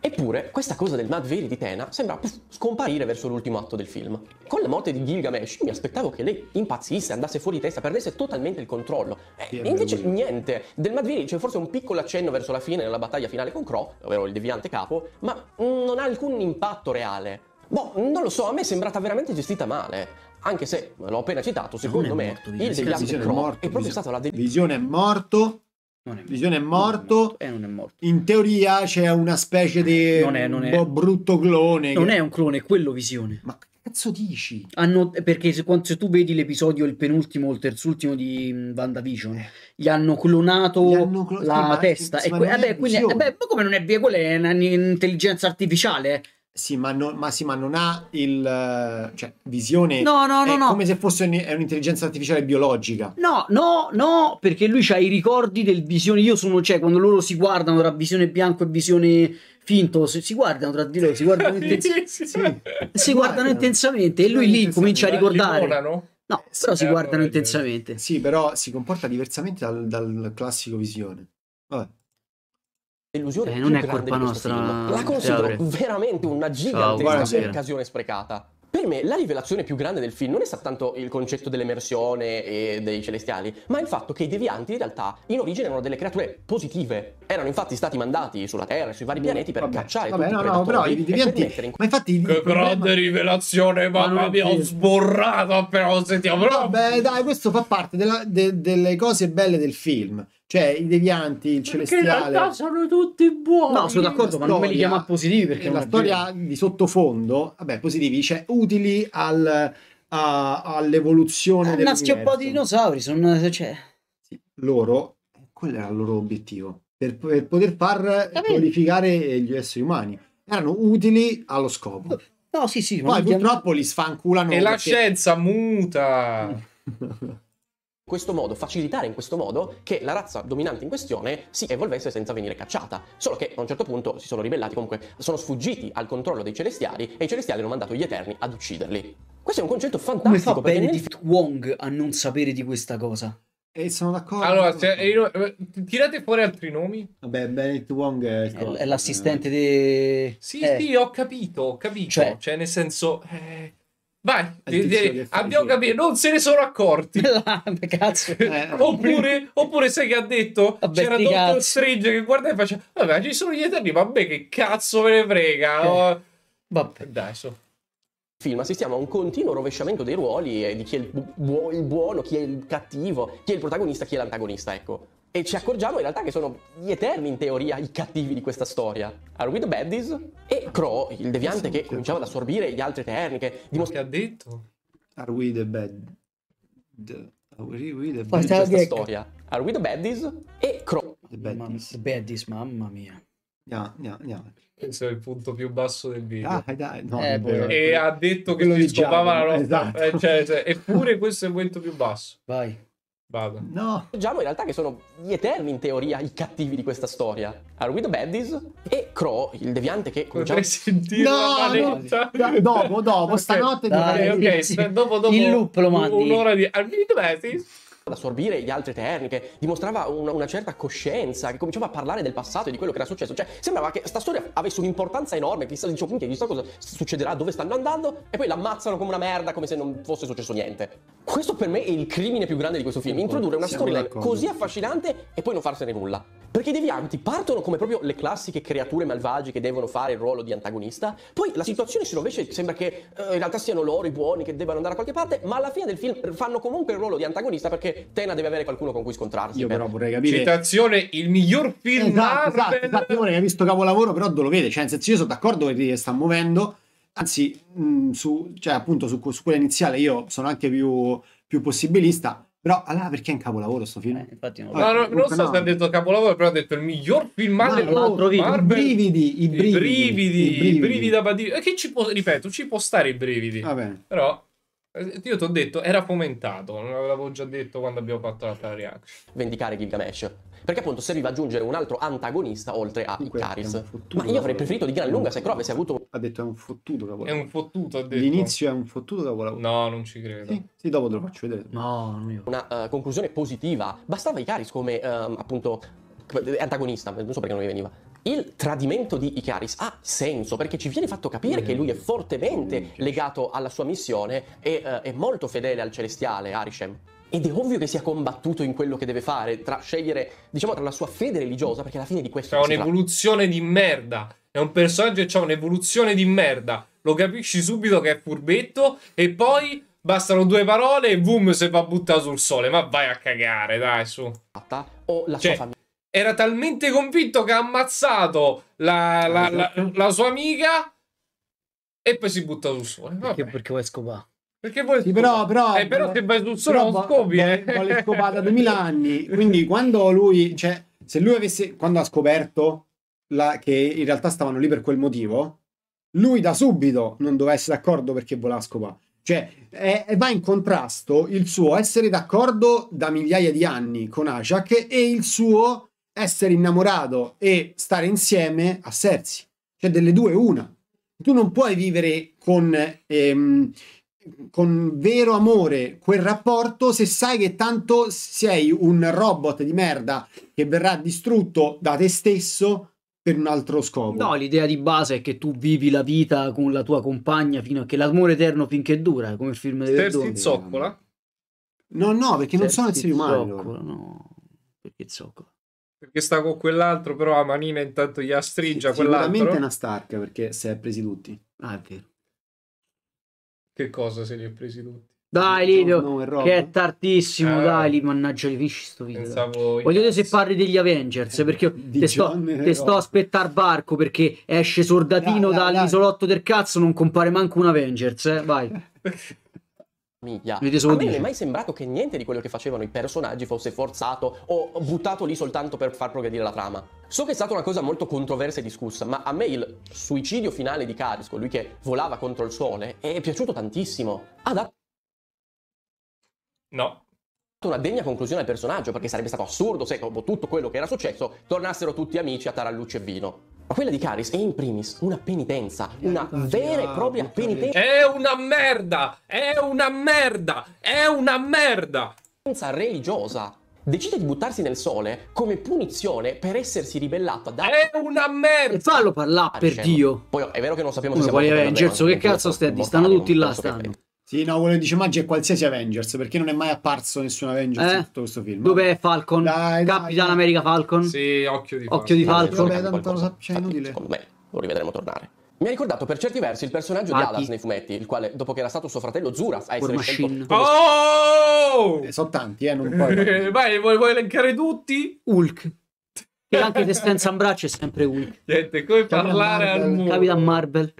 Eppure, questa cosa del Mad Veri di Tena sembra puff, scomparire verso l'ultimo atto del film. Con la morte di Gilgamesh, mi aspettavo che lei impazzisse, andasse fuori di testa, perdesse totalmente il controllo. Eh, e invece bello. niente. Del Mad Veri c'è forse un piccolo accenno verso la fine, nella battaglia finale con Crow, ovvero il deviante capo, ma mm, non ha alcun impatto reale. Boh, non lo so, a me è sembrata veramente gestita male anche se l'ho appena citato, secondo me morto, il deviante Crow è, è, proprio stata la deviazione. Visione è morto. Non è morto. Visione è morto. Non è morto. Eh, non è morto. In teoria c'è una specie di non è, non è. Un brutto clone. Non che... è un clone, è quello Visione. Ma che cazzo dici? Hanno... perché se, se, tu vedi l'episodio, il penultimo o il terzultimo di mm, WandaVision, eh. gli hanno clonato gli hanno clon- la testa. E que- vabbè, quindi, vabbè, ma come non è via? Quella è un'intelligenza artificiale. Eh. Sì, ma, no, ma, sì, ma non ha il cioè, visione. No, no, no, no. come se fosse un, un'intelligenza artificiale biologica. No, no, no, perché lui ha i ricordi del visione. Io sono, cioè, quando loro si guardano tra visione bianco e visione finto, si guardano tra di loro, si guardano, intens- sì, si guardano, guardano intensamente e lui lì comincia a ricordare. No, eh, però si eh, guardano intensamente. Sì, però si comporta diversamente dal, dal classico visione. Vabbè illusione eh, non è colpa nostra. La considero veramente una gigantesca occasione sprecata. Per me la rivelazione più grande del film non è stato tanto il concetto dell'emersione e dei celestiali, ma il fatto che i devianti in realtà in origine erano delle creature positive. Erano infatti stati mandati sulla Terra e sui vari pianeti per vabbè, cacciare vabbè, tutti no, no, però i devianti in... Ma infatti Che problema... grande rivelazione, mamma mia, ho sborrato appena lo sentiamo. Vabbè, dai, questo fa parte della, de, delle cose belle del film. Cioè, i devianti, il celestiale. Perché in realtà sono tutti buoni. No, sono d'accordo, ma non me li chiama positivi perché. La storia aggiungo. di sottofondo, vabbè, positivi, cioè utili al, a, all'evoluzione eh, del. di dinosauri, sono. Cioè... Sì, loro, quello era il loro obiettivo. Per, per poter far qualificare gli esseri umani erano utili allo scopo. No, sì, sì. Poi purtroppo li sfanculano. E perché... la scienza muta. questo modo, facilitare in questo modo che la razza dominante in questione si evolvesse senza venire cacciata. Solo che a un certo punto si sono ribellati, comunque sono sfuggiti al controllo dei celestiali e i celestiali hanno mandato gli Eterni ad ucciderli. Questo è un concetto fantastico. Come fa Benedict nel... Wong a non sapere di questa cosa? E sono d'accordo. Allora, cioè, io, eh, tirate fuori altri nomi. Vabbè, Benedict Wong è, è, è l'assistente eh. di... Sì, eh. sì, ho capito, ho capito. Cioè, cioè nel senso... Eh... Vai, abbiamo capito, non se ne sono accorti. eh, oppure, oppure, sai che ha detto? Vabbè, C'era Doctor cazzo. Strange che guarda e faceva, vabbè ci sono gli eterni, vabbè che cazzo me ne frega. Eh, okay. Oh. Vabbè. Eh, dai, so. Film, assistiamo a un continuo rovesciamento dei ruoli eh, di chi è il, bu- il buono, chi è il cattivo, chi è il protagonista, chi è l'antagonista, ecco. E ci accorgiamo in realtà che sono gli eterni in teoria i cattivi di questa storia. Are we the baddies? E Crow, il deviante che cominciava ad assorbire gli altri eterni, che dimostra... Che ha detto? Are we the bad... The... Are we the bad... questa che... storia. Are we the baddies? E Crow... The baddies. The baddies, mamma mia. Yeah, yeah, yeah. Questo è il punto più basso del video. Ah, dai, no, eh, boh, vero, e ha detto che lui scopava la roba. Esatto. Eh, cioè, cioè, eppure questo è il punto più basso. Vai. Vado. No. Leggiamo in realtà che sono gli eterni in teoria i cattivi di questa storia. Are we the Baddies e Crow, il deviante che cominciamo... Potrei sentire no, no, dopo, dopo, okay. stanotte Dai, dovrei... Okay. Dopo, dopo, il loop lo mandi. Un'ora di Are we the Baddies ad assorbire gli altri tecniche, dimostrava una, una, certa coscienza, che cominciava a parlare del passato e di quello che era successo. Cioè, sembrava che sta storia avesse un'importanza enorme, chissà, dicevo, minchia, chissà cosa succederà, dove stanno andando, e poi l'ammazzano come una merda, come se non fosse successo niente. Questo per me è il crimine più grande di questo film, introdurre una storia così affascinante e poi non farsene nulla. Perché i devianti partono come proprio le classiche creature malvagie che devono fare il ruolo di antagonista, poi la situazione si rovescia, sembra che eh, in realtà siano loro i buoni che debbano andare a qualche parte, ma alla fine del film fanno comunque il ruolo di antagonista perché Tena deve avere qualcuno con cui scontrarsi. Io beh. però eh. vorrei capire. Citazione, il miglior film esatto, esatto Marvel. Esatto, esatto, io vorrei capolavoro, però dove lo vede, cioè, nel senso io sono d'accordo che sta muovendo, anzi, mh, mm, su, cioè, appunto, su, su quella iniziale io sono anche più, più possibilista, però allora ah perché è un capolavoro sto film? Eh, infatti non, ah, no, no, non so no. se ha detto capolavoro, però ha detto il miglior filmato del mondo. I brividi, i brividi, i brividi, i brividi da E Che ci può, ripeto, ci può stare i brividi. Vabbè. Però eh, io ti ho detto, era fomentato, non l'avevo già detto quando abbiamo fatto la Tara Reaction. Vendicare Gilgamesh. Perché appunto serviva aggiungere un altro antagonista oltre a Dunque, Icaris. Ma io avrei preferito di gran lunga se Crowe avesse avuto... Ha detto è un fottuto capolavoro. È un fottuto, ha detto. L'inizio è un fottuto capolavoro. No, non ci credo. Sì, sì dopo te lo faccio vedere. No, non io. Una uh, conclusione positiva. Bastava Icaris come uh, appunto antagonista, non so perché non mi veniva il tradimento di Icaris ha senso perché ci viene fatto capire che mm. lui è fortemente mm. legato alla sua missione e eh, è molto fedele al celestiale Arishem. Ed è ovvio che sia combattuto in quello che deve fare, tra scegliere, diciamo, tra la sua fede religiosa, perché alla fine di questo... C'è un'evoluzione di merda. È un personaggio che ha un'evoluzione di merda. Lo capisci subito che è furbetto e poi Bastano due parole e boom se va buttato sul sole. Ma vai a cagare, dai, su. O la cioè, sua famiglia era talmente convinto che ha ammazzato la, la, ah, la, esatto. la sua amica e poi si butta sul sole. Vabbè. Perché, vuoi scopare? Perché vuoi sì, però, però, eh, però eh, se vai sul sole non scopi, eh. Vuole da 2000 anni, quindi quando lui, cioè, se lui avesse, quando ha scoperto la, che in realtà stavano lì per quel motivo, lui da subito non doveva essere d'accordo perché voleva scopare. Cioè, è, è, va in contrasto il suo essere d'accordo da migliaia di anni con Ajak e il suo essere innamorato e stare insieme a Sersi. Cioè delle due una. Tu non puoi vivere con, ehm, con vero amore quel rapporto se sai che tanto sei un robot di merda che verrà distrutto da te stesso per un altro scopo. No, l'idea di base è che tu vivi la vita con la tua compagna fino a che l'amore eterno finché dura, come il film di Terzi Zoccola? No, no, perché non sono esseri umani. Zoccola, no, perché Zoccola perché sta con quell'altro, però a manina intanto gli astringe sì, quell'altro. Sicuramente è una Stark perché se è presi tutti. Ah, è vero. Che cosa se li ha presi tutti? Dai Lido, no, che è tardissimo, eh, dai lì, mannaggia, finisci sto video. Voglio vedere se parli degli Avengers, eh, perché te sto, te sto a aspettare Barco, perché esce sordatino dall'isolotto del cazzo, non compare manco un Avengers, eh? vai. Miglia. non mi è mai sembrato che niente di quello che facevano i personaggi fosse forzato o buttato lì soltanto per far progredire la trama. So che è stata una cosa molto controversa e discussa, ma a me il suicidio finale di Caris, colui che volava contro il sole, è piaciuto tantissimo. Ha dato... No, una degna conclusione al personaggio, perché sarebbe stato assurdo se dopo tutto quello che era successo tornassero tutti amici a tarallucci e vino. Ma quella di Caris è in primis una penitenza, una vera e propria penitenza. È una merda! È una merda! È una merda! religiosa. Decide di buttarsi nel sole come punizione per essersi ribellato da... È una merda! fallo parlare, ah, per Dio! Poi è vero che non sappiamo se siamo... Poi Avengers, che cazzo stai a Stanno tutti là, stanno. Sì, no, quello che dice Maggi è qualsiasi Avengers, perché non è mai apparso nessun Avengers eh? in tutto questo film. Dove è Falcon? Dai, dai, Capitan dai. America Falcon? Sì, occhio di Falcon. Occhio di Falcon. Vabbè, tanto lo sa, cioè, inutile. Secondo me lo rivedremo tornare. Mi ha ricordato per certi versi il personaggio Matti. di ah, Alas nei fumetti, il quale, dopo che era stato suo fratello Zuras, ha essere scelto... Oh! Eh, sono tanti, eh, non puoi... Vai, vuoi, vuoi elencare tutti? Hulk. E anche se senza un braccio è sempre Hulk. Niente, come parlare Marvel. al muro. Capitan Marvel.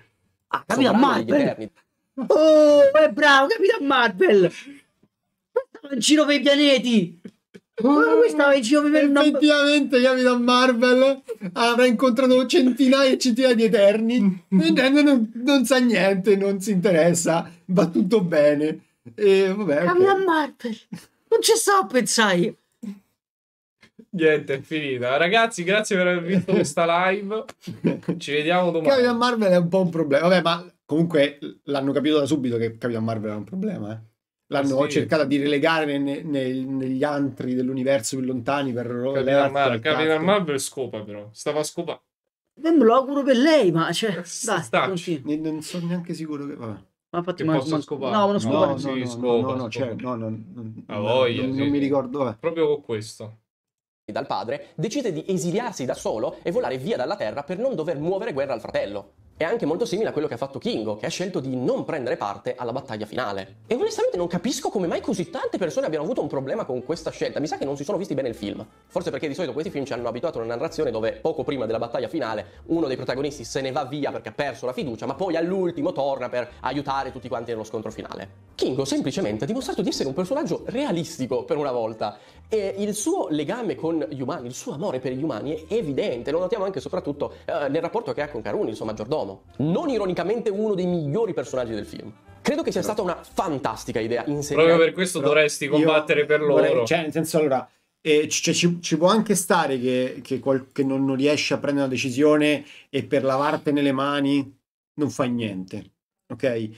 Ah, Capitan Marvel! Oh, è bravo, Capitan Marvel! Stava in giro per i pianeti! Oh, oh stava in giro per il Effettivamente, non... Capitan Marvel avrà incontrato centinaia e centinaia di Eterni. non, non, sa niente, non si interessa, va tutto bene. E vabbè. Okay. Capitan Marvel, non ci sto a pensare. Niente, è finita. Ragazzi, grazie per aver visto questa live. Ci vediamo domani. Capitan Marvel è un po' un problema. Vabbè, ma Comunque l'hanno capito da subito che Capitan Marvel era un problema. Eh. L'hanno sì. cercata di relegare ne, ne, negli antri dell'universo più lontani per Capitan, Mar- Capitan Marvel scopa però, stava scopando. Eh, me lo auguro per lei, ma cioè, eh, dai, non, non sono neanche sicuro che... Vabbè. Ma infatti, ma, posso ma, scopare. No, non scopare. No, sì, no, scopa, no, no, cioè, no, no, no, no voglia, non, sì. non mi ricordo. Eh. Proprio con questo dal padre, decide di esiliarsi da solo e volare via dalla Terra per non dover muovere guerra al fratello. È anche molto simile a quello che ha fatto Kingo, che ha scelto di non prendere parte alla battaglia finale. E onestamente non capisco come mai così tante persone abbiano avuto un problema con questa scelta. Mi sa che non si sono visti bene il film. Forse perché di solito questi film ci hanno abituato a una narrazione dove poco prima della battaglia finale uno dei protagonisti se ne va via perché ha perso la fiducia, ma poi all'ultimo torna per aiutare tutti quanti nello scontro finale. Kingo semplicemente ha dimostrato di essere un personaggio realistico per una volta e il suo legame con gli umani, il suo amore per gli umani è evidente, lo notiamo anche e soprattutto eh, nel rapporto che ha con Caruni, il suo maggiordomo. Non ironicamente uno dei migliori personaggi del film. Credo che sia stata una fantastica idea inserire. Proprio per questo Però dovresti combattere per loro. Vorrei, cioè, nel senso, allora, eh, c- cioè, ci, ci, può anche stare che, che, qual- che non, non riesci a prendere una decisione e per lavartene le mani non fai niente. Ok?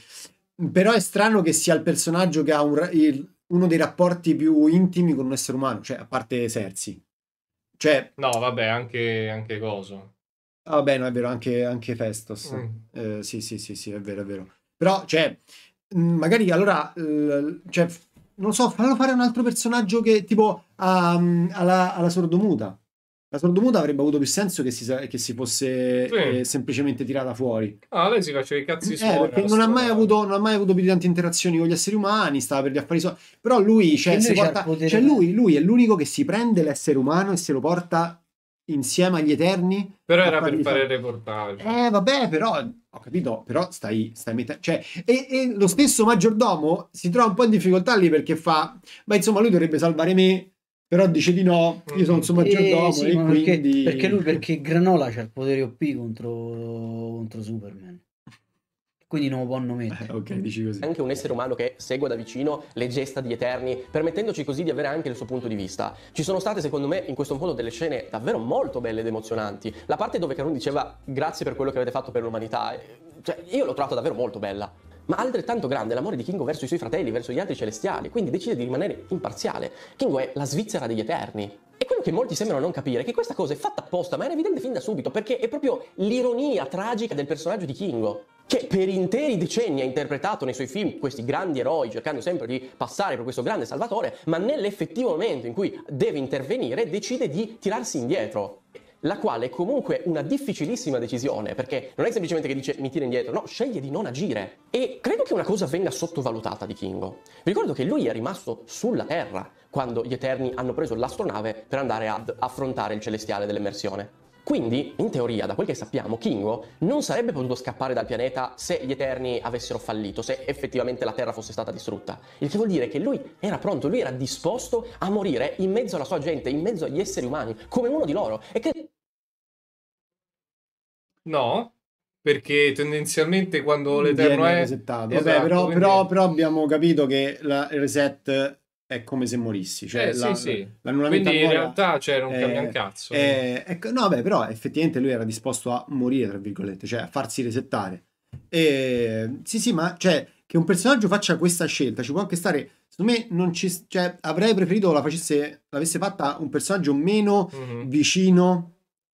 Però è strano che sia il personaggio che ha un, il, uno dei rapporti più intimi con un essere umano, cioè a parte Serzi. Cioè, no, vabbè, anche, anche Coso. Ah, vabbè, no, è vero, anche, anche Festos. Mm. Eh, sì, sì, sì, sì, è vero, è vero. Però, cioè, mm, magari allora, eh, cioè, non so, fallo fare un altro personaggio che tipo um, alla, alla sordomuta. La sordomuta avrebbe avuto più senso che si, che si fosse sì. eh, semplicemente tirata fuori. Ah, lei si faceva i cazzi eh, suoi. Eh, perché non ha, mai avuto, non ha mai avuto più di tante interazioni con gli esseri umani, stava per gli affari suoi. Però lui, cioè, porta, cioè lui, lui, è l'unico che si prende l'essere umano e se lo porta insieme agli Eterni. Però era per fare il reportage. Eh, vabbè, però... Ho capito, però stai, stai mettendo... Cioè, e, e lo stesso maggiordomo si trova un po' in difficoltà lì perché fa... Ma insomma, lui dovrebbe salvare me però dice di no, io sono il mm. suo maggiordomo eh, sì, e perché, quindi... Perché lui, perché Granola c'ha il potere OP contro, contro Superman. Quindi non lo può eh, mettere. Eh, ok, dici così. Anche un essere umano che segue da vicino le gesta di Eterni, permettendoci così di avere anche il suo punto di vista. Ci sono state, secondo me, in questo modo delle scene davvero molto belle ed emozionanti. La parte dove Carun diceva grazie per quello che avete fatto per l'umanità, eh, cioè, io l'ho trovata davvero molto bella ma altrettanto grande è l'amore di Kingo verso i suoi fratelli, verso gli altri celestiali, quindi decide di rimanere imparziale. Kingo è la Svizzera degli Eterni. E quello che molti sembrano non capire è che questa cosa è fatta apposta, ma era evidente fin da subito, perché è proprio l'ironia tragica del personaggio di Kingo che per interi decenni ha interpretato nei suoi film questi grandi eroi, cercando sempre di passare per questo grande salvatore, ma nell'effettivo momento in cui deve intervenire decide di tirarsi indietro la quale è comunque una difficilissima decisione, perché non è semplicemente che dice mi tira indietro, no, sceglie di non agire. E credo che una cosa venga sottovalutata di Kingo. Vi ricordo che lui è rimasto sulla Terra quando gli Eterni hanno preso l'astronave per andare ad affrontare il celestiale dell'immersione. Quindi, in teoria, da quel che sappiamo, Kingo non sarebbe potuto scappare dal pianeta se gli Eterni avessero fallito, se effettivamente la Terra fosse stata distrutta. Il che vuol dire che lui era pronto, lui era disposto a morire in mezzo alla sua gente, in mezzo agli esseri umani, come uno di loro. E che... No, perché tendenzialmente quando mm, l'Eterno è... Resettato. Vabbè, esatto, però, quindi... però, però abbiamo capito che la, il reset è come se morissi. Cioè, eh, la, sì, sì. L'annullamento Quindi in realtà cioè, non è, cambia un cazzo. È, è, ecco, no, beh, però effettivamente lui era disposto a morire, tra virgolette, cioè a farsi resettare. E, sì, sì, ma cioè, che un personaggio faccia questa scelta ci può anche stare. Secondo me non ci, cioè, avrei preferito la facesse, l'avesse fatta un personaggio meno mm-hmm. vicino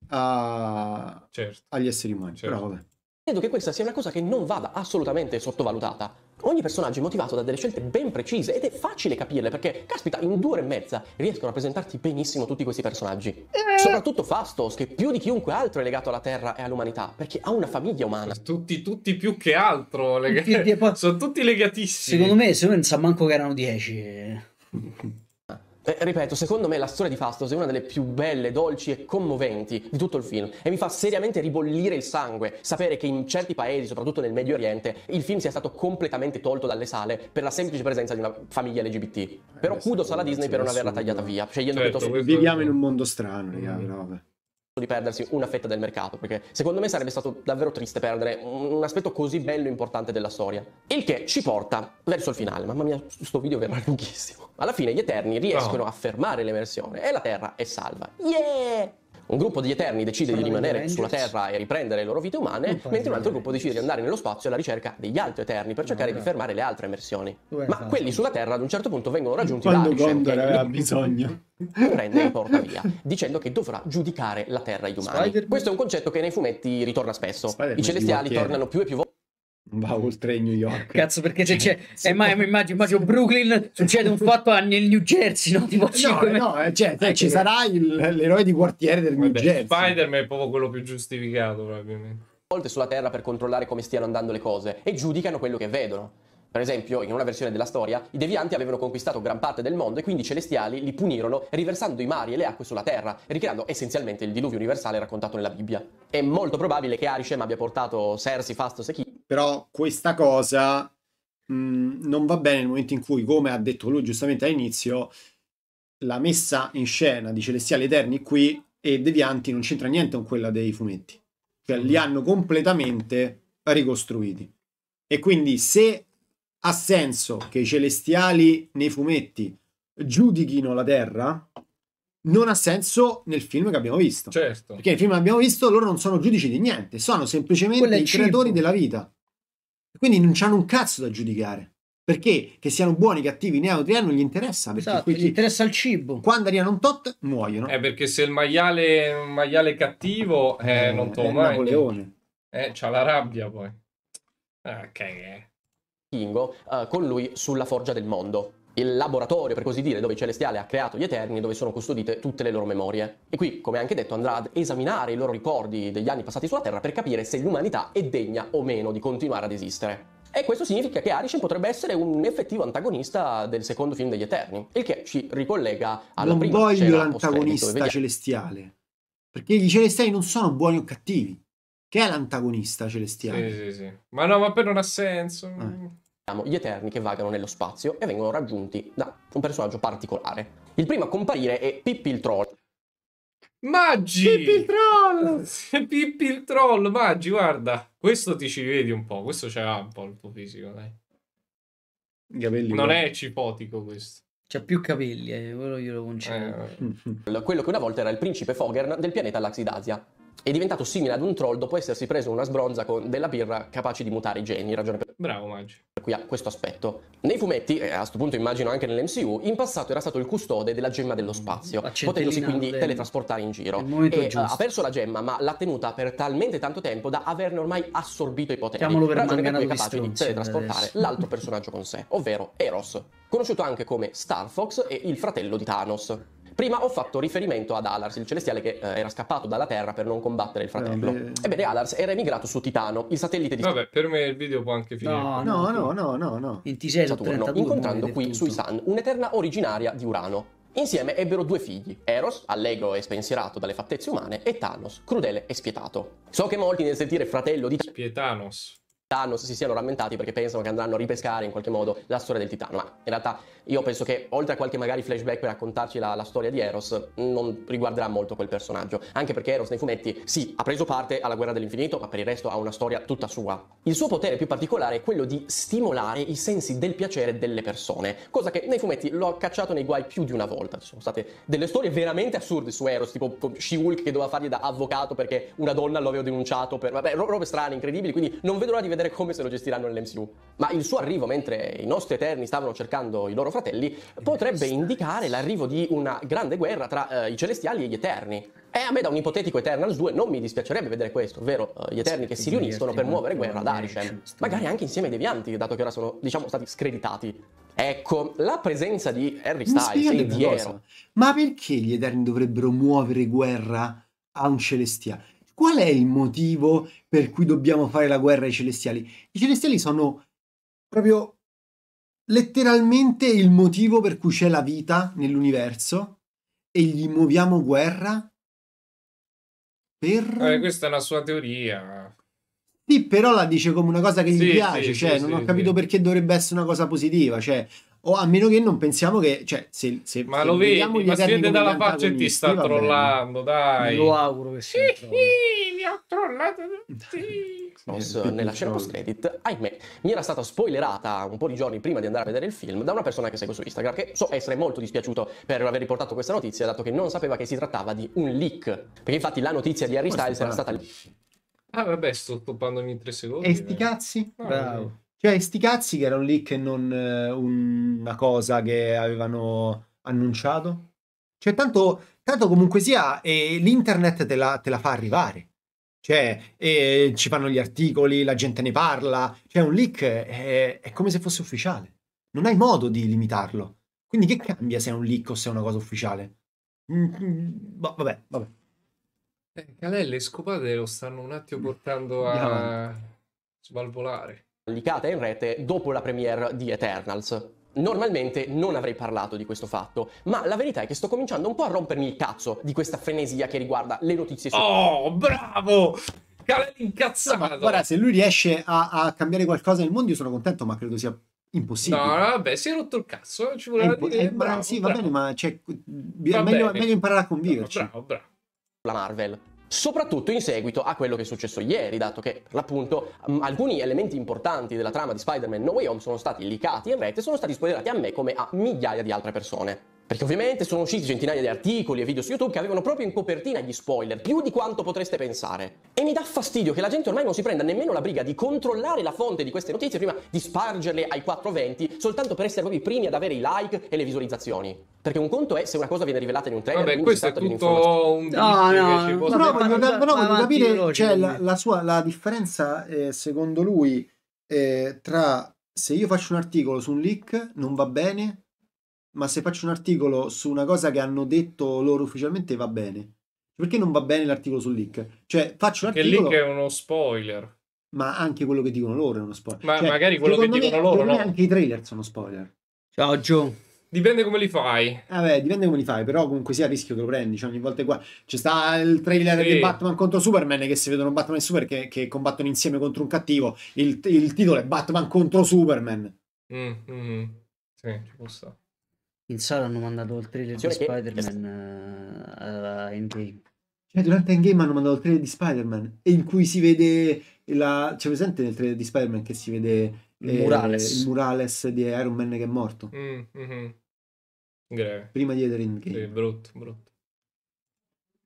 a, certo. agli esseri umani. Certo. Però vabbè. Credo che questa sia una cosa che non vada assolutamente sottovalutata. Ogni personaggio è motivato da delle scelte ben precise ed è facile capirle perché, caspita, in due ore e mezza riescono a presentarti benissimo tutti questi personaggi. Eh. Soprattutto Fastos, che più di chiunque altro è legato alla Terra e all'umanità, perché ha una famiglia umana. Tutti, tutti più che altro legati. Sono tutti legatissimi. Secondo me, se me non sa manco che erano dieci. ripeto, secondo me la storia di Fastos è una delle più belle, dolci e commoventi di tutto il film e mi fa seriamente ribollire il sangue sapere che in certi paesi, soprattutto nel Medio Oriente, il film sia stato completamente tolto dalle sale per la semplice presenza di una famiglia LGBT. Eh, Però kudos alla Disney per non averla tagliata via, scegliendo certo, piuttosto... Viviamo in un mondo strano, raga, mm. però vabbè di perdersi una fetta del mercato, perché secondo me sarebbe stato davvero triste perdere un aspetto così bello e importante della storia. Il che ci porta verso il finale. Mamma mia, sto video verrà lunghissimo. Alla fine gli Eterni riescono oh. a fermare l'emersione e la Terra è salva. Yeah! Un gruppo di Eterni decide di rimanere sulla Terra e riprendere le loro vite umane, mentre un altro gruppo decide di andare nello spazio alla ricerca degli altri Eterni per ah, cercare di fermare le altre immersioni. Ma quelli sulla Terra ad un certo punto vengono raggiunti Quando da Gondor aveva bisogno. Prende e porta via, dicendo che dovrà giudicare la Terra e gli umani. Questo è un concetto che nei fumetti ritorna spesso. I celestiali tornano più e più volte va oltre New York. Cazzo, perché se c'è Se eh, ma, immagino, immagino, Brooklyn succede un fatto nel New Jersey, no? Tipo 5 no, no eh, cioè, ah, cioè, ci sarà il, l'eroe di quartiere del Vabbè, New Jersey. Spider-Man è proprio quello più giustificato, probabilmente. Volte sulla Terra per controllare come stiano andando le cose e giudicano quello che vedono. Per esempio, in una versione della storia, i devianti avevano conquistato gran parte del mondo e quindi i celestiali li punirono riversando i mari e le acque sulla terra, ricreando essenzialmente il diluvio universale raccontato nella Bibbia. È molto probabile che Arishem abbia portato Cersei, Fastos e però questa cosa mh, mm, non va bene nel momento in cui, come ha detto lui giustamente all'inizio, la messa in scena di Celestiali Eterni qui e Devianti non c'entra niente con quella dei fumetti. Cioè li mm. hanno completamente ricostruiti. E quindi se ha senso che i celestiali nei fumetti giudichino la Terra, non ha senso nel film che abbiamo visto. Certo. Perché nel film che abbiamo visto loro non sono giudici di niente, sono semplicemente i cibo. creatori della vita. Quindi non hanno un cazzo da giudicare. Perché che siano buoni, cattivi, neutri, eh, non gli interessa. Esatto, gli interessa il cibo. Quando arrivano un tot, muoiono. Eh, perché se il maiale è un maiale cattivo, eh, eh, non è mai. Napoleone. Eh, c'ha la rabbia poi. Ok. Ah, Kingo, uh, con lui sulla forgia del mondo il laboratorio, per così dire, dove Celestiale ha creato gli Eterni, dove sono custodite tutte le loro memorie. E qui, come anche detto, andrà ad esaminare i loro ricordi degli anni passati sulla Terra per capire se l'umanità è degna o meno di continuare ad esistere. E questo significa che Arishem potrebbe essere un effettivo antagonista del secondo film degli Eterni, il che ci ricollega alla non prima voglio l'antagonista celestiale, perché gli celestiali non sono buoni o cattivi, che è l'antagonista celestiale. Sì, sì, sì. Ma no, ma poi non ha senso. Eh gli Eterni che vagano nello spazio e vengono raggiunti da un personaggio particolare. Il primo a comparire è Pippi il Troll. Maggi! Pippi il Troll! Pippi il Troll, Maggi, guarda. Questo ti ci vedi un po', questo c'era un po' il tuo fisico, dai. Capelli, non è cipotico questo. C'ha più capelli, eh, quello glielo concedo. Eh, quello che una volta era il principe Fogern del pianeta Laxidasia è diventato simile ad un troll dopo essersi preso una sbronza con della birra capace di mutare i geni, ragione per Bravo Maggi. Per cui ha questo aspetto. Nei fumetti, e eh, a questo punto immagino anche nell'MCU, in passato era stato il custode della gemma dello mm, spazio, potendosi quindi del... teletrasportare in giro. E, eh, giusto. ha perso la gemma, ma l'ha tenuta per talmente tanto tempo da averne ormai assorbito i poteri. Chiamalo per ragione per cui è capace di teletrasportare adesso. l'altro personaggio con sé, ovvero Eros, conosciuto anche come Star Fox e il fratello di Thanos. Prima ho fatto riferimento ad Alars, il celestiale che eh, era scappato dalla Terra per non combattere il eh, fratello. Eh, Ebbene, Alars era emigrato su Titano, il satellite di... Vabbè, per me il video può anche finire. No, no, no, no, no. no. Il Tigello 32 incontrando qui tutto. sui Sun un'eterna originaria di Urano. Insieme ebbero due figli, Eros, allegro e spensierato dalle fattezze umane, e Thanos, crudele e spietato. So che molti nel sentire fratello di... Spietanos. Thanos si siano rammentati perché pensano che andranno a ripescare in qualche modo la storia del titano. Ma in realtà io penso che oltre a qualche magari flashback per raccontarci la, la storia di Eros, non riguarderà molto quel personaggio. Anche perché Eros nei fumetti, sì, ha preso parte alla guerra dell'infinito, ma per il resto ha una storia tutta sua. Il suo potere più particolare è quello di stimolare i sensi del piacere delle persone, cosa che nei fumetti l'ho cacciato nei guai più di una volta. Ci sono state delle storie veramente assurde su Eros, tipo She-Hulk che doveva fargli da avvocato perché una donna lo aveva denunciato per... Vabbè, robe strane, incredibili, quindi non vedo l'ora di vedere dipendere come se lo gestiranno nell'MCU. Ma il suo arrivo, mentre i nostri Eterni stavano cercando i loro fratelli, potrebbe indicare l'arrivo di una grande guerra tra eh, i Celestiali e gli Eterni. E a me da un ipotetico Eternals 2 non mi dispiacerebbe vedere questo, ovvero eh, gli Eterni che si riuniscono per muovere guerra ad Arishem. Magari anche insieme ai Devianti, dato che ora sono, diciamo, stati screditati. Ecco, la presenza di Harry Styles è di Diero. Ma perché gli Eterni dovrebbero muovere guerra a un Celestiale? Qual è il motivo per cui dobbiamo fare la guerra ai celestiali? I celestiali sono proprio letteralmente il motivo per cui c'è la vita nell'universo e gli muoviamo guerra per... Eh, questa è una sua teoria. Sì, però la dice come una cosa che gli sì, piace, sì, cioè sì, non ho capito perché dovrebbe essere una cosa positiva, cioè o a meno che non pensiamo che, cioè, se, se ma se lo vedi, ma si vede dalla faccia e ti sta trollando, dai. Lo auguro che sia. Sì, mi ha trollato tutti. Mosso, nella scena post credit, ahimè, mi era stata spoilerata un po' di giorni prima di andare a vedere il film da una persona che seguo su Instagram, che so essere molto dispiaciuto per aver riportato questa notizia, dato che non sapeva che si trattava di un leak. Perché infatti la notizia di Harry Styles era stata lì. Ah, vabbè, sto toppandomi in tre secondi. E sti cazzi? Ah, bravo. Cioè, sti cazzi che erano lì che non eh, una cosa che avevano annunciato. Cioè, tanto, tanto comunque sia, eh, l'internet te la, te la fa arrivare. Cioè, eh, ci fanno gli articoli, la gente ne parla. Cioè, un leak è, è come se fosse ufficiale. Non hai modo di limitarlo. Quindi che cambia se è un leak o se è una cosa ufficiale? Mm, mm boh, vabbè, vabbè. Eh, Canelle, scopate lo stanno un attimo mm. portando a svalvolare allicata in rete dopo la premiere di Eternals. Normalmente non avrei parlato di questo fatto, ma la verità è che sto cominciando un po' a rompermi il cazzo di questa frenesia che riguarda le notizie. Su- oh, bravo! Cala l'incazzato! Guarda, se lui riesce a, a cambiare qualcosa nel mondo, io sono contento, ma credo sia impossibile. No, vabbè, si è rotto il cazzo, eh, ci voleva impo- dire. Eh, bravo, sì, bravo. va bene, ma cioè, va meglio, meglio, imparare a convivere. No, bravo, bravo. La Marvel soprattutto in seguito a quello che è successo ieri, dato che per l'appunto alcuni elementi importanti della trama di Spider-Man No Way Home sono stati leakati in rete e sono stati spoilerati a me come a migliaia di altre persone. Perché ovviamente sono usciti centinaia di articoli e video su YouTube che avevano proprio in copertina gli spoiler, più di quanto potreste pensare. E mi dà fastidio che la gente ormai non si prenda nemmeno la briga di controllare la fonte di queste notizie prima di spargerle ai 420 soltanto per essere proprio i primi ad avere i like e le visualizzazioni. Perché un conto è se una cosa viene rivelata in un trailer Vabbè, questo è tutto un no, no, no, però voglio, però voglio capire cioè, la, la, sua, la differenza eh, secondo lui eh, tra se io faccio un articolo su un leak non va bene ma se faccio un articolo su una cosa che hanno detto loro ufficialmente va bene. Perché non va bene l'articolo sul leak? Cioè, faccio un articolo... Che leak è uno spoiler. Ma anche quello che dicono loro è uno spoiler. Ma cioè, magari quello che dicono me, loro, no? Anche i trailer sono spoiler. Ciao, Joe. Dipende come li fai. Ah dipende come li fai, però comunque sia a rischio che lo prendi. Cioè, ogni volta qua c'è sta il trailer sì. di Batman contro Superman che si vedono Batman e Superman che, che combattono insieme contro un cattivo. Il, il titolo è Batman contro Superman. Mm, mm, mm. sì, ci può stare. In sala hanno mandato il trailer di Spider-Man a eh, Endgame. Cioè, durante Endgame hanno mandato il trailer di Spider-Man in cui si vede la... C'è presente nel trailer di Spider-Man che si vede il, eh, murales. il murales di Iron Man che è morto. Mm, mm-hmm. Greve. Prima di in Game. brutto, brutto.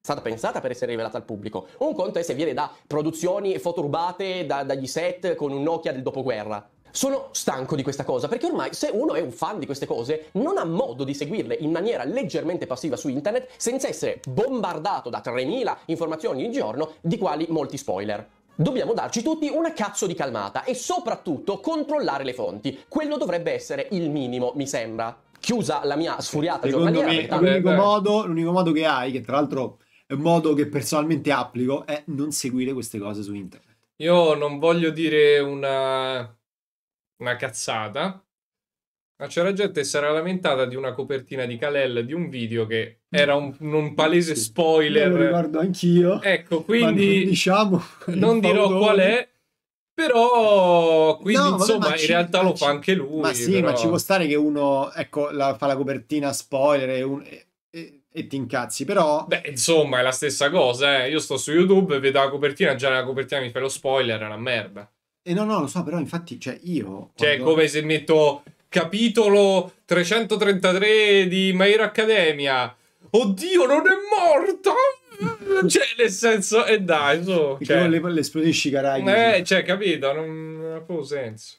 È stata pensata per essere rivelata al pubblico. Un conto è se viene da produzioni fototurbate, da, dagli set con un Nokia del dopoguerra. Sono stanco di questa cosa perché ormai se uno è un fan di queste cose non ha modo di seguirle in maniera leggermente passiva su internet senza essere bombardato da 3000 informazioni ogni giorno di quali molti spoiler. Dobbiamo darci tutti una cazzo di calmata e soprattutto controllare le fonti. Quello dovrebbe essere il minimo, mi sembra. Chiusa la mia sfuriata Secondo giornaliera. Me, l'unico, modo, l'unico modo che hai, che tra l'altro è un modo che personalmente applico, è non seguire queste cose su internet. Io non voglio dire una una cazzata, ma c'era gente che si era lamentata di una copertina di Kalel di un video che mm. era un, un palese sì, spoiler. Lo ricordo anch'io. Ecco, quindi non, diciamo, non dirò qual è. Però, quindi no, insomma, vabbè, in ci, realtà lo ci, fa anche lui. Ma sì, però... ma ci può stare che uno ecco, la, fa la copertina spoiler e, un, e, e, e, ti incazzi, però... Beh, insomma, è la stessa cosa, eh. Io sto su YouTube, vedo la copertina, già la copertina mi fa lo spoiler, è una merda. E eh, no, no, lo so, però infatti, cioè, io... Cioè, quando... Cioè, come se metto capitolo 333 di Maira Accademia. Oddio, non è morto! Cioè, nel senso, e eh dai, su. So, cioè, le, le esplodisci i Eh, cioè, capito, non, non ha proprio senso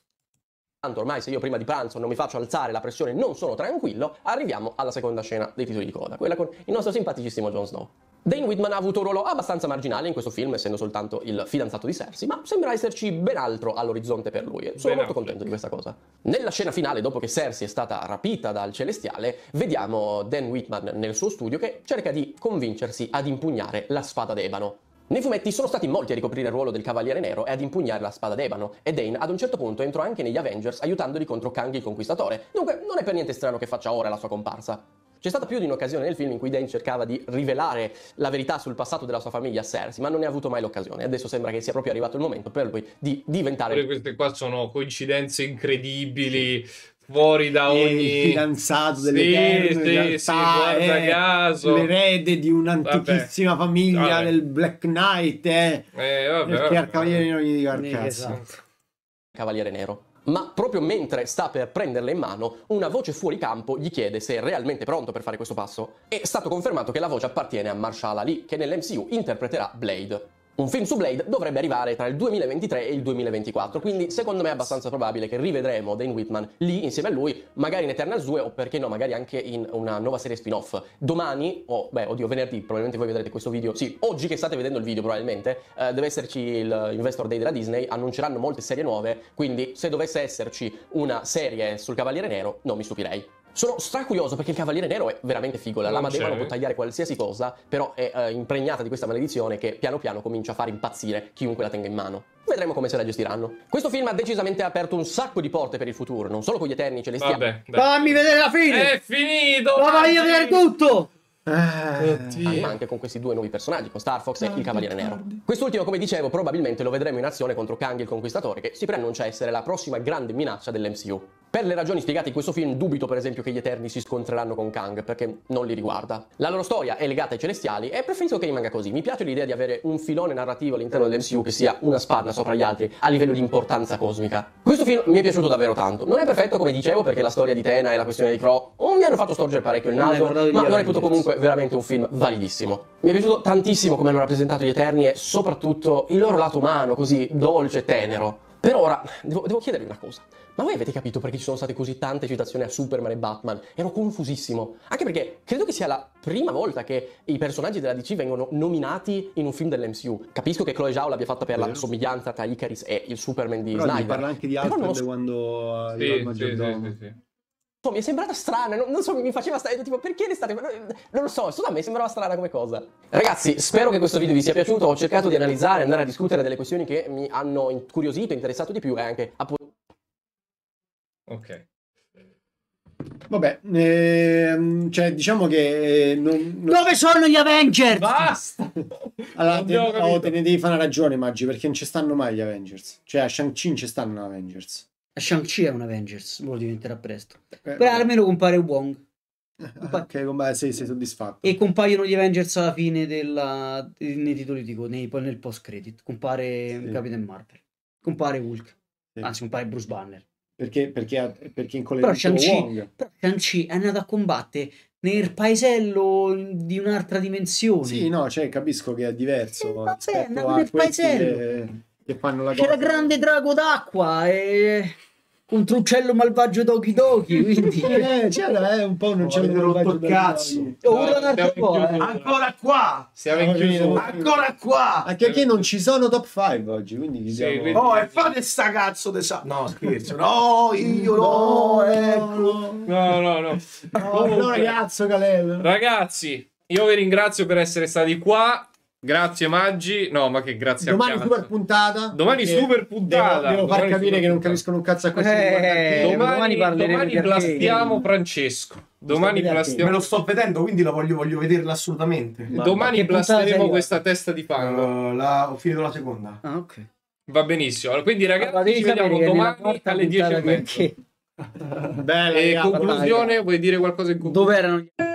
tanto ormai se io prima di pranzo non mi faccio alzare la pressione non sono tranquillo, arriviamo alla seconda scena dei titoli di coda, quella con il nostro simpaticissimo Jon Snow. Dane Whitman ha avuto un ruolo abbastanza marginale in questo film, essendo soltanto il fidanzato di Cersei, ma sembra esserci ben altro all'orizzonte per lui e sono ben molto contento di questa cosa. Nella scena finale, dopo che Cersei è stata rapita dal Celestiale, vediamo Dan Whitman nel suo studio che cerca di convincersi ad impugnare la spada d'Ebano. Nei fumetti sono stati molti a ricoprire il ruolo del Cavaliere Nero e ad impugnare la spada d'ebano, e Dane ad un certo punto entrò anche negli Avengers aiutandoli contro Kang il Conquistatore, dunque non è per niente strano che faccia ora la sua comparsa. C'è stata più di un'occasione nel film in cui Dane cercava di rivelare la verità sul passato della sua famiglia a Cersei, ma non ne ha avuto mai l'occasione. Adesso sembra che sia proprio arrivato il momento per lui di diventare... Queste qua sono coincidenze incredibili, fuori da ogni il fidanzato delle sì, terre, sì, sì, eh, l'erede di un'antichissima vabbè. famiglia vabbè. del Black Knight eh. Eh, vabbè, perché al Cavaliere Nero gli dico cazzo esatto. Cavaliere Nero ma proprio mentre sta per prenderle in mano, una voce fuori campo gli chiede se è realmente pronto per fare questo passo. È stato confermato che la voce appartiene a Marshall Ali, che nell'MCU interpreterà Blade un film su Blade dovrebbe arrivare tra il 2023 e il 2024, quindi secondo me è abbastanza probabile che rivedremo Dane Whitman lì insieme a lui, magari in Eternals 2 o perché no, magari anche in una nuova serie spin-off. Domani, o oh, beh, oddio, venerdì, probabilmente voi vedrete questo video, sì, oggi che state vedendo il video probabilmente, eh, deve esserci il Investor Day della Disney, annunceranno molte serie nuove, quindi se dovesse esserci una serie sul Cavaliere Nero non mi stupirei. Sono stracurioso perché il Cavaliere Nero è veramente figo. La lama demone può tagliare qualsiasi cosa, però è eh, impregnata di questa maledizione che piano piano comincia a far impazzire chiunque la tenga in mano. Vedremo come se la gestiranno. Questo film ha decisamente aperto un sacco di porte per il futuro, non solo con gli Eterni Celestiali. Vabbè, dai. Fammi vedere la fine! È finito! Ma voglio vedere tutto! Eh, anche con questi due nuovi personaggi, con Star Fox e ah, il Cavaliere Nero. Quest'ultimo, come dicevo, probabilmente lo vedremo in azione contro Kang il Conquistatore, che si preannuncia essere la prossima grande minaccia dell'MCU. Per le ragioni spiegate in questo film, dubito per esempio che gli Eterni si scontreranno con Kang, perché non li riguarda. La loro storia è legata ai Celestiali e preferisco che rimanga così. Mi piace l'idea di avere un filone narrativo all'interno dell'MCU che sia una spanna sopra gli altri, a livello di importanza cosmica. Questo film mi è piaciuto davvero tanto. Non è perfetto, come dicevo, perché la storia di Tena e la questione di Crow oh, mi hanno fatto storgere parecchio il naso, ma lo reputo comunque veramente un film validissimo. Mi è piaciuto tantissimo come hanno rappresentato gli Eterni e soprattutto il loro lato umano, così dolce e tenero. Per ora, devo, devo chiedervi una cosa. Ma voi avete capito perché ci sono state così tante citazioni a Superman e Batman? Ero confusissimo. Anche perché credo che sia la prima volta che i personaggi della DC vengono nominati in un film dell'MCU. Capisco che Chloe Zhao l'abbia fatta per Vero. la somiglianza tra Icaris e il Superman di Però Snyder. parla anche di Alfred Però non... quando sì, arriva il maggiordomo. Sì, sì, sì, sì boh, mi è sembrata strana, non, non so, mi faceva stare tipo perché l'estate, non lo so, solo a me sembrava strana come cosa. Ragazzi, spero che questo video vi sia piaciuto, ho cercato di analizzare, andare a discutere delle questioni che mi hanno incuriosito, interessato di più e anche appunto... Ok. Vabbè, ehm, cioè diciamo che eh, non, non... Dove sono gli Avengers? Basta! allora, te, oh, te, ne devi fare una ragione, Maggi, perché non ci stanno mai gli Avengers. Cioè, a Shang-Chi ci stanno gli Avengers. Shang-Chi è un Avengers, lo diventerà presto. Eh, Però almeno compare Wong. Compa- ok, compa- sei, sei, soddisfatto. E compaiono gli Avengers alla fine della, nei titoli di nei, nel post-credit. Compare sì. Capitan Marvel, compare Hulk, sì. anzi compare Bruce Banner. Perché, perché, perché in collegamento però Shang-Chi, però Shang-Chi è andato a combattere nel paesello di un'altra dimensione. Sì, no, cioè, capisco che è diverso. Eh, vabbè, nel paesello. Che, che fanno la C'era cosa. grande drago d'acqua e contro uccello malvagio Doki Doki. Quindi eh, c'era eh, un po' un uccello oh, malvagio. Cazzo. Urla un'altra cosa. Ancora qua. Siamo in chiusura. Ancora qua. Anche perché non ci sono top 5 oggi. Quindi sì, siamo... Oh, e fate sta cazzo de sa. No, scherzo. No, io no, ecco. No, no, no. no, no ragazzo, Galello. Ragazzi. Io vi ringrazio per essere stati qua. Grazie Maggi. No, ma che grazie Domani a Domani super puntata. Domani super puntata. Devo, devo far capire che non capiscono un cazzo a questo. Eh, domani, domani parleremo domani blastiamo Francesco. Domani blastiamo. Me lo sto vedendo, quindi la voglio, voglio vederla assolutamente. Ma domani blasteremo questa testa di fango. Uh, la, ho finito la seconda. Ah, ok. Va benissimo. Allora, quindi ragazzi, ci vediamo domani alle 10:30. Bella, e conclusione, vuoi dire qualcosa in conclusione? Dove erano? gli